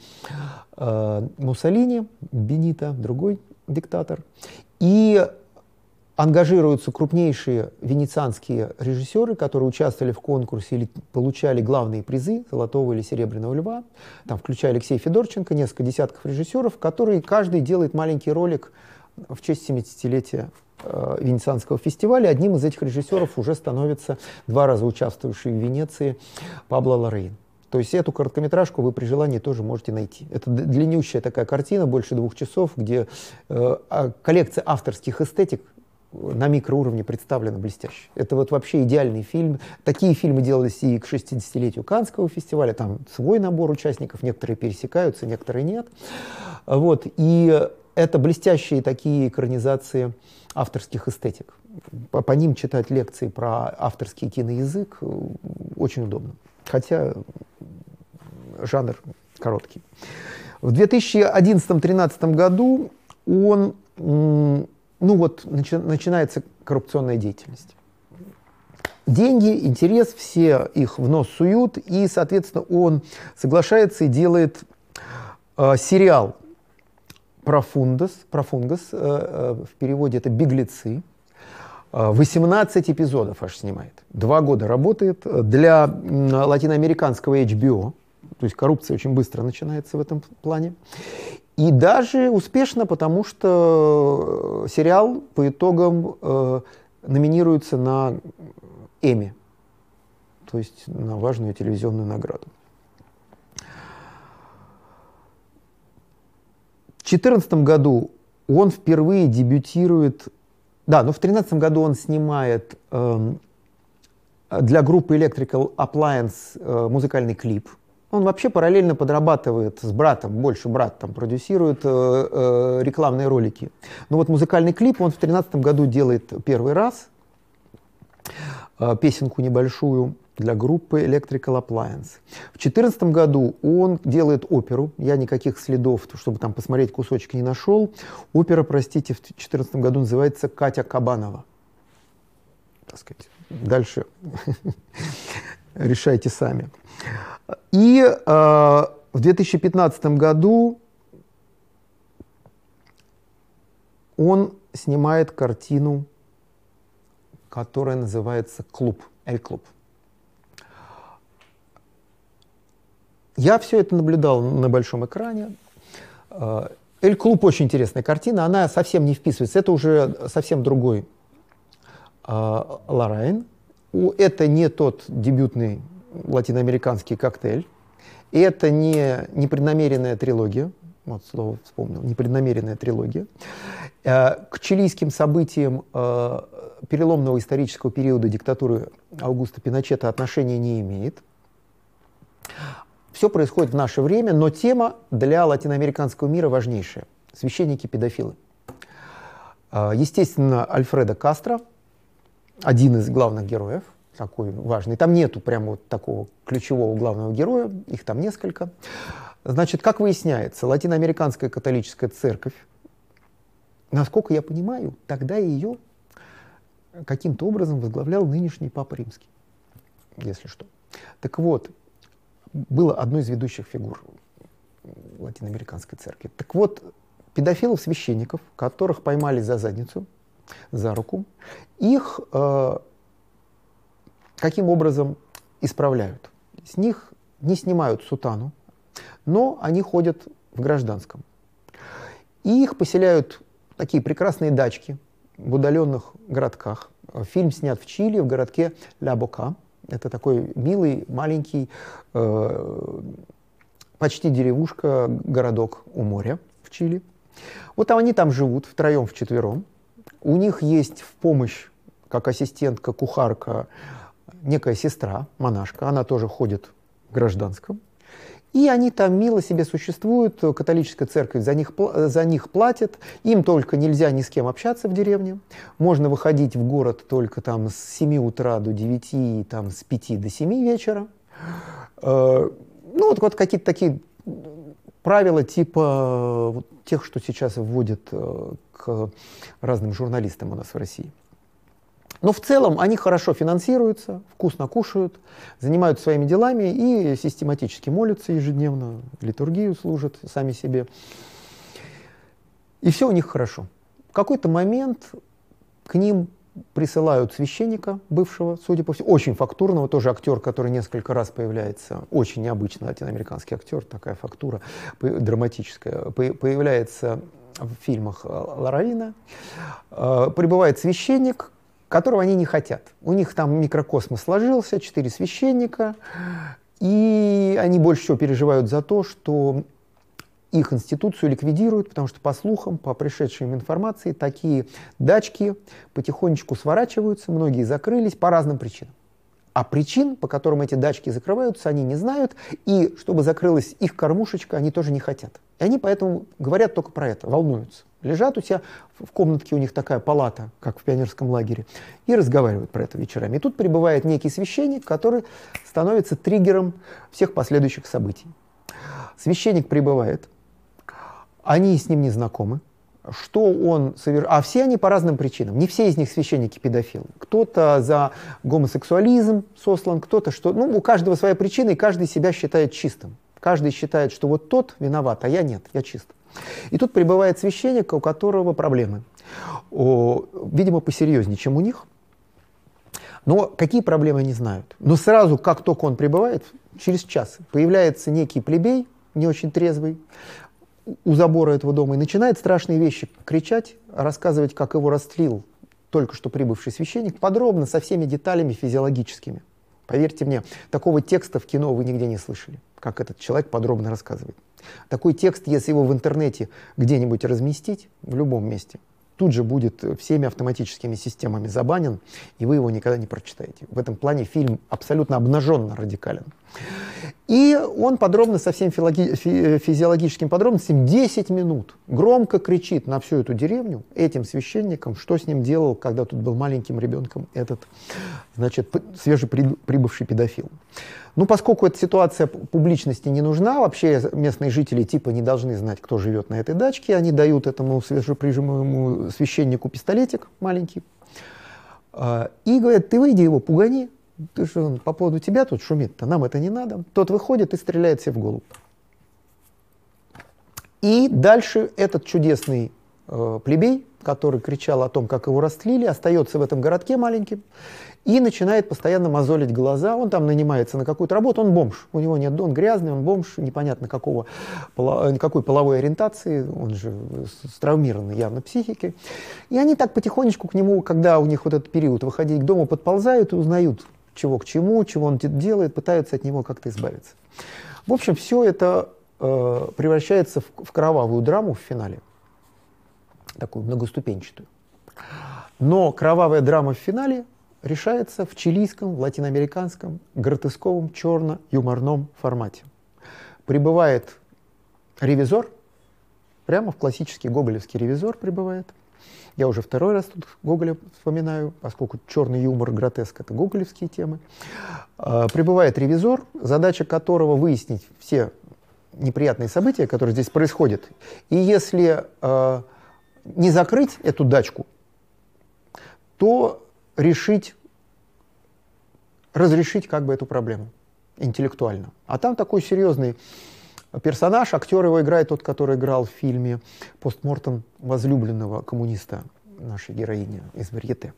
Speaker 1: э, Муссолини, Бенита, другой диктатор. И ангажируются крупнейшие венецианские режиссеры, которые участвовали в конкурсе или получали главные призы «Золотого» или «Серебряного льва». Там включая Алексея Федорченко, несколько десятков режиссеров, которые каждый делает маленький ролик в честь 70-летия Э, Венецианского фестиваля. Одним из этих режиссеров уже становится два раза участвовавший в Венеции Пабло Лорейн. То есть эту короткометражку вы при желании тоже можете найти. Это длиннющая такая картина, больше двух часов, где э, а, коллекция авторских эстетик э, на микроуровне представлена блестяще. Это вот вообще идеальный фильм. Такие фильмы делались и к 60-летию Канского фестиваля. Там свой набор участников, некоторые пересекаются, некоторые нет. Вот. И это блестящие такие экранизации авторских эстетик. По, по ним читать лекции про авторский киноязык э, очень удобно. Хотя жанр короткий. В 2011-2013 году он, ну вот, начи, начинается коррупционная деятельность. Деньги, интерес, все их в нос суют, и, соответственно, он соглашается и делает э, сериал профундус, профунгус, э, э, в переводе это «беглецы», 18 э, эпизодов аж снимает. Два года работает для латиноамериканского HBO. То есть коррупция очень быстро начинается в этом плане. И даже успешно, потому что сериал по итогам номинируется на Эми, то есть на важную телевизионную награду. 2014 году он впервые дебютирует, да, но ну, в 2013 году он снимает э, для группы Electrical Appliance э, музыкальный клип. Он вообще параллельно подрабатывает с братом, больше брат там продюсирует э, э, рекламные ролики. Но вот музыкальный клип он в 2013 году делает первый раз. Э, песенку небольшую для группы Electrical Appliance. В 2014 году он делает оперу. Я никаких следов, чтобы там посмотреть кусочки не нашел. Опера, простите, в 2014 году называется «Катя Кабанова». Так сказать, дальше решайте сами. И э, в 2015 году он снимает картину которая называется «Клуб», «Эль-клуб». Я все это наблюдал на большом экране. Э, «Эль-клуб» очень интересная картина, она совсем не вписывается, это уже совсем другой э, Лорайн. Это не тот дебютный латиноамериканский коктейль, это не непреднамеренная трилогия, вот слово вспомнил, непреднамеренная трилогия. Э, к чилийским событиям э, переломного исторического периода диктатуры Аугуста Пиночета отношения не имеет. Все происходит в наше время, но тема для латиноамериканского мира важнейшая. Священники-педофилы. Э, естественно, Альфредо Кастро, один из главных героев, такой важный. Там нету прямо вот такого ключевого главного героя, их там несколько. Значит, как выясняется, латиноамериканская католическая церковь, насколько я понимаю, тогда ее каким-то образом возглавлял нынешний Папа Римский, если что. Так вот, было одной из ведущих фигур латиноамериканской церкви. Так вот, педофилов-священников, которых поймали за задницу, за руку, их э, каким образом исправляют? С них не снимают сутану, но они ходят в гражданском. И их поселяют такие прекрасные дачки в удаленных городках. Фильм снят в Чили, в городке Ля Бока. Это такой милый, маленький, э, почти деревушка, городок у моря в Чили. Вот там они там живут втроем, вчетвером. У них есть в помощь, как ассистентка, кухарка, некая сестра, монашка. Она тоже ходит в гражданском. И они там мило себе существуют, католическая церковь за них, за них платит, им только нельзя ни с кем общаться в деревне, можно выходить в город только там с 7 утра до 9, там с 5 до 7 вечера. Э, ну, вот, вот какие-то такие правила типа э, вот, тех, что сейчас вводят э, к разным журналистам у нас в России. Но в целом они хорошо финансируются, вкусно кушают, занимаются своими делами и систематически молятся ежедневно, литургию служат сами себе. И все у них хорошо. В какой-то момент к ним присылают священника бывшего, судя по всему, очень фактурного, тоже актер, который несколько раз появляется, очень необычный, латиноамериканский актер, такая фактура драматическая, появляется в фильмах э, Лоравина. Э, прибывает священник, которого они не хотят. У них там микрокосмос сложился, четыре священника, и они больше всего переживают за то, что их институцию ликвидируют, потому что, по слухам, по пришедшей информации, такие дачки потихонечку сворачиваются, многие закрылись по разным причинам. А причин, по которым эти дачки закрываются, они не знают, и чтобы закрылась их кормушечка, они тоже не хотят. И они поэтому говорят только про это, волнуются. Лежат у тебя в комнатке, у них такая палата, как в пионерском лагере, и разговаривают про это вечерами. И тут прибывает некий священник, который становится триггером всех последующих событий. Священник прибывает, они с ним не знакомы, что он совершил. А все они по разным причинам. Не все из них священники педофилы. Кто-то за гомосексуализм сослан, кто-то что. Ну, у каждого своя причина, и каждый себя считает чистым. Каждый считает, что вот тот виноват, а я нет, я чист. И тут прибывает священник, у которого проблемы. О, видимо, посерьезнее, чем у них. Но какие проблемы они знают. Но сразу, как только он прибывает, через час появляется некий плебей, не очень трезвый, у забора этого дома и начинает страшные вещи кричать, рассказывать, как его растлил только что прибывший священник, подробно, со всеми деталями физиологическими. Поверьте мне, такого текста в кино вы нигде не слышали как этот человек подробно рассказывает. Такой текст, если его в интернете где-нибудь разместить, в любом месте, тут же будет всеми автоматическими системами забанен, и вы его никогда не прочитаете. В этом плане фильм абсолютно обнаженно радикален. И он подробно со всем фи э, физиологическим подробностями, 10 минут громко кричит на всю эту деревню этим священникам, что с ним делал, когда тут был маленьким ребенком этот, значит, свежеприбывший педофил. Ну, поскольку эта ситуация публичности не нужна, вообще местные жители типа не должны знать, кто живет на этой дачке, они дают этому свежеприжимому священнику пистолетик маленький, а, и говорят, ты выйди его, пугани, ты же по поводу тебя тут шумит-то, нам это не надо. Тот выходит и стреляет себе в голову. И дальше этот чудесный э, плебей, который кричал о том, как его растлили, остается в этом городке маленьким и начинает постоянно мозолить глаза. Он там нанимается на какую-то работу, он бомж. У него нет, он грязный, он бомж, непонятно какого, поло, э, какой половой ориентации, он же э, травмированный явно психики. И они так потихонечку к нему, когда у них вот этот период выходить к дому, подползают и узнают, чего к чему, чего он делает, пытаются от него как-то избавиться. В общем, все это э, превращается в, в кровавую драму в финале, такую многоступенчатую. Но кровавая драма в финале решается в чилийском, латиноамериканском, гротесковом, черно-юморном формате. Прибывает ревизор, прямо в классический гоголевский ревизор прибывает – я уже второй раз тут Гоголя вспоминаю, поскольку черный юмор, гротеск — это гоголевские темы. А, прибывает ревизор, задача которого выяснить все неприятные события, которые здесь происходят. И если э, не закрыть эту дачку, то решить, разрешить как бы эту проблему интеллектуально. А там такой серьезный персонаж, актер его играет тот, который играл в фильме «Постмортом возлюбленного коммуниста» нашей героини из Варьете.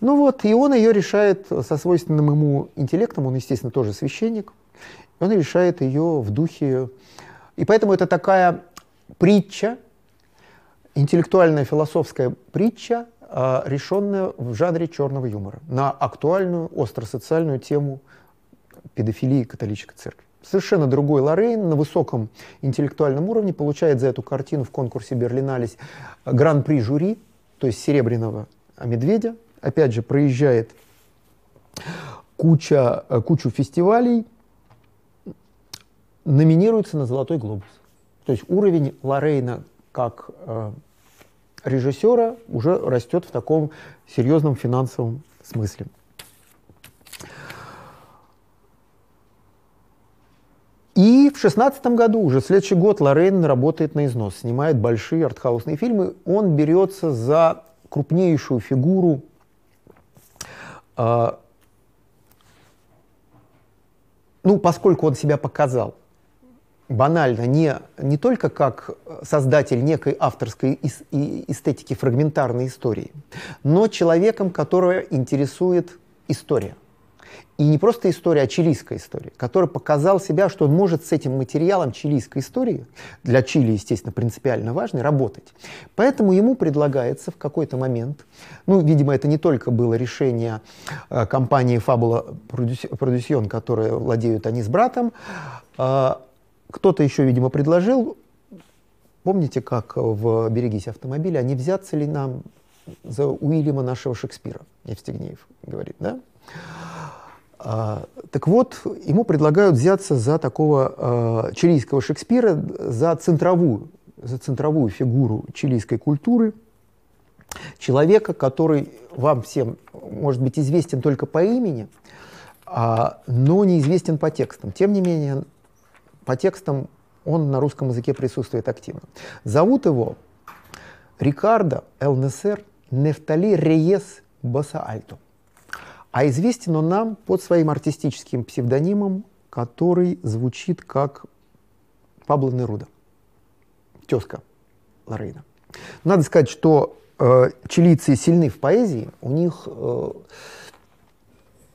Speaker 1: Ну вот, и он ее решает со свойственным ему интеллектом, он, естественно, тоже священник, он решает ее в духе... И поэтому это такая притча, интеллектуальная философская притча, а, решенная в жанре черного юмора на актуальную, остро социальную тему педофилии католической церкви совершенно другой Лоррейн на высоком интеллектуальном уровне получает за эту картину в конкурсе Берлиналис гран-при жюри, то есть серебряного медведя. Опять же, проезжает куча, э, кучу фестивалей, номинируется на «Золотой глобус». То есть уровень Лорейна как э, режиссера уже растет в таком серьезном финансовом смысле. И в шестнадцатом году, уже следующий год, Лорен работает на износ, снимает большие артхаусные фильмы. Он берется за крупнейшую фигуру э, ну, поскольку он себя показал банально не, не только как создатель некой авторской эс эстетики фрагментарной истории, но человеком, которого интересует история. И не просто история, а чилийская история, который показал себя, что он может с этим материалом чилийской истории, для Чили, естественно, принципиально важный, работать. Поэтому ему предлагается в какой-то момент, ну, видимо, это не только было решение э, компании Фабула Продюсион, которые владеют они с братом, э, кто-то еще, видимо, предложил, помните, как в «Берегись автомобиля», они а взятся ли нам за Уильяма нашего Шекспира, Евстигнеев говорит, да? А, так вот, ему предлагают взяться за такого а, чилийского Шекспира, за центровую, за центровую фигуру чилийской культуры, человека, который вам всем может быть известен только по имени, а, но неизвестен по текстам. Тем не менее, по текстам он на русском языке присутствует активно. Зовут его Рикардо Элнесер Нефтали Рейес Басаальто. А известен он нам под своим артистическим псевдонимом, который звучит как Пабло Неруда, тезка Лорейна. Надо сказать, что э, чилийцы сильны в поэзии, у них э,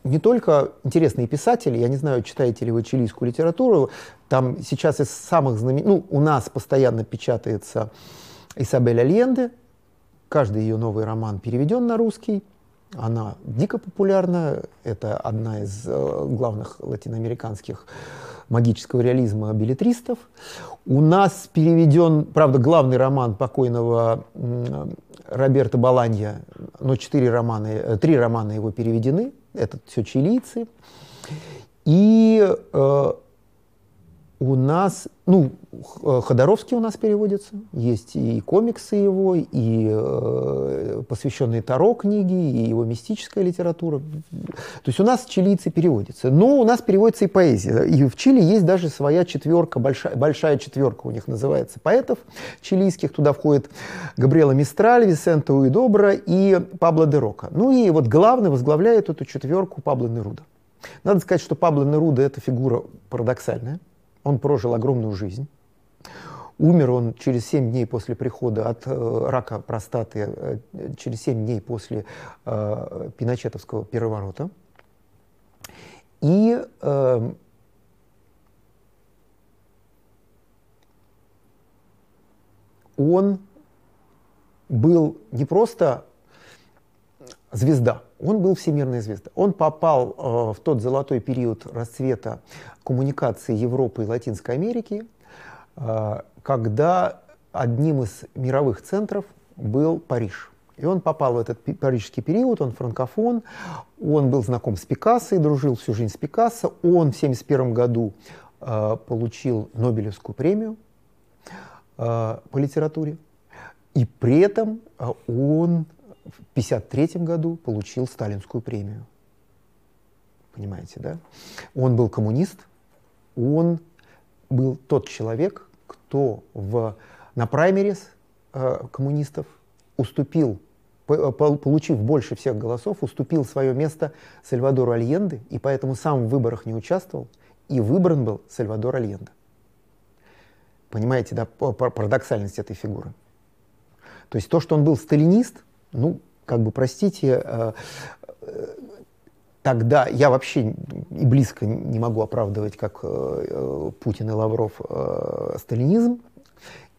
Speaker 1: не только интересные писатели, я не знаю, читаете ли вы чилийскую литературу, там сейчас из самых знаменитых, ну, у нас постоянно печатается Исабель Альенде, каждый ее новый роман переведен на русский – она дико популярна, это одна из э, главных латиноамериканских магического реализма билетристов. У нас переведен, правда, главный роман покойного Роберта Баланья, но четыре романа, э, три романа его переведены, это все чилийцы. И э, у нас, ну, э, Ходоровский у нас переводится, есть и комиксы его, и э, посвященные Таро книги, и его мистическая литература. То есть у нас чилийцы переводятся. Но у нас переводится и поэзия. И в Чили есть даже своя четверка, большая, большая четверка у них называется поэтов чилийских. Туда входит Габриэла Мистраль, Висенто Уидобра и Пабло де Рока. Ну и вот главный возглавляет эту четверку Пабло Неруда. Надо сказать, что Пабло Неруда – это фигура парадоксальная – он прожил огромную жизнь. Умер он через 7 дней после прихода от э, рака простаты, э, через 7 дней после э, пиночетовского переворота. И э, он был не просто звезда, он был всемирная звезда. Он попал э, в тот золотой период расцвета коммуникации Европы и Латинской Америки, э, когда одним из мировых центров был Париж. И он попал в этот парижский период, он франкофон, он был знаком с Пикассо и дружил всю жизнь с Пикассо. Он в 1971 году э, получил Нобелевскую премию э, по литературе. И при этом э, он в 1953 году получил Сталинскую премию. Понимаете, да? Он был коммунист – он был тот человек, кто в, на праймерис э, коммунистов уступил, по, э, получив больше всех голосов, уступил свое место Сальвадору Альенде, и поэтому сам в выборах не участвовал, и выбран был Сальвадор Альенде. Понимаете, да, парадоксальность этой фигуры. То есть то, что он был сталинист, ну, как бы, простите, э, э тогда я вообще и близко не могу оправдывать, как э, э Путин и Лавров, э, сталинизм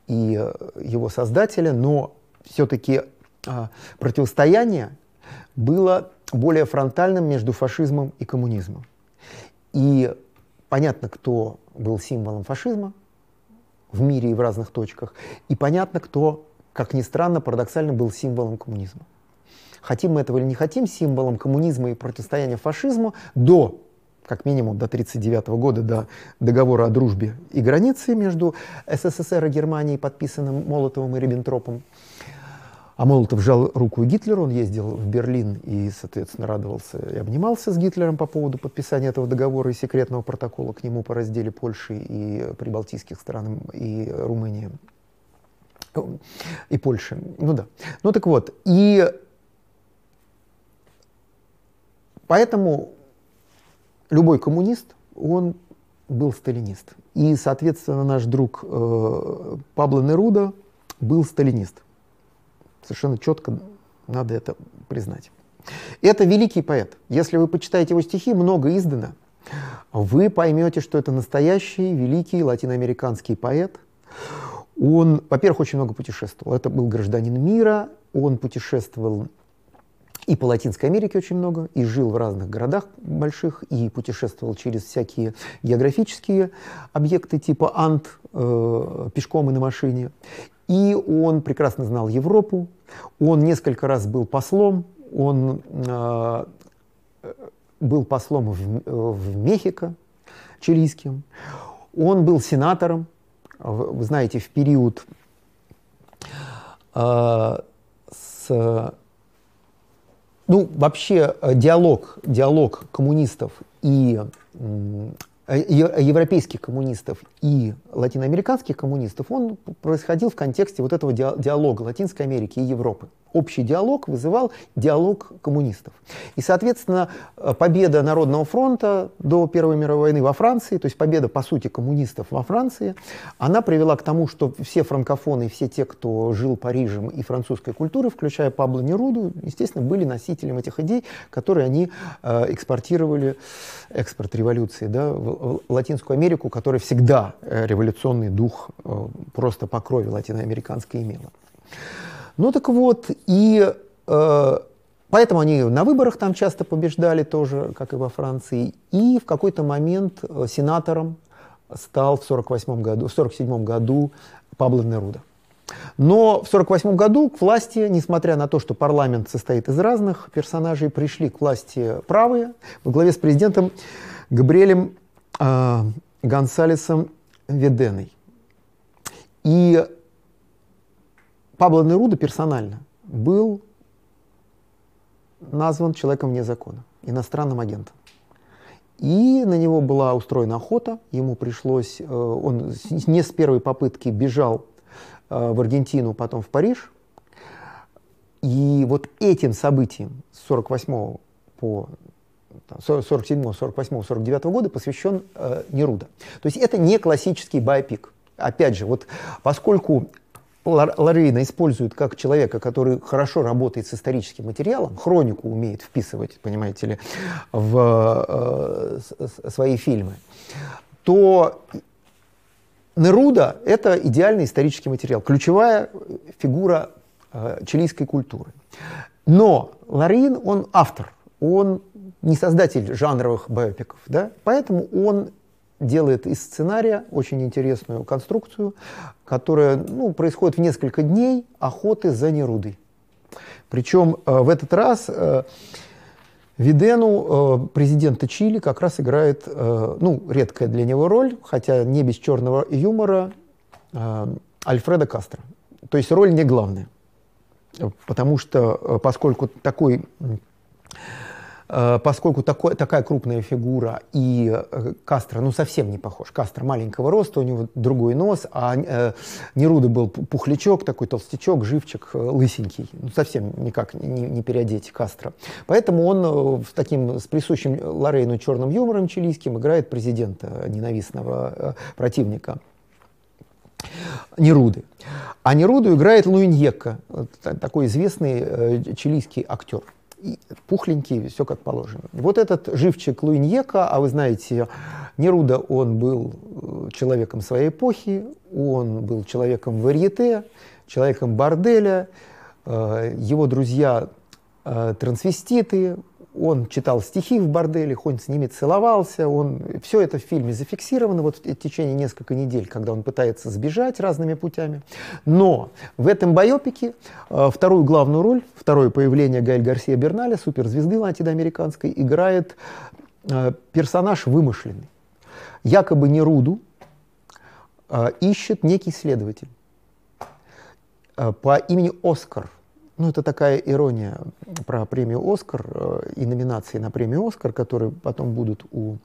Speaker 1: и э, его создателя, но все-таки э, противостояние было более фронтальным между фашизмом и коммунизмом. И понятно, кто был символом фашизма в мире и в разных точках, и понятно, кто, как ни странно, парадоксально был символом коммунизма хотим мы этого или не хотим, символом коммунизма и противостояния фашизму до как минимум до 1939 года, до договора о дружбе и границе между СССР и Германией, подписанным Молотовым и Риббентропом. А Молотов жал руку Гитлеру, он ездил в Берлин и, соответственно, радовался и обнимался с Гитлером по поводу подписания этого договора и секретного протокола к нему по разделе Польши и прибалтийских стран и Румынии и Польши. Ну да. Ну так вот, и Поэтому любой коммунист, он был сталинист. И, соответственно, наш друг э, Пабло Неруда был сталинист. Совершенно четко надо это признать. Это великий поэт. Если вы почитаете его стихи, много издано, вы поймете, что это настоящий великий латиноамериканский поэт. Он, во-первых, очень много путешествовал. Это был гражданин мира, он путешествовал и по Латинской Америке очень много, и жил в разных городах больших, и путешествовал через всякие географические объекты типа Ант, э, пешком и на машине. И он прекрасно знал Европу, он несколько раз был послом, он э, был послом в, в Мехико чилийским, он был сенатором, вы знаете, в период э, с ну, вообще э, диалог, диалог коммунистов и э, европейских коммунистов и латиноамериканских коммунистов, он происходил в контексте вот этого диалога Латинской Америки и Европы. Общий диалог вызывал диалог коммунистов. И, соответственно, э, победа Народного фронта до Первой мировой войны во Франции, то есть победа, по сути, коммунистов во Франции, она привела к тому, что все франкофоны, все те, кто жил Парижем и французской культуры, включая Пабло Неруду, естественно, были носителем этих идей, которые они э, экспортировали, экспорт революции, да, в Латинскую Америку, которая всегда революционная э, революционный дух э, просто по крови латиноамериканской имела. Ну так вот, и э, поэтому они на выборах там часто побеждали тоже, как и во Франции. И в какой-то момент э, сенатором стал в 48 году, в 47 году Пабло Неруда. Но в 1948 году к власти, несмотря на то, что парламент состоит из разных персонажей, пришли к власти правые во главе с президентом Габриэлем э, Гонсалесом Веденой. И Пабло Неруда персонально был назван человеком вне закона, иностранным агентом. И на него была устроена охота, ему пришлось, э, он не с первой попытки бежал э, в Аргентину, потом в Париж. И вот этим событием с 48 по 47, 48, 49 года посвящен э, Неруда. То есть это не классический биопик. Опять же, вот поскольку Ларвина используют как человека, который хорошо работает с историческим материалом, хронику умеет вписывать, понимаете ли, в э, свои фильмы, то Неруда — это идеальный исторический материал, ключевая фигура э, чилийской культуры. Но Ларин, он автор, он не создатель жанровых биопиков, да? поэтому он делает из сценария очень интересную конструкцию, которая ну, происходит в несколько дней охоты за Нерудой. Причем э, в этот раз э, Видену, э, президента Чили, как раз играет э, ну, редкая для него роль, хотя не без черного юмора, э, Альфреда Кастро. То есть роль не главная. Потому что, э, поскольку такой Э, поскольку такой, такая крупная фигура и э, Кастро, ну, совсем не похож. Кастро маленького роста, у него другой нос, а э, Неруда был пухлячок, такой толстячок, живчик, э, лысенький. Ну, совсем никак не, не переодеть Кастро. Поэтому он с таким, с присущим Лорейну черным юмором чилийским играет президента ненавистного противника. Неруды. А Неруду играет Луиньека, такой известный чилийский актер пухленький, все как положено. Вот этот живчик Луиньека, а вы знаете, Неруда, он был э, человеком своей эпохи, он был человеком варьете, человеком борделя, э, его друзья э, трансвеститы, он читал стихи в борделях, он с ними целовался, он... все это в фильме зафиксировано вот в течение нескольких недель, когда он пытается сбежать разными путями. Но в этом биопике э, вторую главную роль, второе появление Гаэль Гарсия Берналя, суперзвезды латиноамериканской, играет э, персонаж вымышленный. Якобы не Руду, а ищет некий следователь э, по имени Оскар – ну, это такая ирония про премию «Оскар» э, и номинации на премию «Оскар», которые потом будут у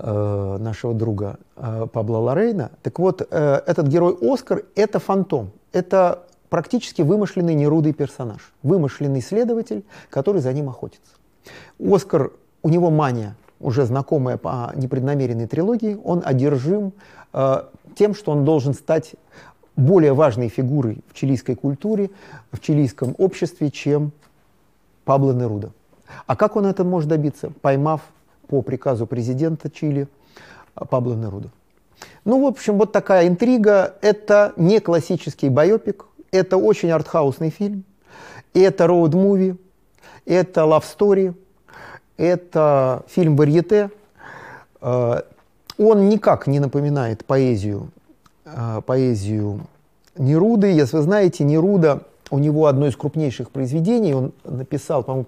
Speaker 1: э, нашего друга э, Пабла Лорейна. Так вот, э, этот герой «Оскар» — это фантом, это практически вымышленный нерудый персонаж, вымышленный следователь, который за ним охотится. «Оскар», у него мания, уже знакомая по непреднамеренной трилогии, он одержим э, тем, что он должен стать более важной фигурой в чилийской культуре, в чилийском обществе, чем Пабло Неруда. А как он это может добиться? Поймав по приказу президента Чили а, Пабло Неруда. Ну, в общем, вот такая интрига. Это не классический байопик, это очень артхаусный фильм, это роуд-муви, это лавстори, это фильм варьете. Э, он никак не напоминает поэзию Э, поэзию Неруды. Если вы знаете, Неруда, у него одно из крупнейших произведений, он написал, по-моему,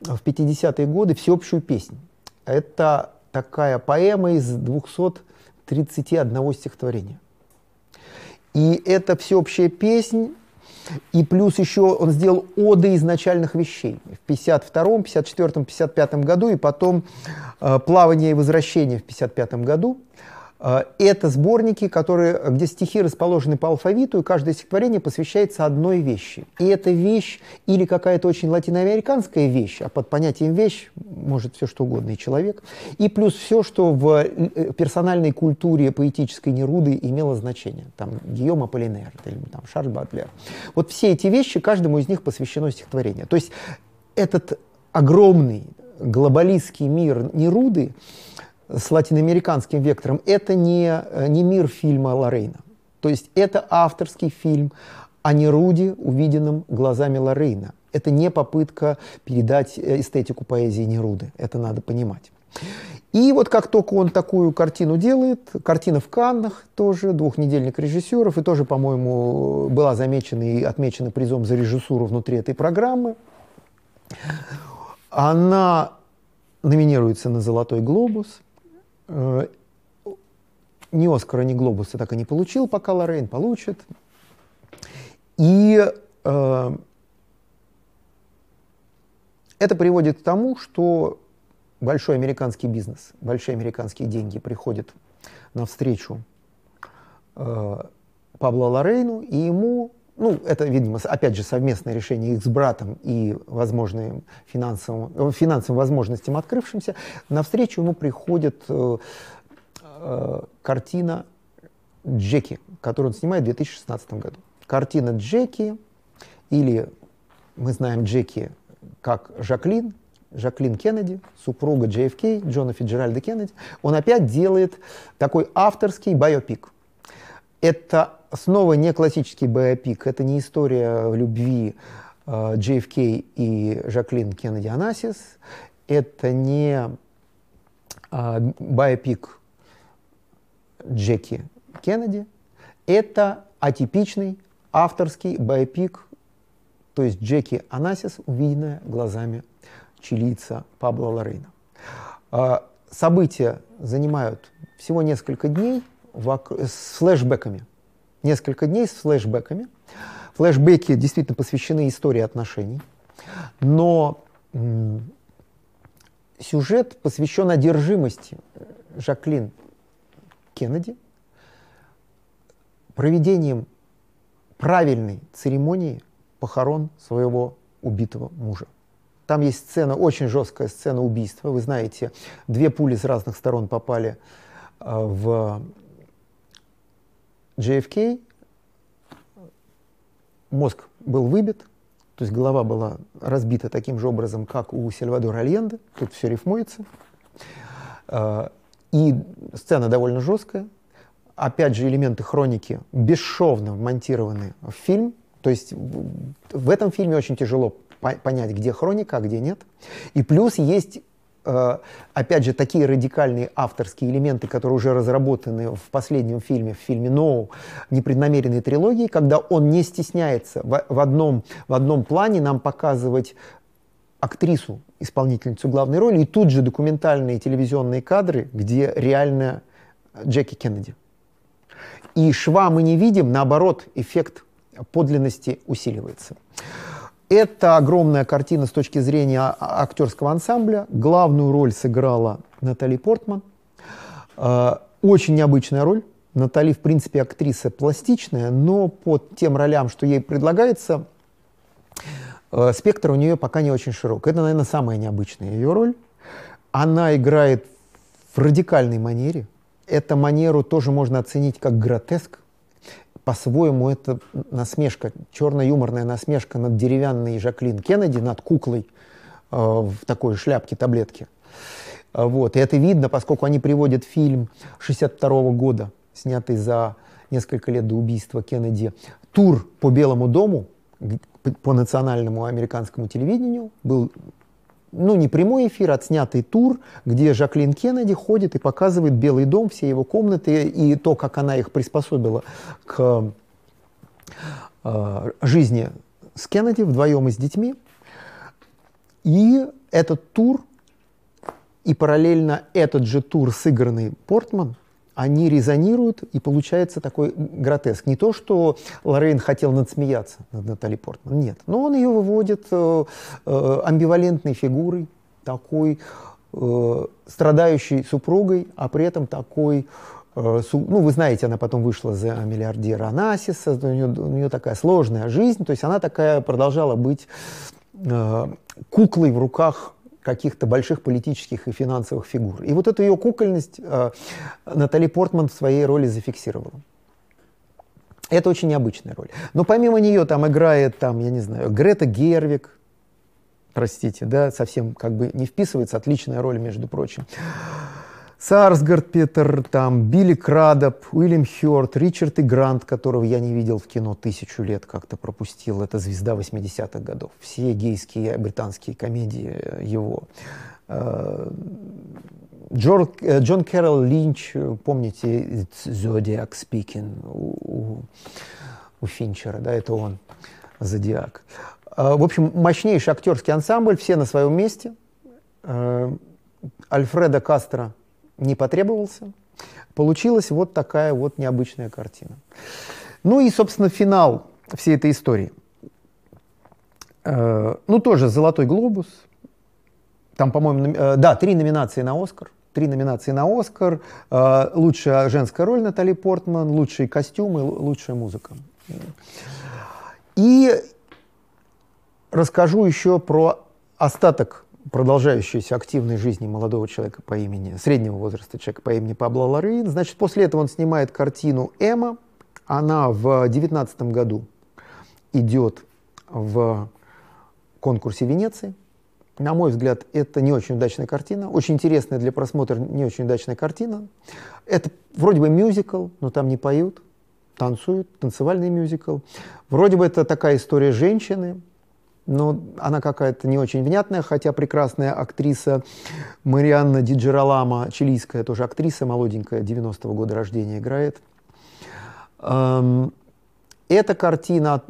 Speaker 1: в 50-е годы всеобщую песнь. Это такая поэма из 231 стихотворения. И это всеобщая песнь, и плюс еще он сделал оды изначальных вещей в 52-м, 54-м, 55-м году, и потом э, плавание и возвращение в 55-м году. Э, это сборники, которые, где стихи расположены по алфавиту, и каждое стихотворение посвящается одной вещи. И эта вещь или какая-то очень латиноамериканская вещь, а под понятием вещь может все что угодно и человек, и плюс все, что в э, персональной культуре поэтической Неруды имело значение. Там Гийома Полинер, или там Шарль Батлер. Вот все эти вещи, каждому из них посвящено стихотворение. То есть этот огромный глобалистский мир Неруды – с латиноамериканским вектором, это не, э, не мир фильма Лорейна. То есть это авторский фильм о Неруде, увиденном глазами Лорейна. Это не попытка передать э, эстетику поэзии Неруды. Это надо понимать. И вот как только он такую картину делает, картина в Каннах тоже, двухнедельник режиссеров, и тоже, по-моему, была замечена и отмечена призом за режиссуру внутри этой программы, она номинируется на «Золотой глобус», Э, ни Оскара, ни Глобуса так и не получил, пока Лоррейн получит. И э, это приводит к тому, что большой американский бизнес, большие американские деньги приходят навстречу э, Пабло Лорейну, и ему ну, это, видимо, опять же, совместное решение их с братом и возможным финансовым, э, финансовым возможностям открывшимся, навстречу ему приходит э, э, картина Джеки, которую он снимает в 2016 году. Картина Джеки, или мы знаем Джеки как Жаклин, Жаклин Кеннеди, супруга JFK, Джона Фиджеральда Кеннеди, он опять делает такой авторский биопик. Это снова не классический биопик, это не история любви JFK э, и Жаклин Кеннеди Анасис, это не э, биопик Джеки Кеннеди, это атипичный авторский биопик, то есть Джеки Анасис, увиденная глазами чилийца Пабло Лорейна. Э, события занимают всего несколько дней с флешбеками – несколько дней с флешбеками. Флешбеки действительно посвящены истории отношений, но сюжет посвящен одержимости э, Жаклин Кеннеди проведением правильной церемонии похорон своего убитого мужа. Там есть сцена, очень жесткая сцена убийства. Вы знаете, две пули с разных сторон попали э, в JFK мозг был выбит, то есть голова была разбита таким же образом, как у Сальвадора Альенде, тут все рифмуется. А, и сцена довольно жесткая. Опять же, элементы хроники бесшовно вмонтированы в фильм. То есть в этом фильме очень тяжело понять, где хроника, а где нет. И плюс есть Э, опять же, такие радикальные авторские элементы, которые уже разработаны в последнем фильме, в фильме «Ноу», непреднамеренной трилогии, когда он не стесняется в, в, одном, в одном плане нам показывать актрису, исполнительницу главной роли, и тут же документальные телевизионные кадры, где реально Джеки Кеннеди. И шва мы не видим, наоборот, эффект подлинности усиливается. Это огромная картина с точки зрения а, а, актерского ансамбля. Главную роль сыграла Натали Портман. Э, очень необычная роль. Натали, в принципе, актриса пластичная, но под тем ролям, что ей предлагается, э, спектр у нее пока не очень широк. Это, наверное, самая необычная ее роль. Она играет в радикальной манере. Эту манеру тоже можно оценить как гротеск по-своему это насмешка, черно-юморная насмешка над деревянной Жаклин Кеннеди, над куклой э, в такой шляпке, таблетке. Э, вот. И это видно, поскольку они приводят фильм 62 года, снятый за несколько лет до убийства Кеннеди. Тур по Белому дому по национальному американскому телевидению был ну, не прямой эфир, а отснятый тур, где Жаклин Кеннеди ходит и показывает Белый дом, все его комнаты и то, как она их приспособила к э, жизни с Кеннеди вдвоем и с детьми. И этот тур и параллельно этот же тур, сыгранный Портман, они резонируют, и получается такой гротеск. Не то, что Лорейн хотел надсмеяться над Натали Портман, нет. Но он ее выводит э, э, амбивалентной фигурой, такой э, страдающей супругой, а при этом такой э, ну, вы знаете, она потом вышла за миллиардера Анасиса, у нее, у нее такая сложная жизнь, то есть она такая продолжала быть э, куклой в руках каких-то больших политических и финансовых фигур. И вот эту ее кукольность э, Натали Портман в своей роли зафиксировала. Это очень необычная роль. Но помимо нее там играет, там, я не знаю, Грета Гервик, простите, да, совсем как бы не вписывается, отличная роль, между прочим. Сарсгард Петер, там, Билли Крадоп, Уильям Хёрд, Ричард и Грант, которого я не видел в кино тысячу лет, как-то пропустил. Это звезда 80-х годов. Все гейские британские комедии э, его. Э, Джор, э, Джон Кэрол Линч, помните, Зодиак Спикин у, у, Финчера, да, это он, Зодиак. В общем, мощнейший актерский ансамбль, все на своем месте. Альфреда Кастро – не потребовался. Получилась вот такая вот необычная картина. Ну и, собственно, финал всей этой истории. Э, ну, тоже «Золотой глобус». Там, по-моему, э, да, три номинации на «Оскар». Три номинации на «Оскар». Э, лучшая женская роль Натали Портман, лучшие костюмы, лучшая музыка. И расскажу еще про остаток продолжающейся активной жизни молодого человека по имени, среднего возраста человека по имени Пабло Лорейн. Значит, после этого он снимает картину «Эма». Она в 19 году идет в конкурсе Венеции. На мой взгляд, это не очень удачная картина. Очень интересная для просмотра не очень удачная картина. Это вроде бы мюзикл, но там не поют, танцуют, танцевальный мюзикл. Вроде бы это такая история женщины, но она какая-то не очень внятная, хотя прекрасная актриса Марианна Диджералама, чилийская тоже актриса, молоденькая, 90-го года рождения играет. Эм, эта картина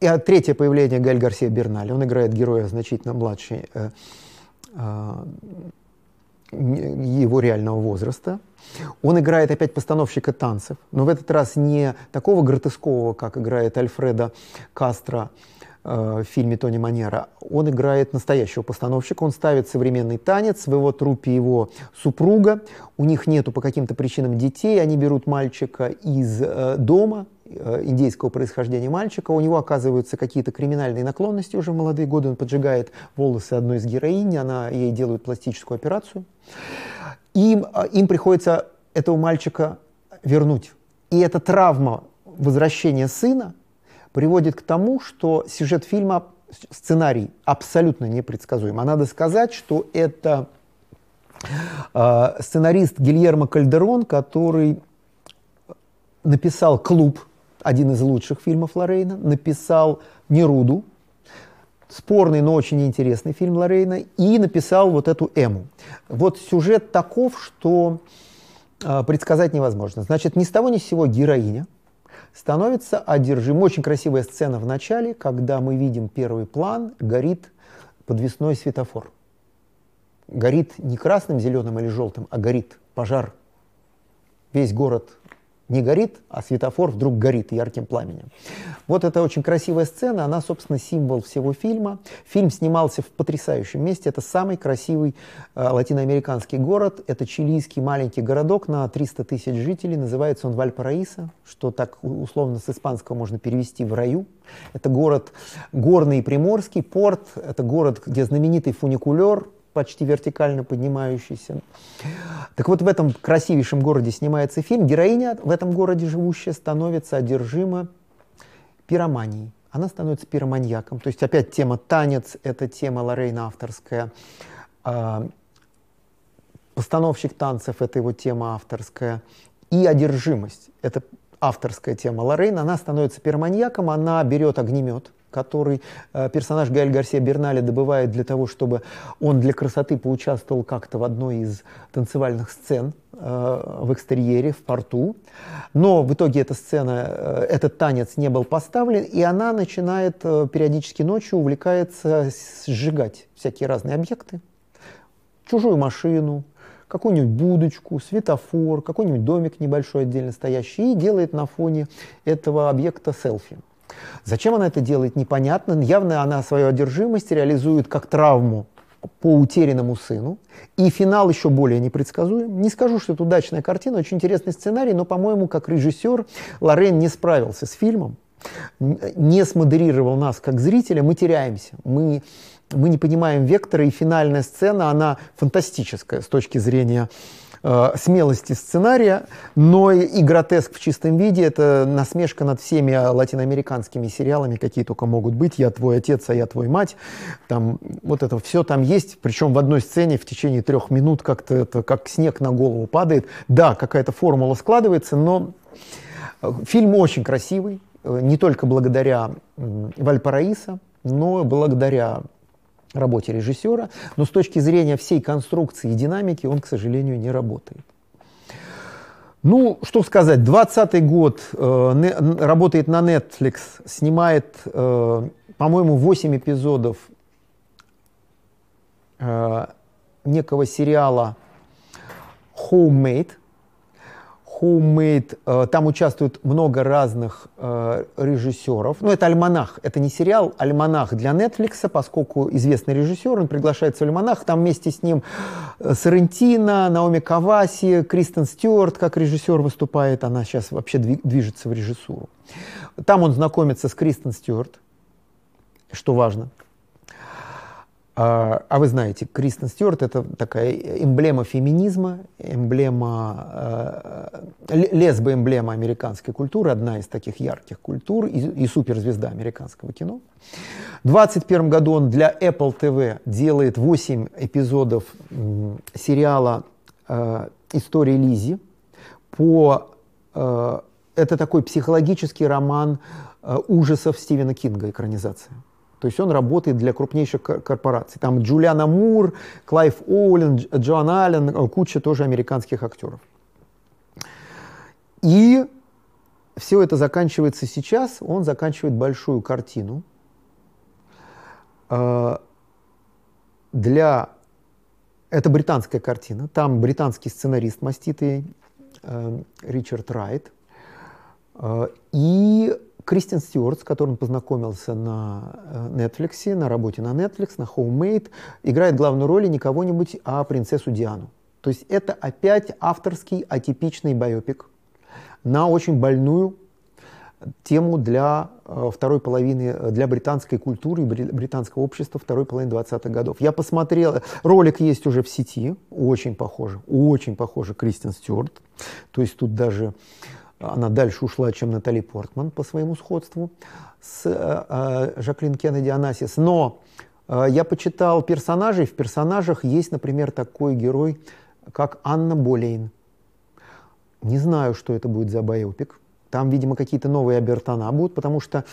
Speaker 1: и э, третье появление Галь Гарсия Берналь. Он играет героя значительно младше э, э, его реального возраста. Он играет опять постановщика танцев, но в этот раз не такого гротескового, как играет Альфреда Кастро Э, в фильме Тони Манера, он играет настоящего постановщика, он ставит современный танец, в его трупе его супруга, у них нету по каким-то причинам детей, они берут мальчика из э, дома, э, индейского происхождения мальчика, у него оказываются какие-то криминальные наклонности уже в молодые годы, он поджигает волосы одной из героинь, она ей делает пластическую операцию, им, им приходится этого мальчика вернуть. И эта травма возвращения сына – приводит к тому, что сюжет фильма, сценарий абсолютно непредсказуем. А надо сказать, что это э, сценарист Гильермо Кальдерон, который написал «Клуб», один из лучших фильмов Лорейна, написал «Неруду», спорный, но очень интересный фильм Лорейна, и написал вот эту «Эму». Вот сюжет таков, что а, предсказать невозможно. Значит, ни с того ни с сего героиня – становится одержимым. Очень красивая сцена в начале, когда мы видим первый план, горит подвесной светофор. Горит не красным, зеленым или желтым, а горит пожар. Весь город не горит, а светофор вдруг горит ярким пламенем. Вот это очень красивая сцена, она, собственно, символ всего фильма. Фильм снимался в потрясающем месте, это самый красивый э, латиноамериканский город, это чилийский маленький городок на 300 тысяч жителей, называется он Вальпараиса, что так условно с испанского можно перевести в раю. Это город горный и приморский, порт, это город, где знаменитый фуникулер, почти вертикально поднимающийся. Так вот, в этом красивейшем городе снимается фильм. Героиня в этом городе живущая становится одержима пироманией. Она становится пироманьяком. То есть опять тема танец, это тема Лорейна авторская. А, Постановщик танцев – это его тема авторская. И одержимость – это авторская тема Лорейна. Она становится пироманьяком, она берет огнемет, который э, персонаж Галь Гарсия Бернале добывает для того, чтобы он для красоты поучаствовал как-то в одной из танцевальных сцен э, в экстерьере, в порту. Но в итоге эта сцена, э, этот танец не был поставлен, и она начинает периодически ночью увлекается сжигать всякие разные объекты. Чужую машину, какую-нибудь будочку, светофор, какой-нибудь домик небольшой отдельно стоящий и делает на фоне этого объекта селфи. Зачем она это делает, непонятно. Явно она свою одержимость реализует как травму по утерянному сыну. И финал еще более непредсказуем. Не скажу, что это удачная картина, очень интересный сценарий, но, по-моему, как режиссер Лорен не справился с фильмом, не смодерировал нас как зрителя, мы теряемся. Мы мы не понимаем вектора, и финальная сцена, она фантастическая с точки зрения Э, смелости сценария, но и, и гротеск в чистом виде – это насмешка над всеми латиноамериканскими сериалами, какие только могут быть. «Я твой отец, а я твой мать». Там, вот это все там есть, причем в одной сцене в течение трех минут как-то это как снег на голову падает. Да, какая-то формула складывается, но э, фильм очень красивый, э, не только благодаря Вальпараиса, но благодаря работе режиссера, но с точки зрения всей конструкции и динамики он, к сожалению, не работает. Ну, что сказать, 20 год э, работает на Netflix, снимает, э, по-моему, 8 эпизодов э, некого сериала Homemade – Who Made. Э, там участвуют много разных э, режиссеров. Ну, это «Альманах». Это не сериал, «Альманах» для Netflix, поскольку известный режиссер, он приглашается в «Альманах». Там вместе с ним э, Сарентино, Наоми Каваси, Кристен Стюарт как режиссер выступает. Она сейчас вообще движется в режиссуру. Там он знакомится с Кристен Стюарт, что важно. А, а, вы знаете, Кристен Стюарт это такая эмблема феминизма, эмблема, э, эмблема американской культуры, одна из таких ярких культур и, и суперзвезда американского кино. В 2021 году он для Apple TV делает 8 эпизодов сериала э, «История Лизи». По, э, это такой психологический роман э, ужасов Стивена Кинга экранизация. То есть он работает для крупнейших корпораций. Там Джулиана Мур, Клайв Оуэн, Джоан Аллен, э, куча тоже американских актеров. И все это заканчивается сейчас. Он заканчивает большую картину э, для... Это британская картина. Там британский сценарист маститый э, Ричард Райт. И Кристин Стюарт, с которым он познакомился на э, Netflix, на работе на Netflix, на Homemade, играет главную роль не кого-нибудь, а принцессу Диану. То есть это опять авторский атипичный биопик на очень больную тему для э, второй половины, э, для британской культуры и британского общества второй половины 20-х годов. Я посмотрел, ролик есть уже в сети, очень похоже, очень похоже Кристин Стюарт. То есть тут даже она дальше ушла, чем Натали Портман по своему сходству с э, э, Жаклин Кеннеди Анасис. Но э, я почитал персонажей. В персонажах есть, например, такой герой, как Анна Болейн. Не знаю, что это будет за байопик. Там, видимо, какие-то новые обертона будут, потому что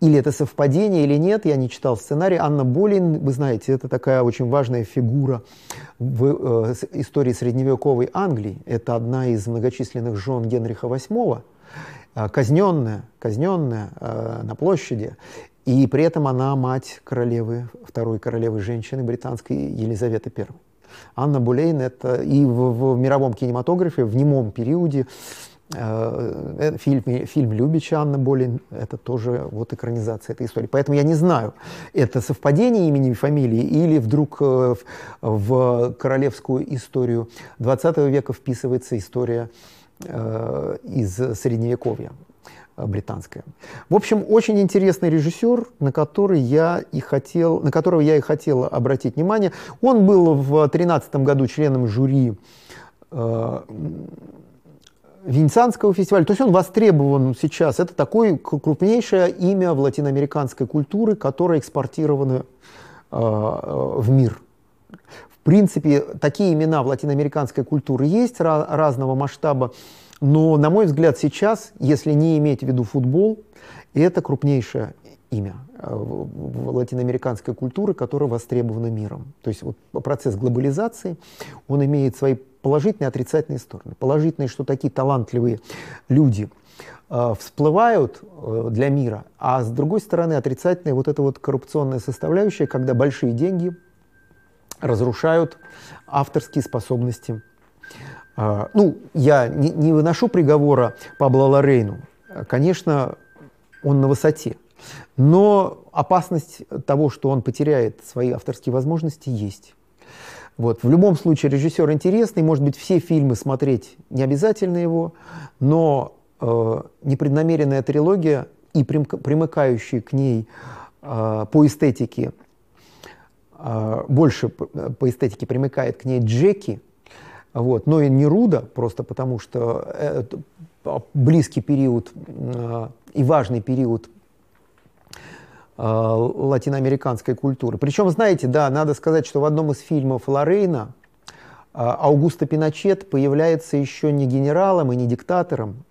Speaker 1: или это совпадение, или нет, я не читал сценарий. Анна Болин, вы знаете, это такая очень важная фигура в э, истории средневековой Англии. Это одна из многочисленных жен Генриха VIII, э, казненная, казненная э, на площади. И при этом она мать королевы, второй королевы женщины британской Елизаветы I. Анна Булейн это и в, в мировом кинематографе в немом периоде Э, э, фильм, фильм Любича Анна Болин, это тоже вот экранизация этой истории. Поэтому я не знаю, это совпадение имени и фамилии или вдруг э, в королевскую историю 20 века вписывается история из Средневековья британская. В общем, очень интересный режиссер, на который я и хотел, на которого я и хотел обратить внимание. Он был в 2013 году членом жюри Венецианского фестиваля. То есть он востребован сейчас. Это такое крупнейшее имя в латиноамериканской культуре, которое экспортировано э, в мир. В принципе, такие имена в латиноамериканской культуре есть ra- разного масштаба, но, на мой взгляд, сейчас, если не иметь в виду футбол, это крупнейшее имя э, в латиноамериканской культуры, которое востребовано миром. То есть вот процесс глобализации, он имеет свои положительные и отрицательные стороны. Положительные, что такие талантливые люди э, всплывают э, для мира, а с другой стороны отрицательная вот эта вот коррупционная составляющая, когда большие деньги разрушают авторские способности. Э, ну, я не, не выношу приговора Пабло Лорейну. Конечно, он на высоте. Но опасность того, что он потеряет свои авторские возможности, есть. Вот. В любом случае режиссер интересный, может быть, все фильмы смотреть не обязательно его, но э, непреднамеренная трилогия и примыкающие к ней э, по эстетике, э, больше э, по эстетике примыкает к ней Джеки, вот, но и не Руда, просто потому что э, близкий период э, и важный период Э, латиноамериканской культуры. Причем, знаете, да, надо сказать, что в одном из фильмов Лорейна э, Аугусто Пиночет появляется еще не генералом и не диктатором,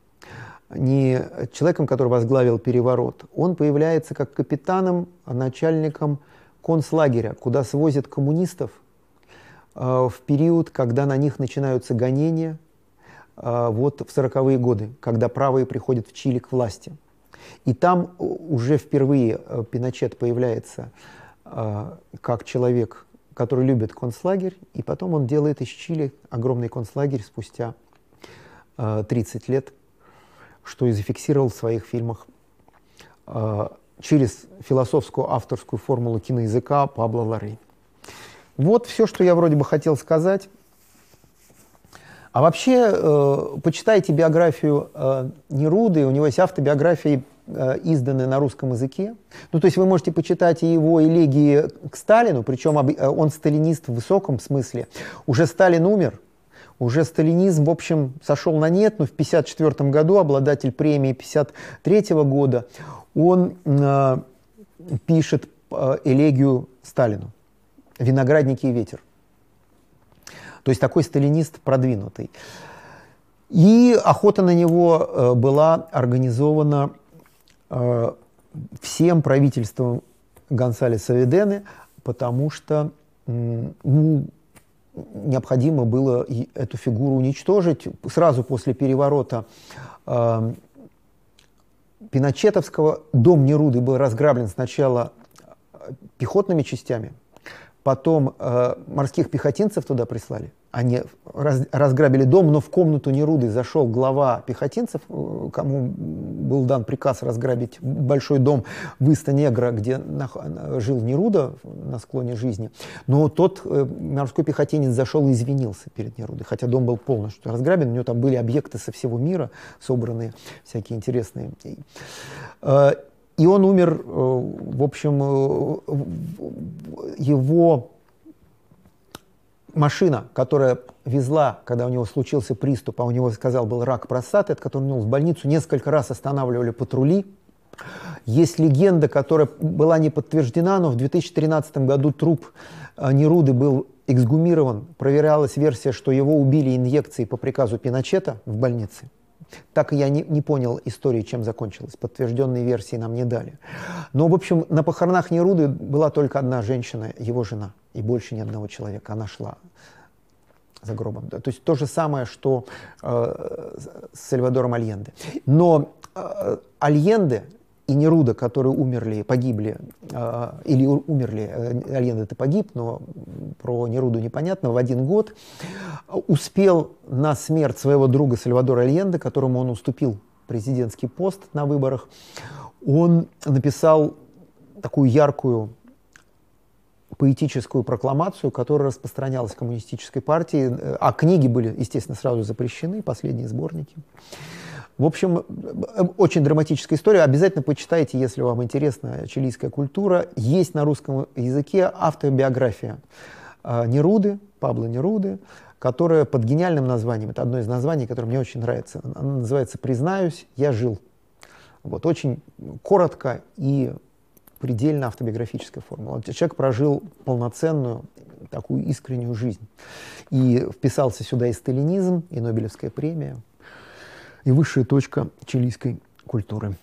Speaker 1: не человеком, который возглавил переворот. Он появляется как капитаном, начальником концлагеря, куда свозят коммунистов э, в период, когда на них начинаются гонения, вот в 40-е годы, когда правые приходят в Чили к власти – и там э, уже впервые э, Пиночет появляется э, как человек, который любит концлагерь, и потом он делает из Чили огромный концлагерь спустя 30 лет, что и зафиксировал в своих фильмах через философскую авторскую формулу киноязыка Пабло Лоррейн. Вот все, что я вроде бы хотел сказать. А вообще, э, почитайте биографию э, Неруды, у него есть автобиографии, э, изданные на русском языке. Ну, то есть вы можете почитать и его элегии к Сталину, причем об, э, он сталинист в высоком смысле. Уже Сталин умер, уже сталинизм, в общем, сошел на нет, но в 1954 году обладатель премии 1953 года, он э, пишет э, элегию Сталину «Виноградники и ветер». То есть такой сталинист продвинутый. И охота на него э, была организована э, всем правительством Гонсалеса Ведены, потому что ну, необходимо было эту фигуру уничтожить. Сразу после переворота э, Пиночетовского дом Неруды был разграблен сначала пехотными частями, Потом э, морских пехотинцев туда прислали. Они раз, разграбили дом, но в комнату Неруды зашел глава пехотинцев, э, кому был дан приказ разграбить большой дом в Истонегра, где на, жил Неруда на склоне жизни. Но тот э, морской пехотинец зашел и извинился перед Нерудой, хотя дом был полностью разграблен, у него там были объекты со всего мира собранные, всякие интересные. Э, и он умер, э, в общем, э, его машина, которая везла, когда у него случился приступ, а у него, сказал, был рак простаты, от которого он ну, унес в больницу, несколько раз останавливали патрули. Есть легенда, которая была не подтверждена, но в 2013 году труп э, Неруды был эксгумирован. Проверялась версия, что его убили инъекцией по приказу Пиночета в больнице – так и я не, не понял истории, чем закончилась. Подтвержденные версии нам не дали. Но, в общем, на похоронах Неруды была только одна женщина, его жена, и больше ни одного человека. Она шла за гробом. Да. То есть то же самое, что э, с Сальвадором Альенде. Но э, Альенде и Неруда, которые умерли, погибли, э, или умерли, э, Альенде ты погиб, но про Неруду непонятно, в один год успел на смерть своего друга Сальвадора Альенде, которому он уступил президентский пост на выборах, он написал такую яркую поэтическую прокламацию, которая распространялась в коммунистической партии, э, а книги были, естественно, сразу запрещены, последние сборники. В общем, э, э, очень драматическая история. Обязательно почитайте, если вам интересна чилийская культура. Есть на русском языке автобиография э, Неруды, Пабло Неруды, которая под гениальным названием, это одно из названий, которое мне очень нравится, она называется «Признаюсь, я жил». Вот, очень коротко и предельно автобиографическая формула. Человек прожил полноценную, такую искреннюю жизнь. И вписался сюда и сталинизм, и Нобелевская премия – и высшая точка чилийской культуры.